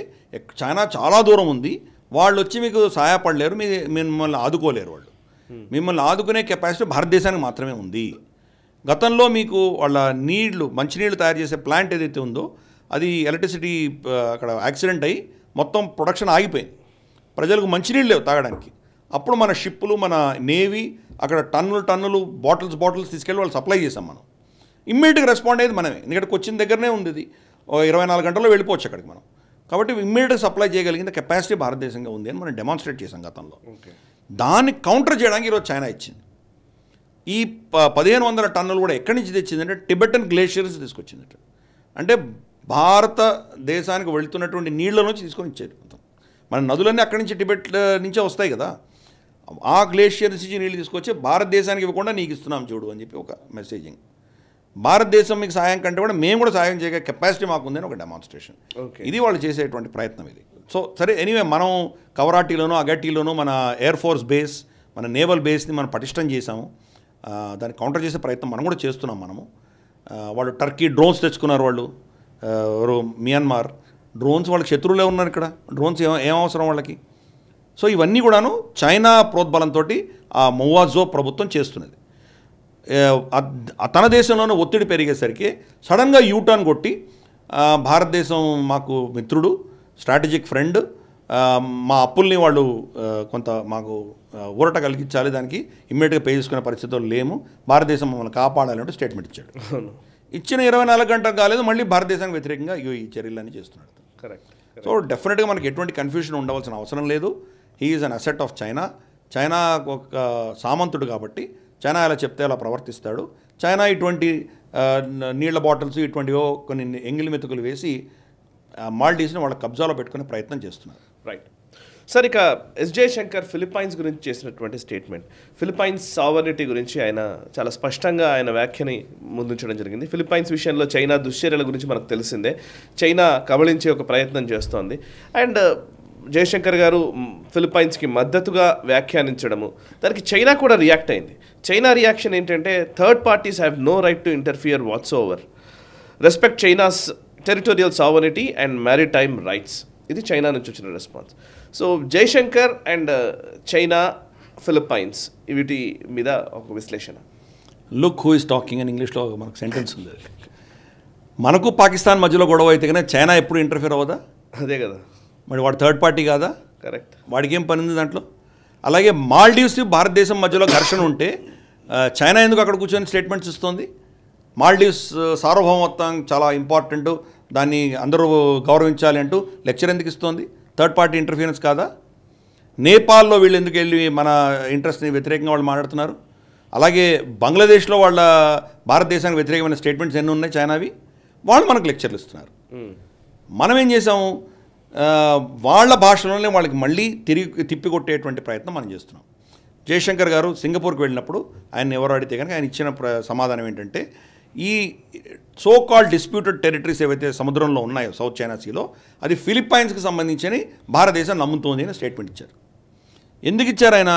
చైనా చాలా దూరం ఉంది వాళ్ళు వచ్చి మీకు సహాయపడలేరు మీ మిమ్మల్ని ఆదుకోలేరు వాళ్ళు మిమ్మల్ని ఆదుకునే కెపాసిటీ భారతదేశానికి మాత్రమే ఉంది గతంలో మీకు వాళ్ళ నీళ్లు మంచినీళ్ళు తయారు చేసే ప్లాంట్ ఏదైతే ఉందో అది ఎలక్ట్రిసిటీ అక్కడ యాక్సిడెంట్ అయ్యి మొత్తం ప్రొడక్షన్ ఆగిపోయింది ప్రజలకు మంచినీళ్ళు లేవు తాగడానికి అప్పుడు మన షిప్పులు మన నేవీ అక్కడ టన్నులు టన్నులు బాటిల్స్ బాటిల్స్ తీసుకెళ్ళి వాళ్ళు సప్లై చేసాం మనం ఇమ్మీడియట్గా రెస్పాండ్ అయ్యేది మనమే ఎందుకంటే కొచ్చిన దగ్గరనే ఉంది ఇరవై నాలుగు గంటల్లో వెళ్ళిపోవచ్చు అక్కడికి మనం కాబట్టి ఇమ్మీడియట్ సప్లై చేయగలిగిన కెపాసిటీ భారతదేశంగా ఉంది అని మనం డెమాన్స్ట్రేట్ చేసాం గతంలో దాన్ని కౌంటర్ చేయడానికి ఈరోజు చైనా ఇచ్చింది ఈ పదిహేను వందల టన్నులు కూడా ఎక్కడి నుంచి తెచ్చిందంటే టిబెటన్ గ్లేషియర్స్ తీసుకొచ్చిందట అంటే భారతదేశానికి వెళుతున్నటువంటి నీళ్ల నుంచి తీసుకొని ఇచ్చారు మన నదులన్నీ అక్కడి నుంచి టిబెట్ నుంచే వస్తాయి కదా ఆ గ్లేషియర్స్ నుంచి నీళ్ళు తీసుకొచ్చి భారతదేశానికి ఇవ్వకుండా నీకు ఇస్తున్నాం చూడు అని చెప్పి ఒక మెసేజింగ్ భారతదేశం మీకు సాయం కంటే కూడా మేము కూడా సాయం చేయగల కెపాసిటీ మాకు ఉందని ఒక డెమాన్స్ట్రేషన్ ఇది వాళ్ళు చేసేటువంటి ప్రయత్నం ఇది సో సరే ఎనీవే మనం కవరాటీలోనూ అగట్టిలోనూ మన ఎయిర్ ఫోర్స్ బేస్ మన నేవల్ బేస్ని మనం పటిష్టం చేశాము దాన్ని కౌంటర్ చేసే ప్రయత్నం మనం కూడా చేస్తున్నాం మనము వాళ్ళు టర్కీ డ్రోన్స్ తెచ్చుకున్నారు వాళ్ళు మియన్మార్ డ్రోన్స్ వాళ్ళకి శత్రువులే ఉన్నారు ఇక్కడ డ్రోన్స్ ఏం ఏం అవసరం వాళ్ళకి సో ఇవన్నీ కూడాను చైనా ప్రోద్బలంతో ఆ మొవాజో ప్రభుత్వం చేస్తున్నది తన దేశంలోనే ఒత్తిడి పెరిగేసరికి సడన్గా యూటర్న్ కొట్టి భారతదేశం మాకు మిత్రుడు స్ట్రాటజిక్ ఫ్రెండ్ మా అప్పుల్ని వాళ్ళు కొంత మాకు ఊరట కలిగించాలి దానికి ఇమ్మీడియట్గా పే చేసుకునే పరిస్థితులు లేము భారతదేశం మమ్మల్ని కాపాడాలి అంటే స్టేట్మెంట్ ఇచ్చాడు ఇచ్చిన ఇరవై నాలుగు గంటలు కాలేదు మళ్ళీ భారతదేశానికి వ్యతిరేకంగా ఈ చర్యలన్నీ చేస్తున్నాడు కరెక్ట్ సో డెఫినెట్గా మనకి ఎటువంటి కన్ఫ్యూషన్ ఉండవలసిన అవసరం లేదు he's an asset of China China ఒక సామంతుడు కాబట్టి చైనా ఎలా చెప్తే అలా ప్రవర్తిస్తాడు చైనా ఇటువంటి నీళ్ల బాటిల్స్ ఇటువంటివో కొన్ని ఎంగిలి మెతుకులు వేసి మాల్డీవ్స్ని వాళ్ళ కబ్జాలో పెట్టుకునే ప్రయత్నం చేస్తున్నారు రైట్ సార్ ఇక ఎస్ జయశంకర్ ఫిలిప్పైన్స్ గురించి చేసినటువంటి స్టేట్మెంట్ ఫిలిప్పైన్స్ సావర్నిటీ గురించి ఆయన చాలా స్పష్టంగా ఆయన వ్యాఖ్యని ముందుంచడం జరిగింది ఫిలిప్పైన్స్ విషయంలో చైనా దుశ్చర్యల గురించి మనకు తెలిసిందే చైనా కబళించే ఒక ప్రయత్నం చేస్తోంది అండ్ జయశంకర్ గారు ఫిలిప్పైన్స్కి మద్దతుగా వ్యాఖ్యానించడము దానికి చైనా కూడా రియాక్ట్ అయింది చైనా రియాక్షన్ ఏంటంటే third parties have no right to interfere what's over respect China's territorial sovereignty and maritime rights ఇది చైనా నుంచి వచ్చిన response so Jaishankar and uh, China Philippines వీటి మీద ఒక విశ్లేషణ లుక్ హూ ఇస్ టాకింగ్ అని ఇంగ్లీష్లో మనకు సెంటెన్స్ ఉంది మనకు పాకిస్తాన్ మధ్యలో గొడవ అయితే కానీ చైనా ఎప్పుడు ఇంటర్ఫియర్ అవ్వదా అదే కదా మరి వాడు థర్డ్ పార్టీ కాదా కరెక్ట్ వాడికి ఏం పని ఉంది దాంట్లో అలాగే మాల్డీవ్స్ భారతదేశం మధ్యలో ఘర్షణ ఉంటే చైనా ఎందుకు అక్కడ కూర్చొని స్టేట్మెంట్స్ ఇస్తుంది మాల్డీవ్స్ సార్వభౌమత్వం చాలా ఇంపార్టెంట్ దాన్ని అందరూ గౌరవించాలి అంటూ లెక్చర్ ఎందుకు ఇస్తోంది థర్డ్ పార్టీ ఇంటర్ఫీరెన్స్ కాదా నేపాల్లో వీళ్ళు ఎందుకు వెళ్ళి మన ఇంట్రెస్ట్ని వ్యతిరేకంగా వాళ్ళు మాట్లాడుతున్నారు అలాగే బంగ్లాదేశ్లో వాళ్ళ భారతదేశానికి వ్యతిరేకమైన స్టేట్మెంట్స్ ఎన్ని ఉన్నాయి చైనావి వాళ్ళు మనకు లెక్చర్లు ఇస్తున్నారు మనం ఏం చేసాము వాళ్ళ భాషలోనే వాళ్ళకి మళ్ళీ తిరిగి తిప్పికొట్టేటువంటి ప్రయత్నం మనం చేస్తున్నాం జయశంకర్ గారు సింగపూర్కి వెళ్ళినప్పుడు ఆయన ఎవరు అడిగితే కనుక ఆయన ఇచ్చిన సమాధానం ఏంటంటే ఈ సో కాల్ డిస్ప్యూటెడ్ టెరిటరీస్ ఏవైతే సముద్రంలో ఉన్నాయో సౌత్ చైనా సీలో అది ఫిలిప్పైన్స్కి సంబంధించి భారతదేశం నమ్ముతోంది అని స్టేట్మెంట్ ఇచ్చారు ఎందుకు ఇచ్చారు ఆయన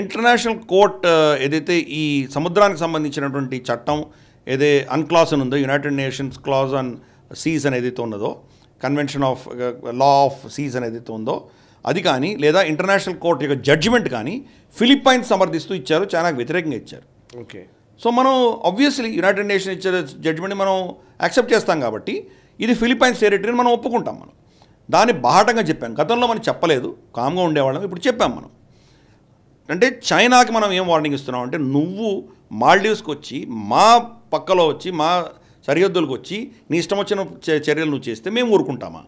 ఇంటర్నేషనల్ కోర్ట్ ఏదైతే ఈ సముద్రానికి సంబంధించినటువంటి చట్టం ఏదే అన్క్లాస్ అని ఉందో United Nations clause on seas అనేది ఉన్నదో convention of law of season ఏదైతే ఉందో అది కానీ లేదా ఇంటర్నేషనల్ కోర్టు యొక్క జడ్జిమెంట్ కానీ ఫిలిప్పైన్స్ సమర్థిస్తూ ఇచ్చారు చాలా వ్యతిరేకంగా ఇచ్చారు ఓకే సో మనం ఆబ్వియస్లీ యునైటెడ్ నేషన్ ఇచ్చే జడ్జిమెంట్ని మనం యాక్సెప్ట్ చేస్తాం కాబట్టి ఇది ఫిలిప్పైన్స్ టెరిటరీని మనం ఒప్పుకుంటాం మనం దాన్ని బాహటంగా చెప్పాం గతంలో మనం చెప్పలేదు కామ్గా ఉండేవాళ్ళం ఇప్పుడు చెప్పాం మనం అంటే చైనాకి మనం ఏం వార్నింగ్ ఇస్తున్నాం అంటే నువ్వు మాల్డీవ్స్కి వచ్చి మా పక్కలో వచ్చి మా సరిహద్దులకు వచ్చి నీ ఇష్టం వచ్చిన చర్యలు నువ్వు చేస్తే మేము ఊరుకుంటామా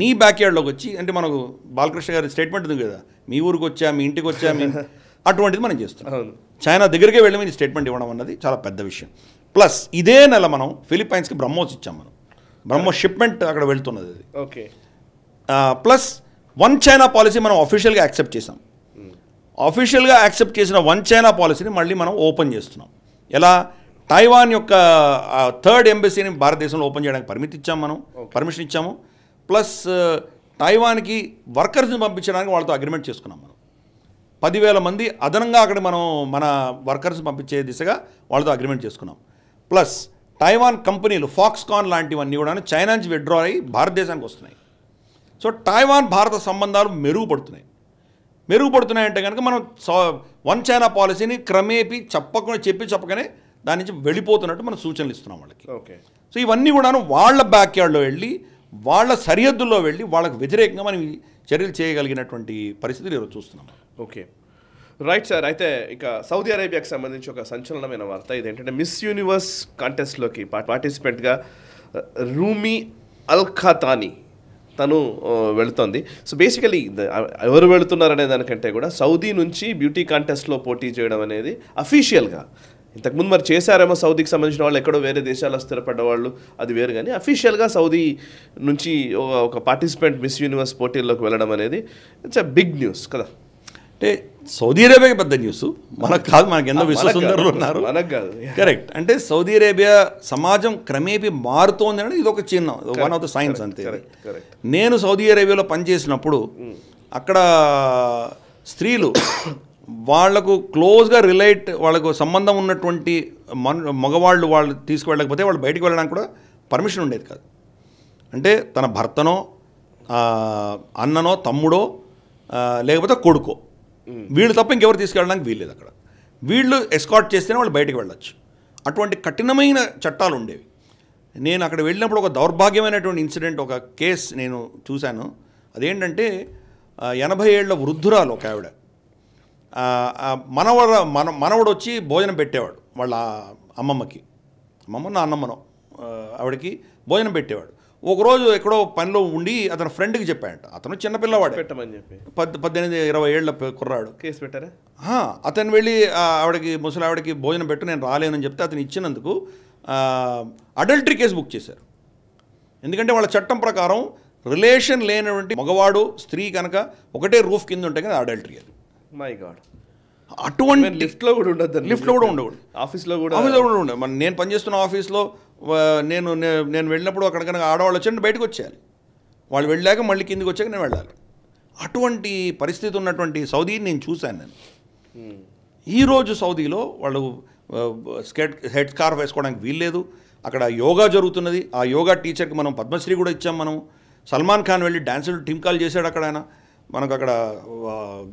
నీ బ్యాక్యార్డ్లోకి వచ్చి అంటే మనకు బాలకృష్ణ గారి స్టేట్మెంట్ ఉంది కదా మీ ఊరికి వచ్చా మీ ఇంటికి వచ్చా మీ అటువంటిది మనం చేస్తున్నాం చైనా దగ్గరికే వెళ్ళి మీరు స్టేట్మెంట్ ఇవ్వడం అన్నది చాలా పెద్ద విషయం ప్లస్ ఇదే నెల మనం ఫిలిప్పైన్స్కి బ్రహ్మోస్ ఇచ్చాం మనం బ్రహ్మో షిప్మెంట్ అక్కడ వెళ్తున్నది అది okay plus one China policy మనం అఫీషియల్గా యాక్సెప్ట్ చేసాం అఫీషియల్గా యాక్సెప్ట్ చేసిన వన్ చైనా పాలసీని మళ్ళీ మనం ఓపెన్ చేస్తున్నాం ఎలా తైవాన్ యొక్క థర్డ్ ఎంబసీని భారతదేశంలో ఓపెన్ చేయడానికి పర్మిట్ ఇచ్చాము మనం పర్మిషన్ ఇచ్చాము ప్లస్ తైవాన్కి వర్కర్స్ని పంపించడానికి వాళ్ళతో అగ్రిమెంట్ చేసుకున్నాం మనం పదివేల మంది అదనంగా అక్కడ మనం మన వర్కర్స్ పంపించే దిశగా వాళ్ళతో అగ్రిమెంట్ చేసుకున్నాం ప్లస్ తైవాన్ కంపెనీలు ఫాక్స్కాన్ లాంటివన్నీ కూడా చైనా నుంచి విడ్రా అయ్యి భారతదేశానికి వస్తున్నాయి సో తైవాన్ భారత సంబంధాలు మెరుగుపడుతున్నాయి మెరుగుపడుతున్నాయంటే కనుక మనం వన్ చైనా పాలసీని క్రమేపీ చెప్పకుండా చెప్పి చెప్పకనే దాని నుంచి వెళ్ళిపోతున్నట్టు మనం సూచనలు ఇస్తున్నాం వాళ్ళకి ఓకే సో ఇవన్నీ కూడాను వాళ్ళ బ్యాక్యార్డ్లో వెళ్ళి వాళ్ళ సరిహద్దుల్లో వెళ్ళి వాళ్ళకు వ్యతిరేకంగా మనం చర్యలు చేయగలిగినటువంటి పరిస్థితులు ఈరోజు చూస్తున్నాం ఓకే రైట్ సార్ అయితే ఇక సౌదీ అరేబియాకి సంబంధించి ఒక సంచలనమైన వార్త ఇదేంటంటే మిస్ యూనివర్స్ కాంటెస్ట్లోకి పార్టిసిపెంట్గా రూమి అల్ తను వెళుతోంది సో బేసికలీ ఎవరు వెళుతున్నారనే దానికంటే కూడా సౌదీ నుంచి బ్యూటీ కాంటెస్ట్లో పోటీ చేయడం అనేది అఫీషియల్గా ఇంతకుముందు మరి చేశారేమో సౌదీకి సంబంధించిన వాళ్ళు ఎక్కడో వేరే దేశాల్లో స్థిరపడ్డ వాళ్ళు అది వేరు కానీ అఫీషియల్గా సౌదీ నుంచి ఒక పార్టిసిపెంట్ మిస్ యూనివర్స్ పోటీల్లోకి వెళ్ళడం అనేది ఇట్స్ అ బిగ్ న్యూస్ కదా అంటే సౌదీ అరేబియా పెద్ద న్యూస్ మనకు కాదు మనకి ఎన్నో విశ్వసుందరులు ఉన్నారు మనకు కాదు కరెక్ట్ అంటే సౌదీ అరేబియా సమాజం క్రమేపీ మారుతోంది అనేది ఇది ఒక చిన్న వన్ ఆఫ్ ద సైన్స్ అంతే నేను సౌదీ అరేబియాలో పనిచేసినప్పుడు hmm. అక్కడ స్త్రీలు వాళ్లకు క్లోజ్గా రిలేట్ వాళ్ళకు సంబంధం ఉన్నటువంటి మన మగవాళ్ళు వాళ్ళు తీసుకువెళ్ళకపోతే వాళ్ళు బయటికి వెళ్ళడానికి కూడా పర్మిషన్ ఉండేది కాదు అంటే తన భర్తనో అన్ననో తమ్ముడో లేకపోతే కొడుకో వీళ్ళు తప్ప ఇంకెవరు తీసుకెళ్ళడానికి వీల్లేదు అక్కడ వీళ్ళు ఎస్కాట్ చేస్తేనే వాళ్ళు బయటకు వెళ్ళొచ్చు అటువంటి కఠినమైన చట్టాలు ఉండేవి నేను అక్కడ వెళ్ళినప్పుడు ఒక దౌర్భాగ్యమైనటువంటి ఇన్సిడెంట్ ఒక కేస్ నేను చూశాను అదేంటంటే ఎనభై ఏళ్ళ వృద్ధురాలు ఒక ఆవిడ మనవడ మన మనవడు వచ్చి భోజనం పెట్టేవాడు వాళ్ళ అమ్మమ్మకి అమ్మమ్మ నాన్నమ్మను ఆవిడకి భోజనం పెట్టేవాడు ఒకరోజు ఎక్కడో పనిలో ఉండి అతను ఫ్రెండ్కి చెప్పాడంట అతను చిన్నపిల్లవాడు పెట్టమని చెప్పి పద్ పద్దెనిమిది ఇరవై ఏళ్ళ కుర్రాడు కేసు పెట్టారా అతను వెళ్ళి ఆవిడకి ముసలి ఆవిడకి భోజనం పెట్టు నేను రాలేనని చెప్తే అతను ఇచ్చినందుకు అడల్టరీ కేసు బుక్ చేశారు ఎందుకంటే వాళ్ళ చట్టం ప్రకారం రిలేషన్ లేనటువంటి మగవాడు స్త్రీ కనుక ఒకటే రూఫ్ కింద ఉంటే కదా అడల్టరీ అది మై గాడ్ అటువంటి లిఫ్ట్లో కూడా ఉండదు లిఫ్ట్లో కూడా ఉండకూడదు ఆఫీస్లో కూడా ఆఫీస్లో కూడా ఉండదు మన నేను పనిచేస్తున్న ఆఫీస్లో నేను నేను వెళ్ళినప్పుడు అక్కడ కనుక ఆడవాళ్ళు వచ్చి బయటకు వచ్చేయాలి వాళ్ళు వెళ్ళాక మళ్ళీ కిందికి వచ్చాక నేను వెళ్ళాలి అటువంటి పరిస్థితి ఉన్నటువంటి సౌదీని నేను చూశాను నేను hmm. ఈరోజు సౌదీలో వాళ్ళు స్కెట్ హెడ్ స్కార్ఫ్ వేసుకోవడానికి వీల్లేదు అక్కడ యోగా జరుగుతున్నది ఆ యోగా టీచర్కి మనం పద్మశ్రీ కూడా ఇచ్చాం మనం సల్మాన్ ఖాన్ వెళ్ళి డ్యాన్సులు టీమ్ కాల్ చేశాడు అక్కడ ఆయన మనకు అక్కడ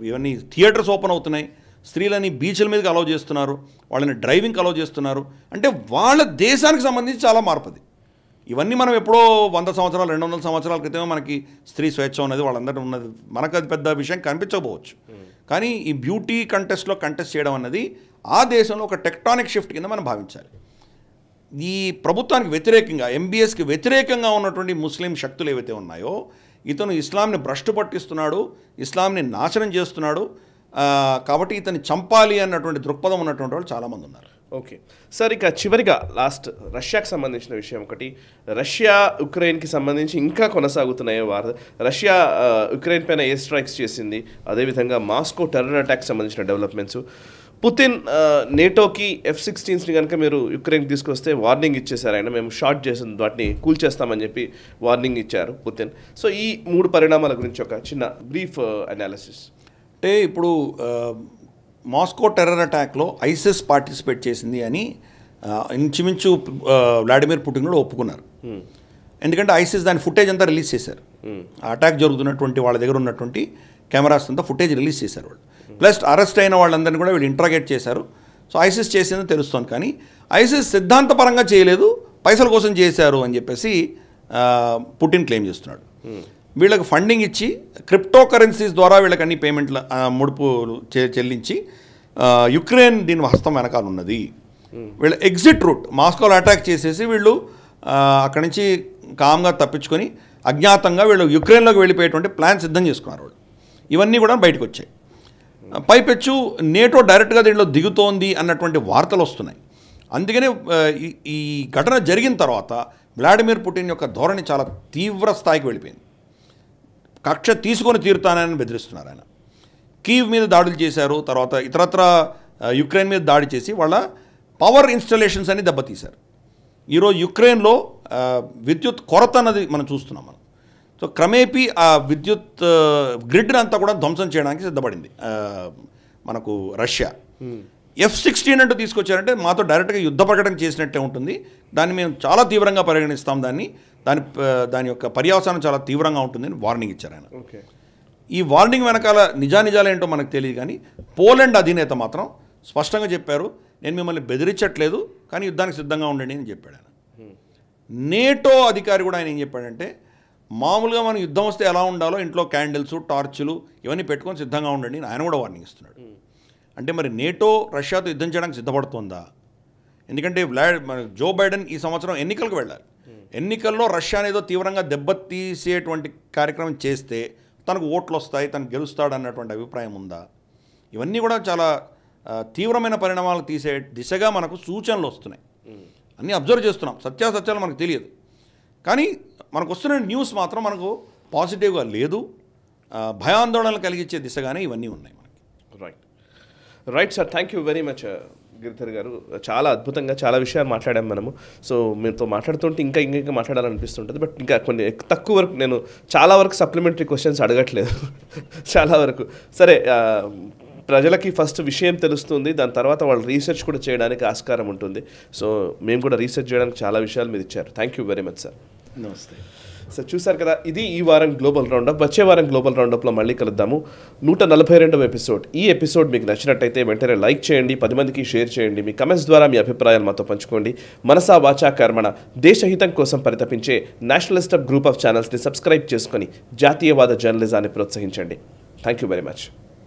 ఇవన్నీ థియేటర్స్ ఓపెన్ అవుతున్నాయి స్త్రీలని బీచ్ల మీదకి అలౌ చేస్తున్నారు వాళ్ళని డ్రైవింగ్కి అలౌ చేస్తున్నారు అంటే వాళ్ళ దేశానికి సంబంధించి చాలా మార్పు అది ఇవన్నీ మనం ఎప్పుడో వంద సంవత్సరాలు రెండు వందల సంవత్సరాల క్రితమే మనకి స్త్రీ స్వేచ్ఛ ఉన్నది వాళ్ళందరూ ఉన్నది మనకు అది పెద్ద విషయం కనిపించకపోవచ్చు కానీ ఈ బ్యూటీ కంటెస్ట్లో కంటెస్ట్ చేయడం అన్నది ఆ దేశంలో ఒక టెక్టానిక్ షిఫ్ట్ కింద మనం భావించాలి ఈ ప్రభుత్వానికి వ్యతిరేకంగా ఎంబీఎస్కి వ్యతిరేకంగా ఉన్నటువంటి ముస్లిం శక్తులు ఏవైతే ఉన్నాయో ఇతను ఇస్లాంని భ్రష్టు పట్టిస్తున్నాడు ఇస్లాంని నాశనం చేస్తున్నాడు కాబట్టి ఇతన్ని చంపాలి అన్నటువంటి దృక్పథం ఉన్నటువంటి వాళ్ళు చాలామంది ఉన్నారు ఓకే సార్ ఇక చివరిగా లాస్ట్ రష్యాకి సంబంధించిన విషయం ఒకటి రష్యా ఉక్రెయిన్కి సంబంధించి ఇంకా కొనసాగుతున్నాయి వార్త రష్యా ఉక్రెయిన్ పైన ఎయిర్ స్ట్రైక్స్ చేసింది అదేవిధంగా మాస్కో టెర్రర్ అటాక్ సంబంధించిన డెవలప్మెంట్స్ పుతిన్ నేటోకి ఎఫ్ సిక్స్టీన్స్ని కనుక మీరు యుక్రెయిన్కి తీసుకొస్తే వార్నింగ్ ఇచ్చేశారు ఆయన మేము షార్ట్ చేసిన వాటిని చేస్తామని చెప్పి వార్నింగ్ ఇచ్చారు పుతిన్ సో ఈ మూడు పరిణామాల గురించి ఒక చిన్న బ్రీఫ్ అనాలిసిస్ అంటే ఇప్పుడు మాస్కో టెర్రర్ అటాక్లో ఐసిస్ పార్టిసిపేట్ చేసింది అని ఇంచుమించు వ్లాడిమిర్ పుటిన్ కూడా ఒప్పుకున్నారు ఎందుకంటే ఐసిస్ దాని ఫుటేజ్ అంతా రిలీజ్ చేశారు అటాక్ జరుగుతున్నటువంటి వాళ్ళ దగ్గర ఉన్నటువంటి కెమెరాస్ అంతా ఫుటేజ్ రిలీజ్ చేశారు వాళ్ళు ప్లస్ అరెస్ట్ అయిన వాళ్ళందరినీ కూడా వీళ్ళు ఇంట్రాగేట్ చేశారు సో ఐసిస్ చేసిందని తెలుస్తోంది కానీ ఐసిస్ సిద్ధాంతపరంగా చేయలేదు పైసల కోసం చేశారు అని చెప్పేసి పుటిన్ క్లెయిమ్ చేస్తున్నాడు hmm. వీళ్ళకి ఫండింగ్ ఇచ్చి క్రిప్టో కరెన్సీస్ ద్వారా వీళ్ళకి అన్ని పేమెంట్ల ముడుపులు చెల్లించి యుక్రెయిన్ దీని హస్తం వెనకాల ఉన్నది hmm. వీళ్ళ ఎగ్జిట్ రూట్ మాస్కోలో అటాక్ చేసేసి వీళ్ళు అక్కడి నుంచి కామ్గా తప్పించుకొని అజ్ఞాతంగా వీళ్ళు యుక్రెయిన్లోకి వెళ్ళిపోయేటువంటి ప్లాన్ సిద్ధం చేసుకున్నారు వాళ్ళు ఇవన్నీ కూడా బయటకు వచ్చాయి పైపెచ్చు నేటో డైరెక్ట్గా దీంట్లో దిగుతోంది అన్నటువంటి వార్తలు వస్తున్నాయి అందుకనే ఈ ఘటన జరిగిన తర్వాత వ్లాడిమిర్ పుటిన్ యొక్క ధోరణి చాలా తీవ్ర స్థాయికి వెళ్ళిపోయింది కక్ష తీసుకొని తీరుతానని బెదిరిస్తున్నారు ఆయన కీవ్ మీద దాడులు చేశారు తర్వాత ఇతరత్ర యుక్రెయిన్ మీద దాడి చేసి వాళ్ళ పవర్ ఇన్స్టలేషన్స్ అని దెబ్బతీశారు ఈరోజు యుక్రెయిన్లో విద్యుత్ కొరత అన్నది మనం చూస్తున్నాం సో క్రమేపీ ఆ విద్యుత్ గ్రిడ్ని అంతా కూడా ధ్వంసం చేయడానికి సిద్ధపడింది మనకు రష్యా hmm. ఎఫ్ సిక్స్టీన్ అంటూ తీసుకొచ్చారంటే మాతో డైరెక్ట్గా యుద్ధ ప్రకటన చేసినట్టే ఉంటుంది దాన్ని మేము చాలా తీవ్రంగా పరిగణిస్తాం దాన్ని దాని దాని యొక్క పర్యవసానం చాలా తీవ్రంగా ఉంటుందని వార్నింగ్ ఇచ్చారు ఆయన ఈ వార్నింగ్ వెనకాల నిజానిజాలు ఏంటో మనకు తెలియదు కానీ పోలాండ్ అధినేత మాత్రం స్పష్టంగా చెప్పారు నేను మిమ్మల్ని బెదిరించట్లేదు కానీ యుద్ధానికి సిద్ధంగా ఉండండి అని చెప్పాడు ఆయన hmm. నేటో అధికారి కూడా ఆయన ఏం చెప్పాడంటే మామూలుగా మనం యుద్ధం వస్తే ఎలా ఉండాలో ఇంట్లో క్యాండిల్స్ టార్చులు ఇవన్నీ పెట్టుకొని సిద్ధంగా ఉండండి ఆయన కూడా వార్నింగ్ ఇస్తున్నాడు అంటే మరి నేటో రష్యాతో యుద్ధం చేయడానికి సిద్ధపడుతుందా ఎందుకంటే వ్లా జో బైడెన్ ఈ సంవత్సరం ఎన్నికలకు వెళ్ళాలి ఎన్నికల్లో రష్యాని ఏదో తీవ్రంగా దెబ్బతీసేటువంటి కార్యక్రమం చేస్తే తనకు ఓట్లు వస్తాయి తను గెలుస్తాడు అన్నటువంటి అభిప్రాయం ఉందా ఇవన్నీ కూడా చాలా తీవ్రమైన పరిణామాలు తీసే దిశగా మనకు సూచనలు వస్తున్నాయి అన్నీ అబ్జర్వ్ చేస్తున్నాం సత్యాసత్యాలు మనకు తెలియదు కానీ మనకు వస్తున్న న్యూస్ మాత్రం మనకు పాజిటివ్గా లేదు భయాందోళనలు కలిగించే దిశగానే ఇవన్నీ ఉన్నాయి మనకి right right sir thank you very much Giridhar garu చాలా అద్భుతంగా చాలా విషయాలు మాట్లాడాం మనము సో మీతో మాట్లాడుతుంటే ఇంకా ఇంకా ఇంకా మాట్లాడాలనిపిస్తుంటుంది బట్ ఇంకా కొన్ని తక్కువ వరకు నేను చాలా వరకు సప్లిమెంటరీ క్వశ్చన్స్ అడగట్లేదు చాలా వరకు సరే ప్రజలకి ఫస్ట్ విషయం తెలుస్తుంది దాని తర్వాత వాళ్ళు రీసెర్చ్ కూడా చేయడానికి ఆస్కారం ఉంటుంది సో మేము కూడా రీసెర్చ్ చేయడానికి చాలా విషయాలు మీరు ఇచ్చారు thank you very much sir నమస్తే సార్ చూసారు కదా ఇది ఈ వారం గ్లోబల్ రౌండప్ వచ్చే వారం గ్లోబల్ రౌండప్లో మళ్ళీ కలుద్దాము నూట నలభై రెండవ ఎపిసోడ్ ఈ ఎపిసోడ్ మీకు నచ్చినట్టయితే వెంటనే లైక్ చేయండి పది మందికి షేర్ చేయండి మీ కమెంట్స్ ద్వారా మీ అభిప్రాయాలు మాతో పంచుకోండి మనసా వాచా కర్మణ దేశహితం కోసం పరితపించే నేషనలిస్ట్ గ్రూప్ ఆఫ్ ఛానల్స్ని సబ్స్క్రైబ్ చేసుకొని జాతీయవాద జర్నలిజాన్ని ప్రోత్సహించండి థ్యాంక్ యూ వెరీ మచ్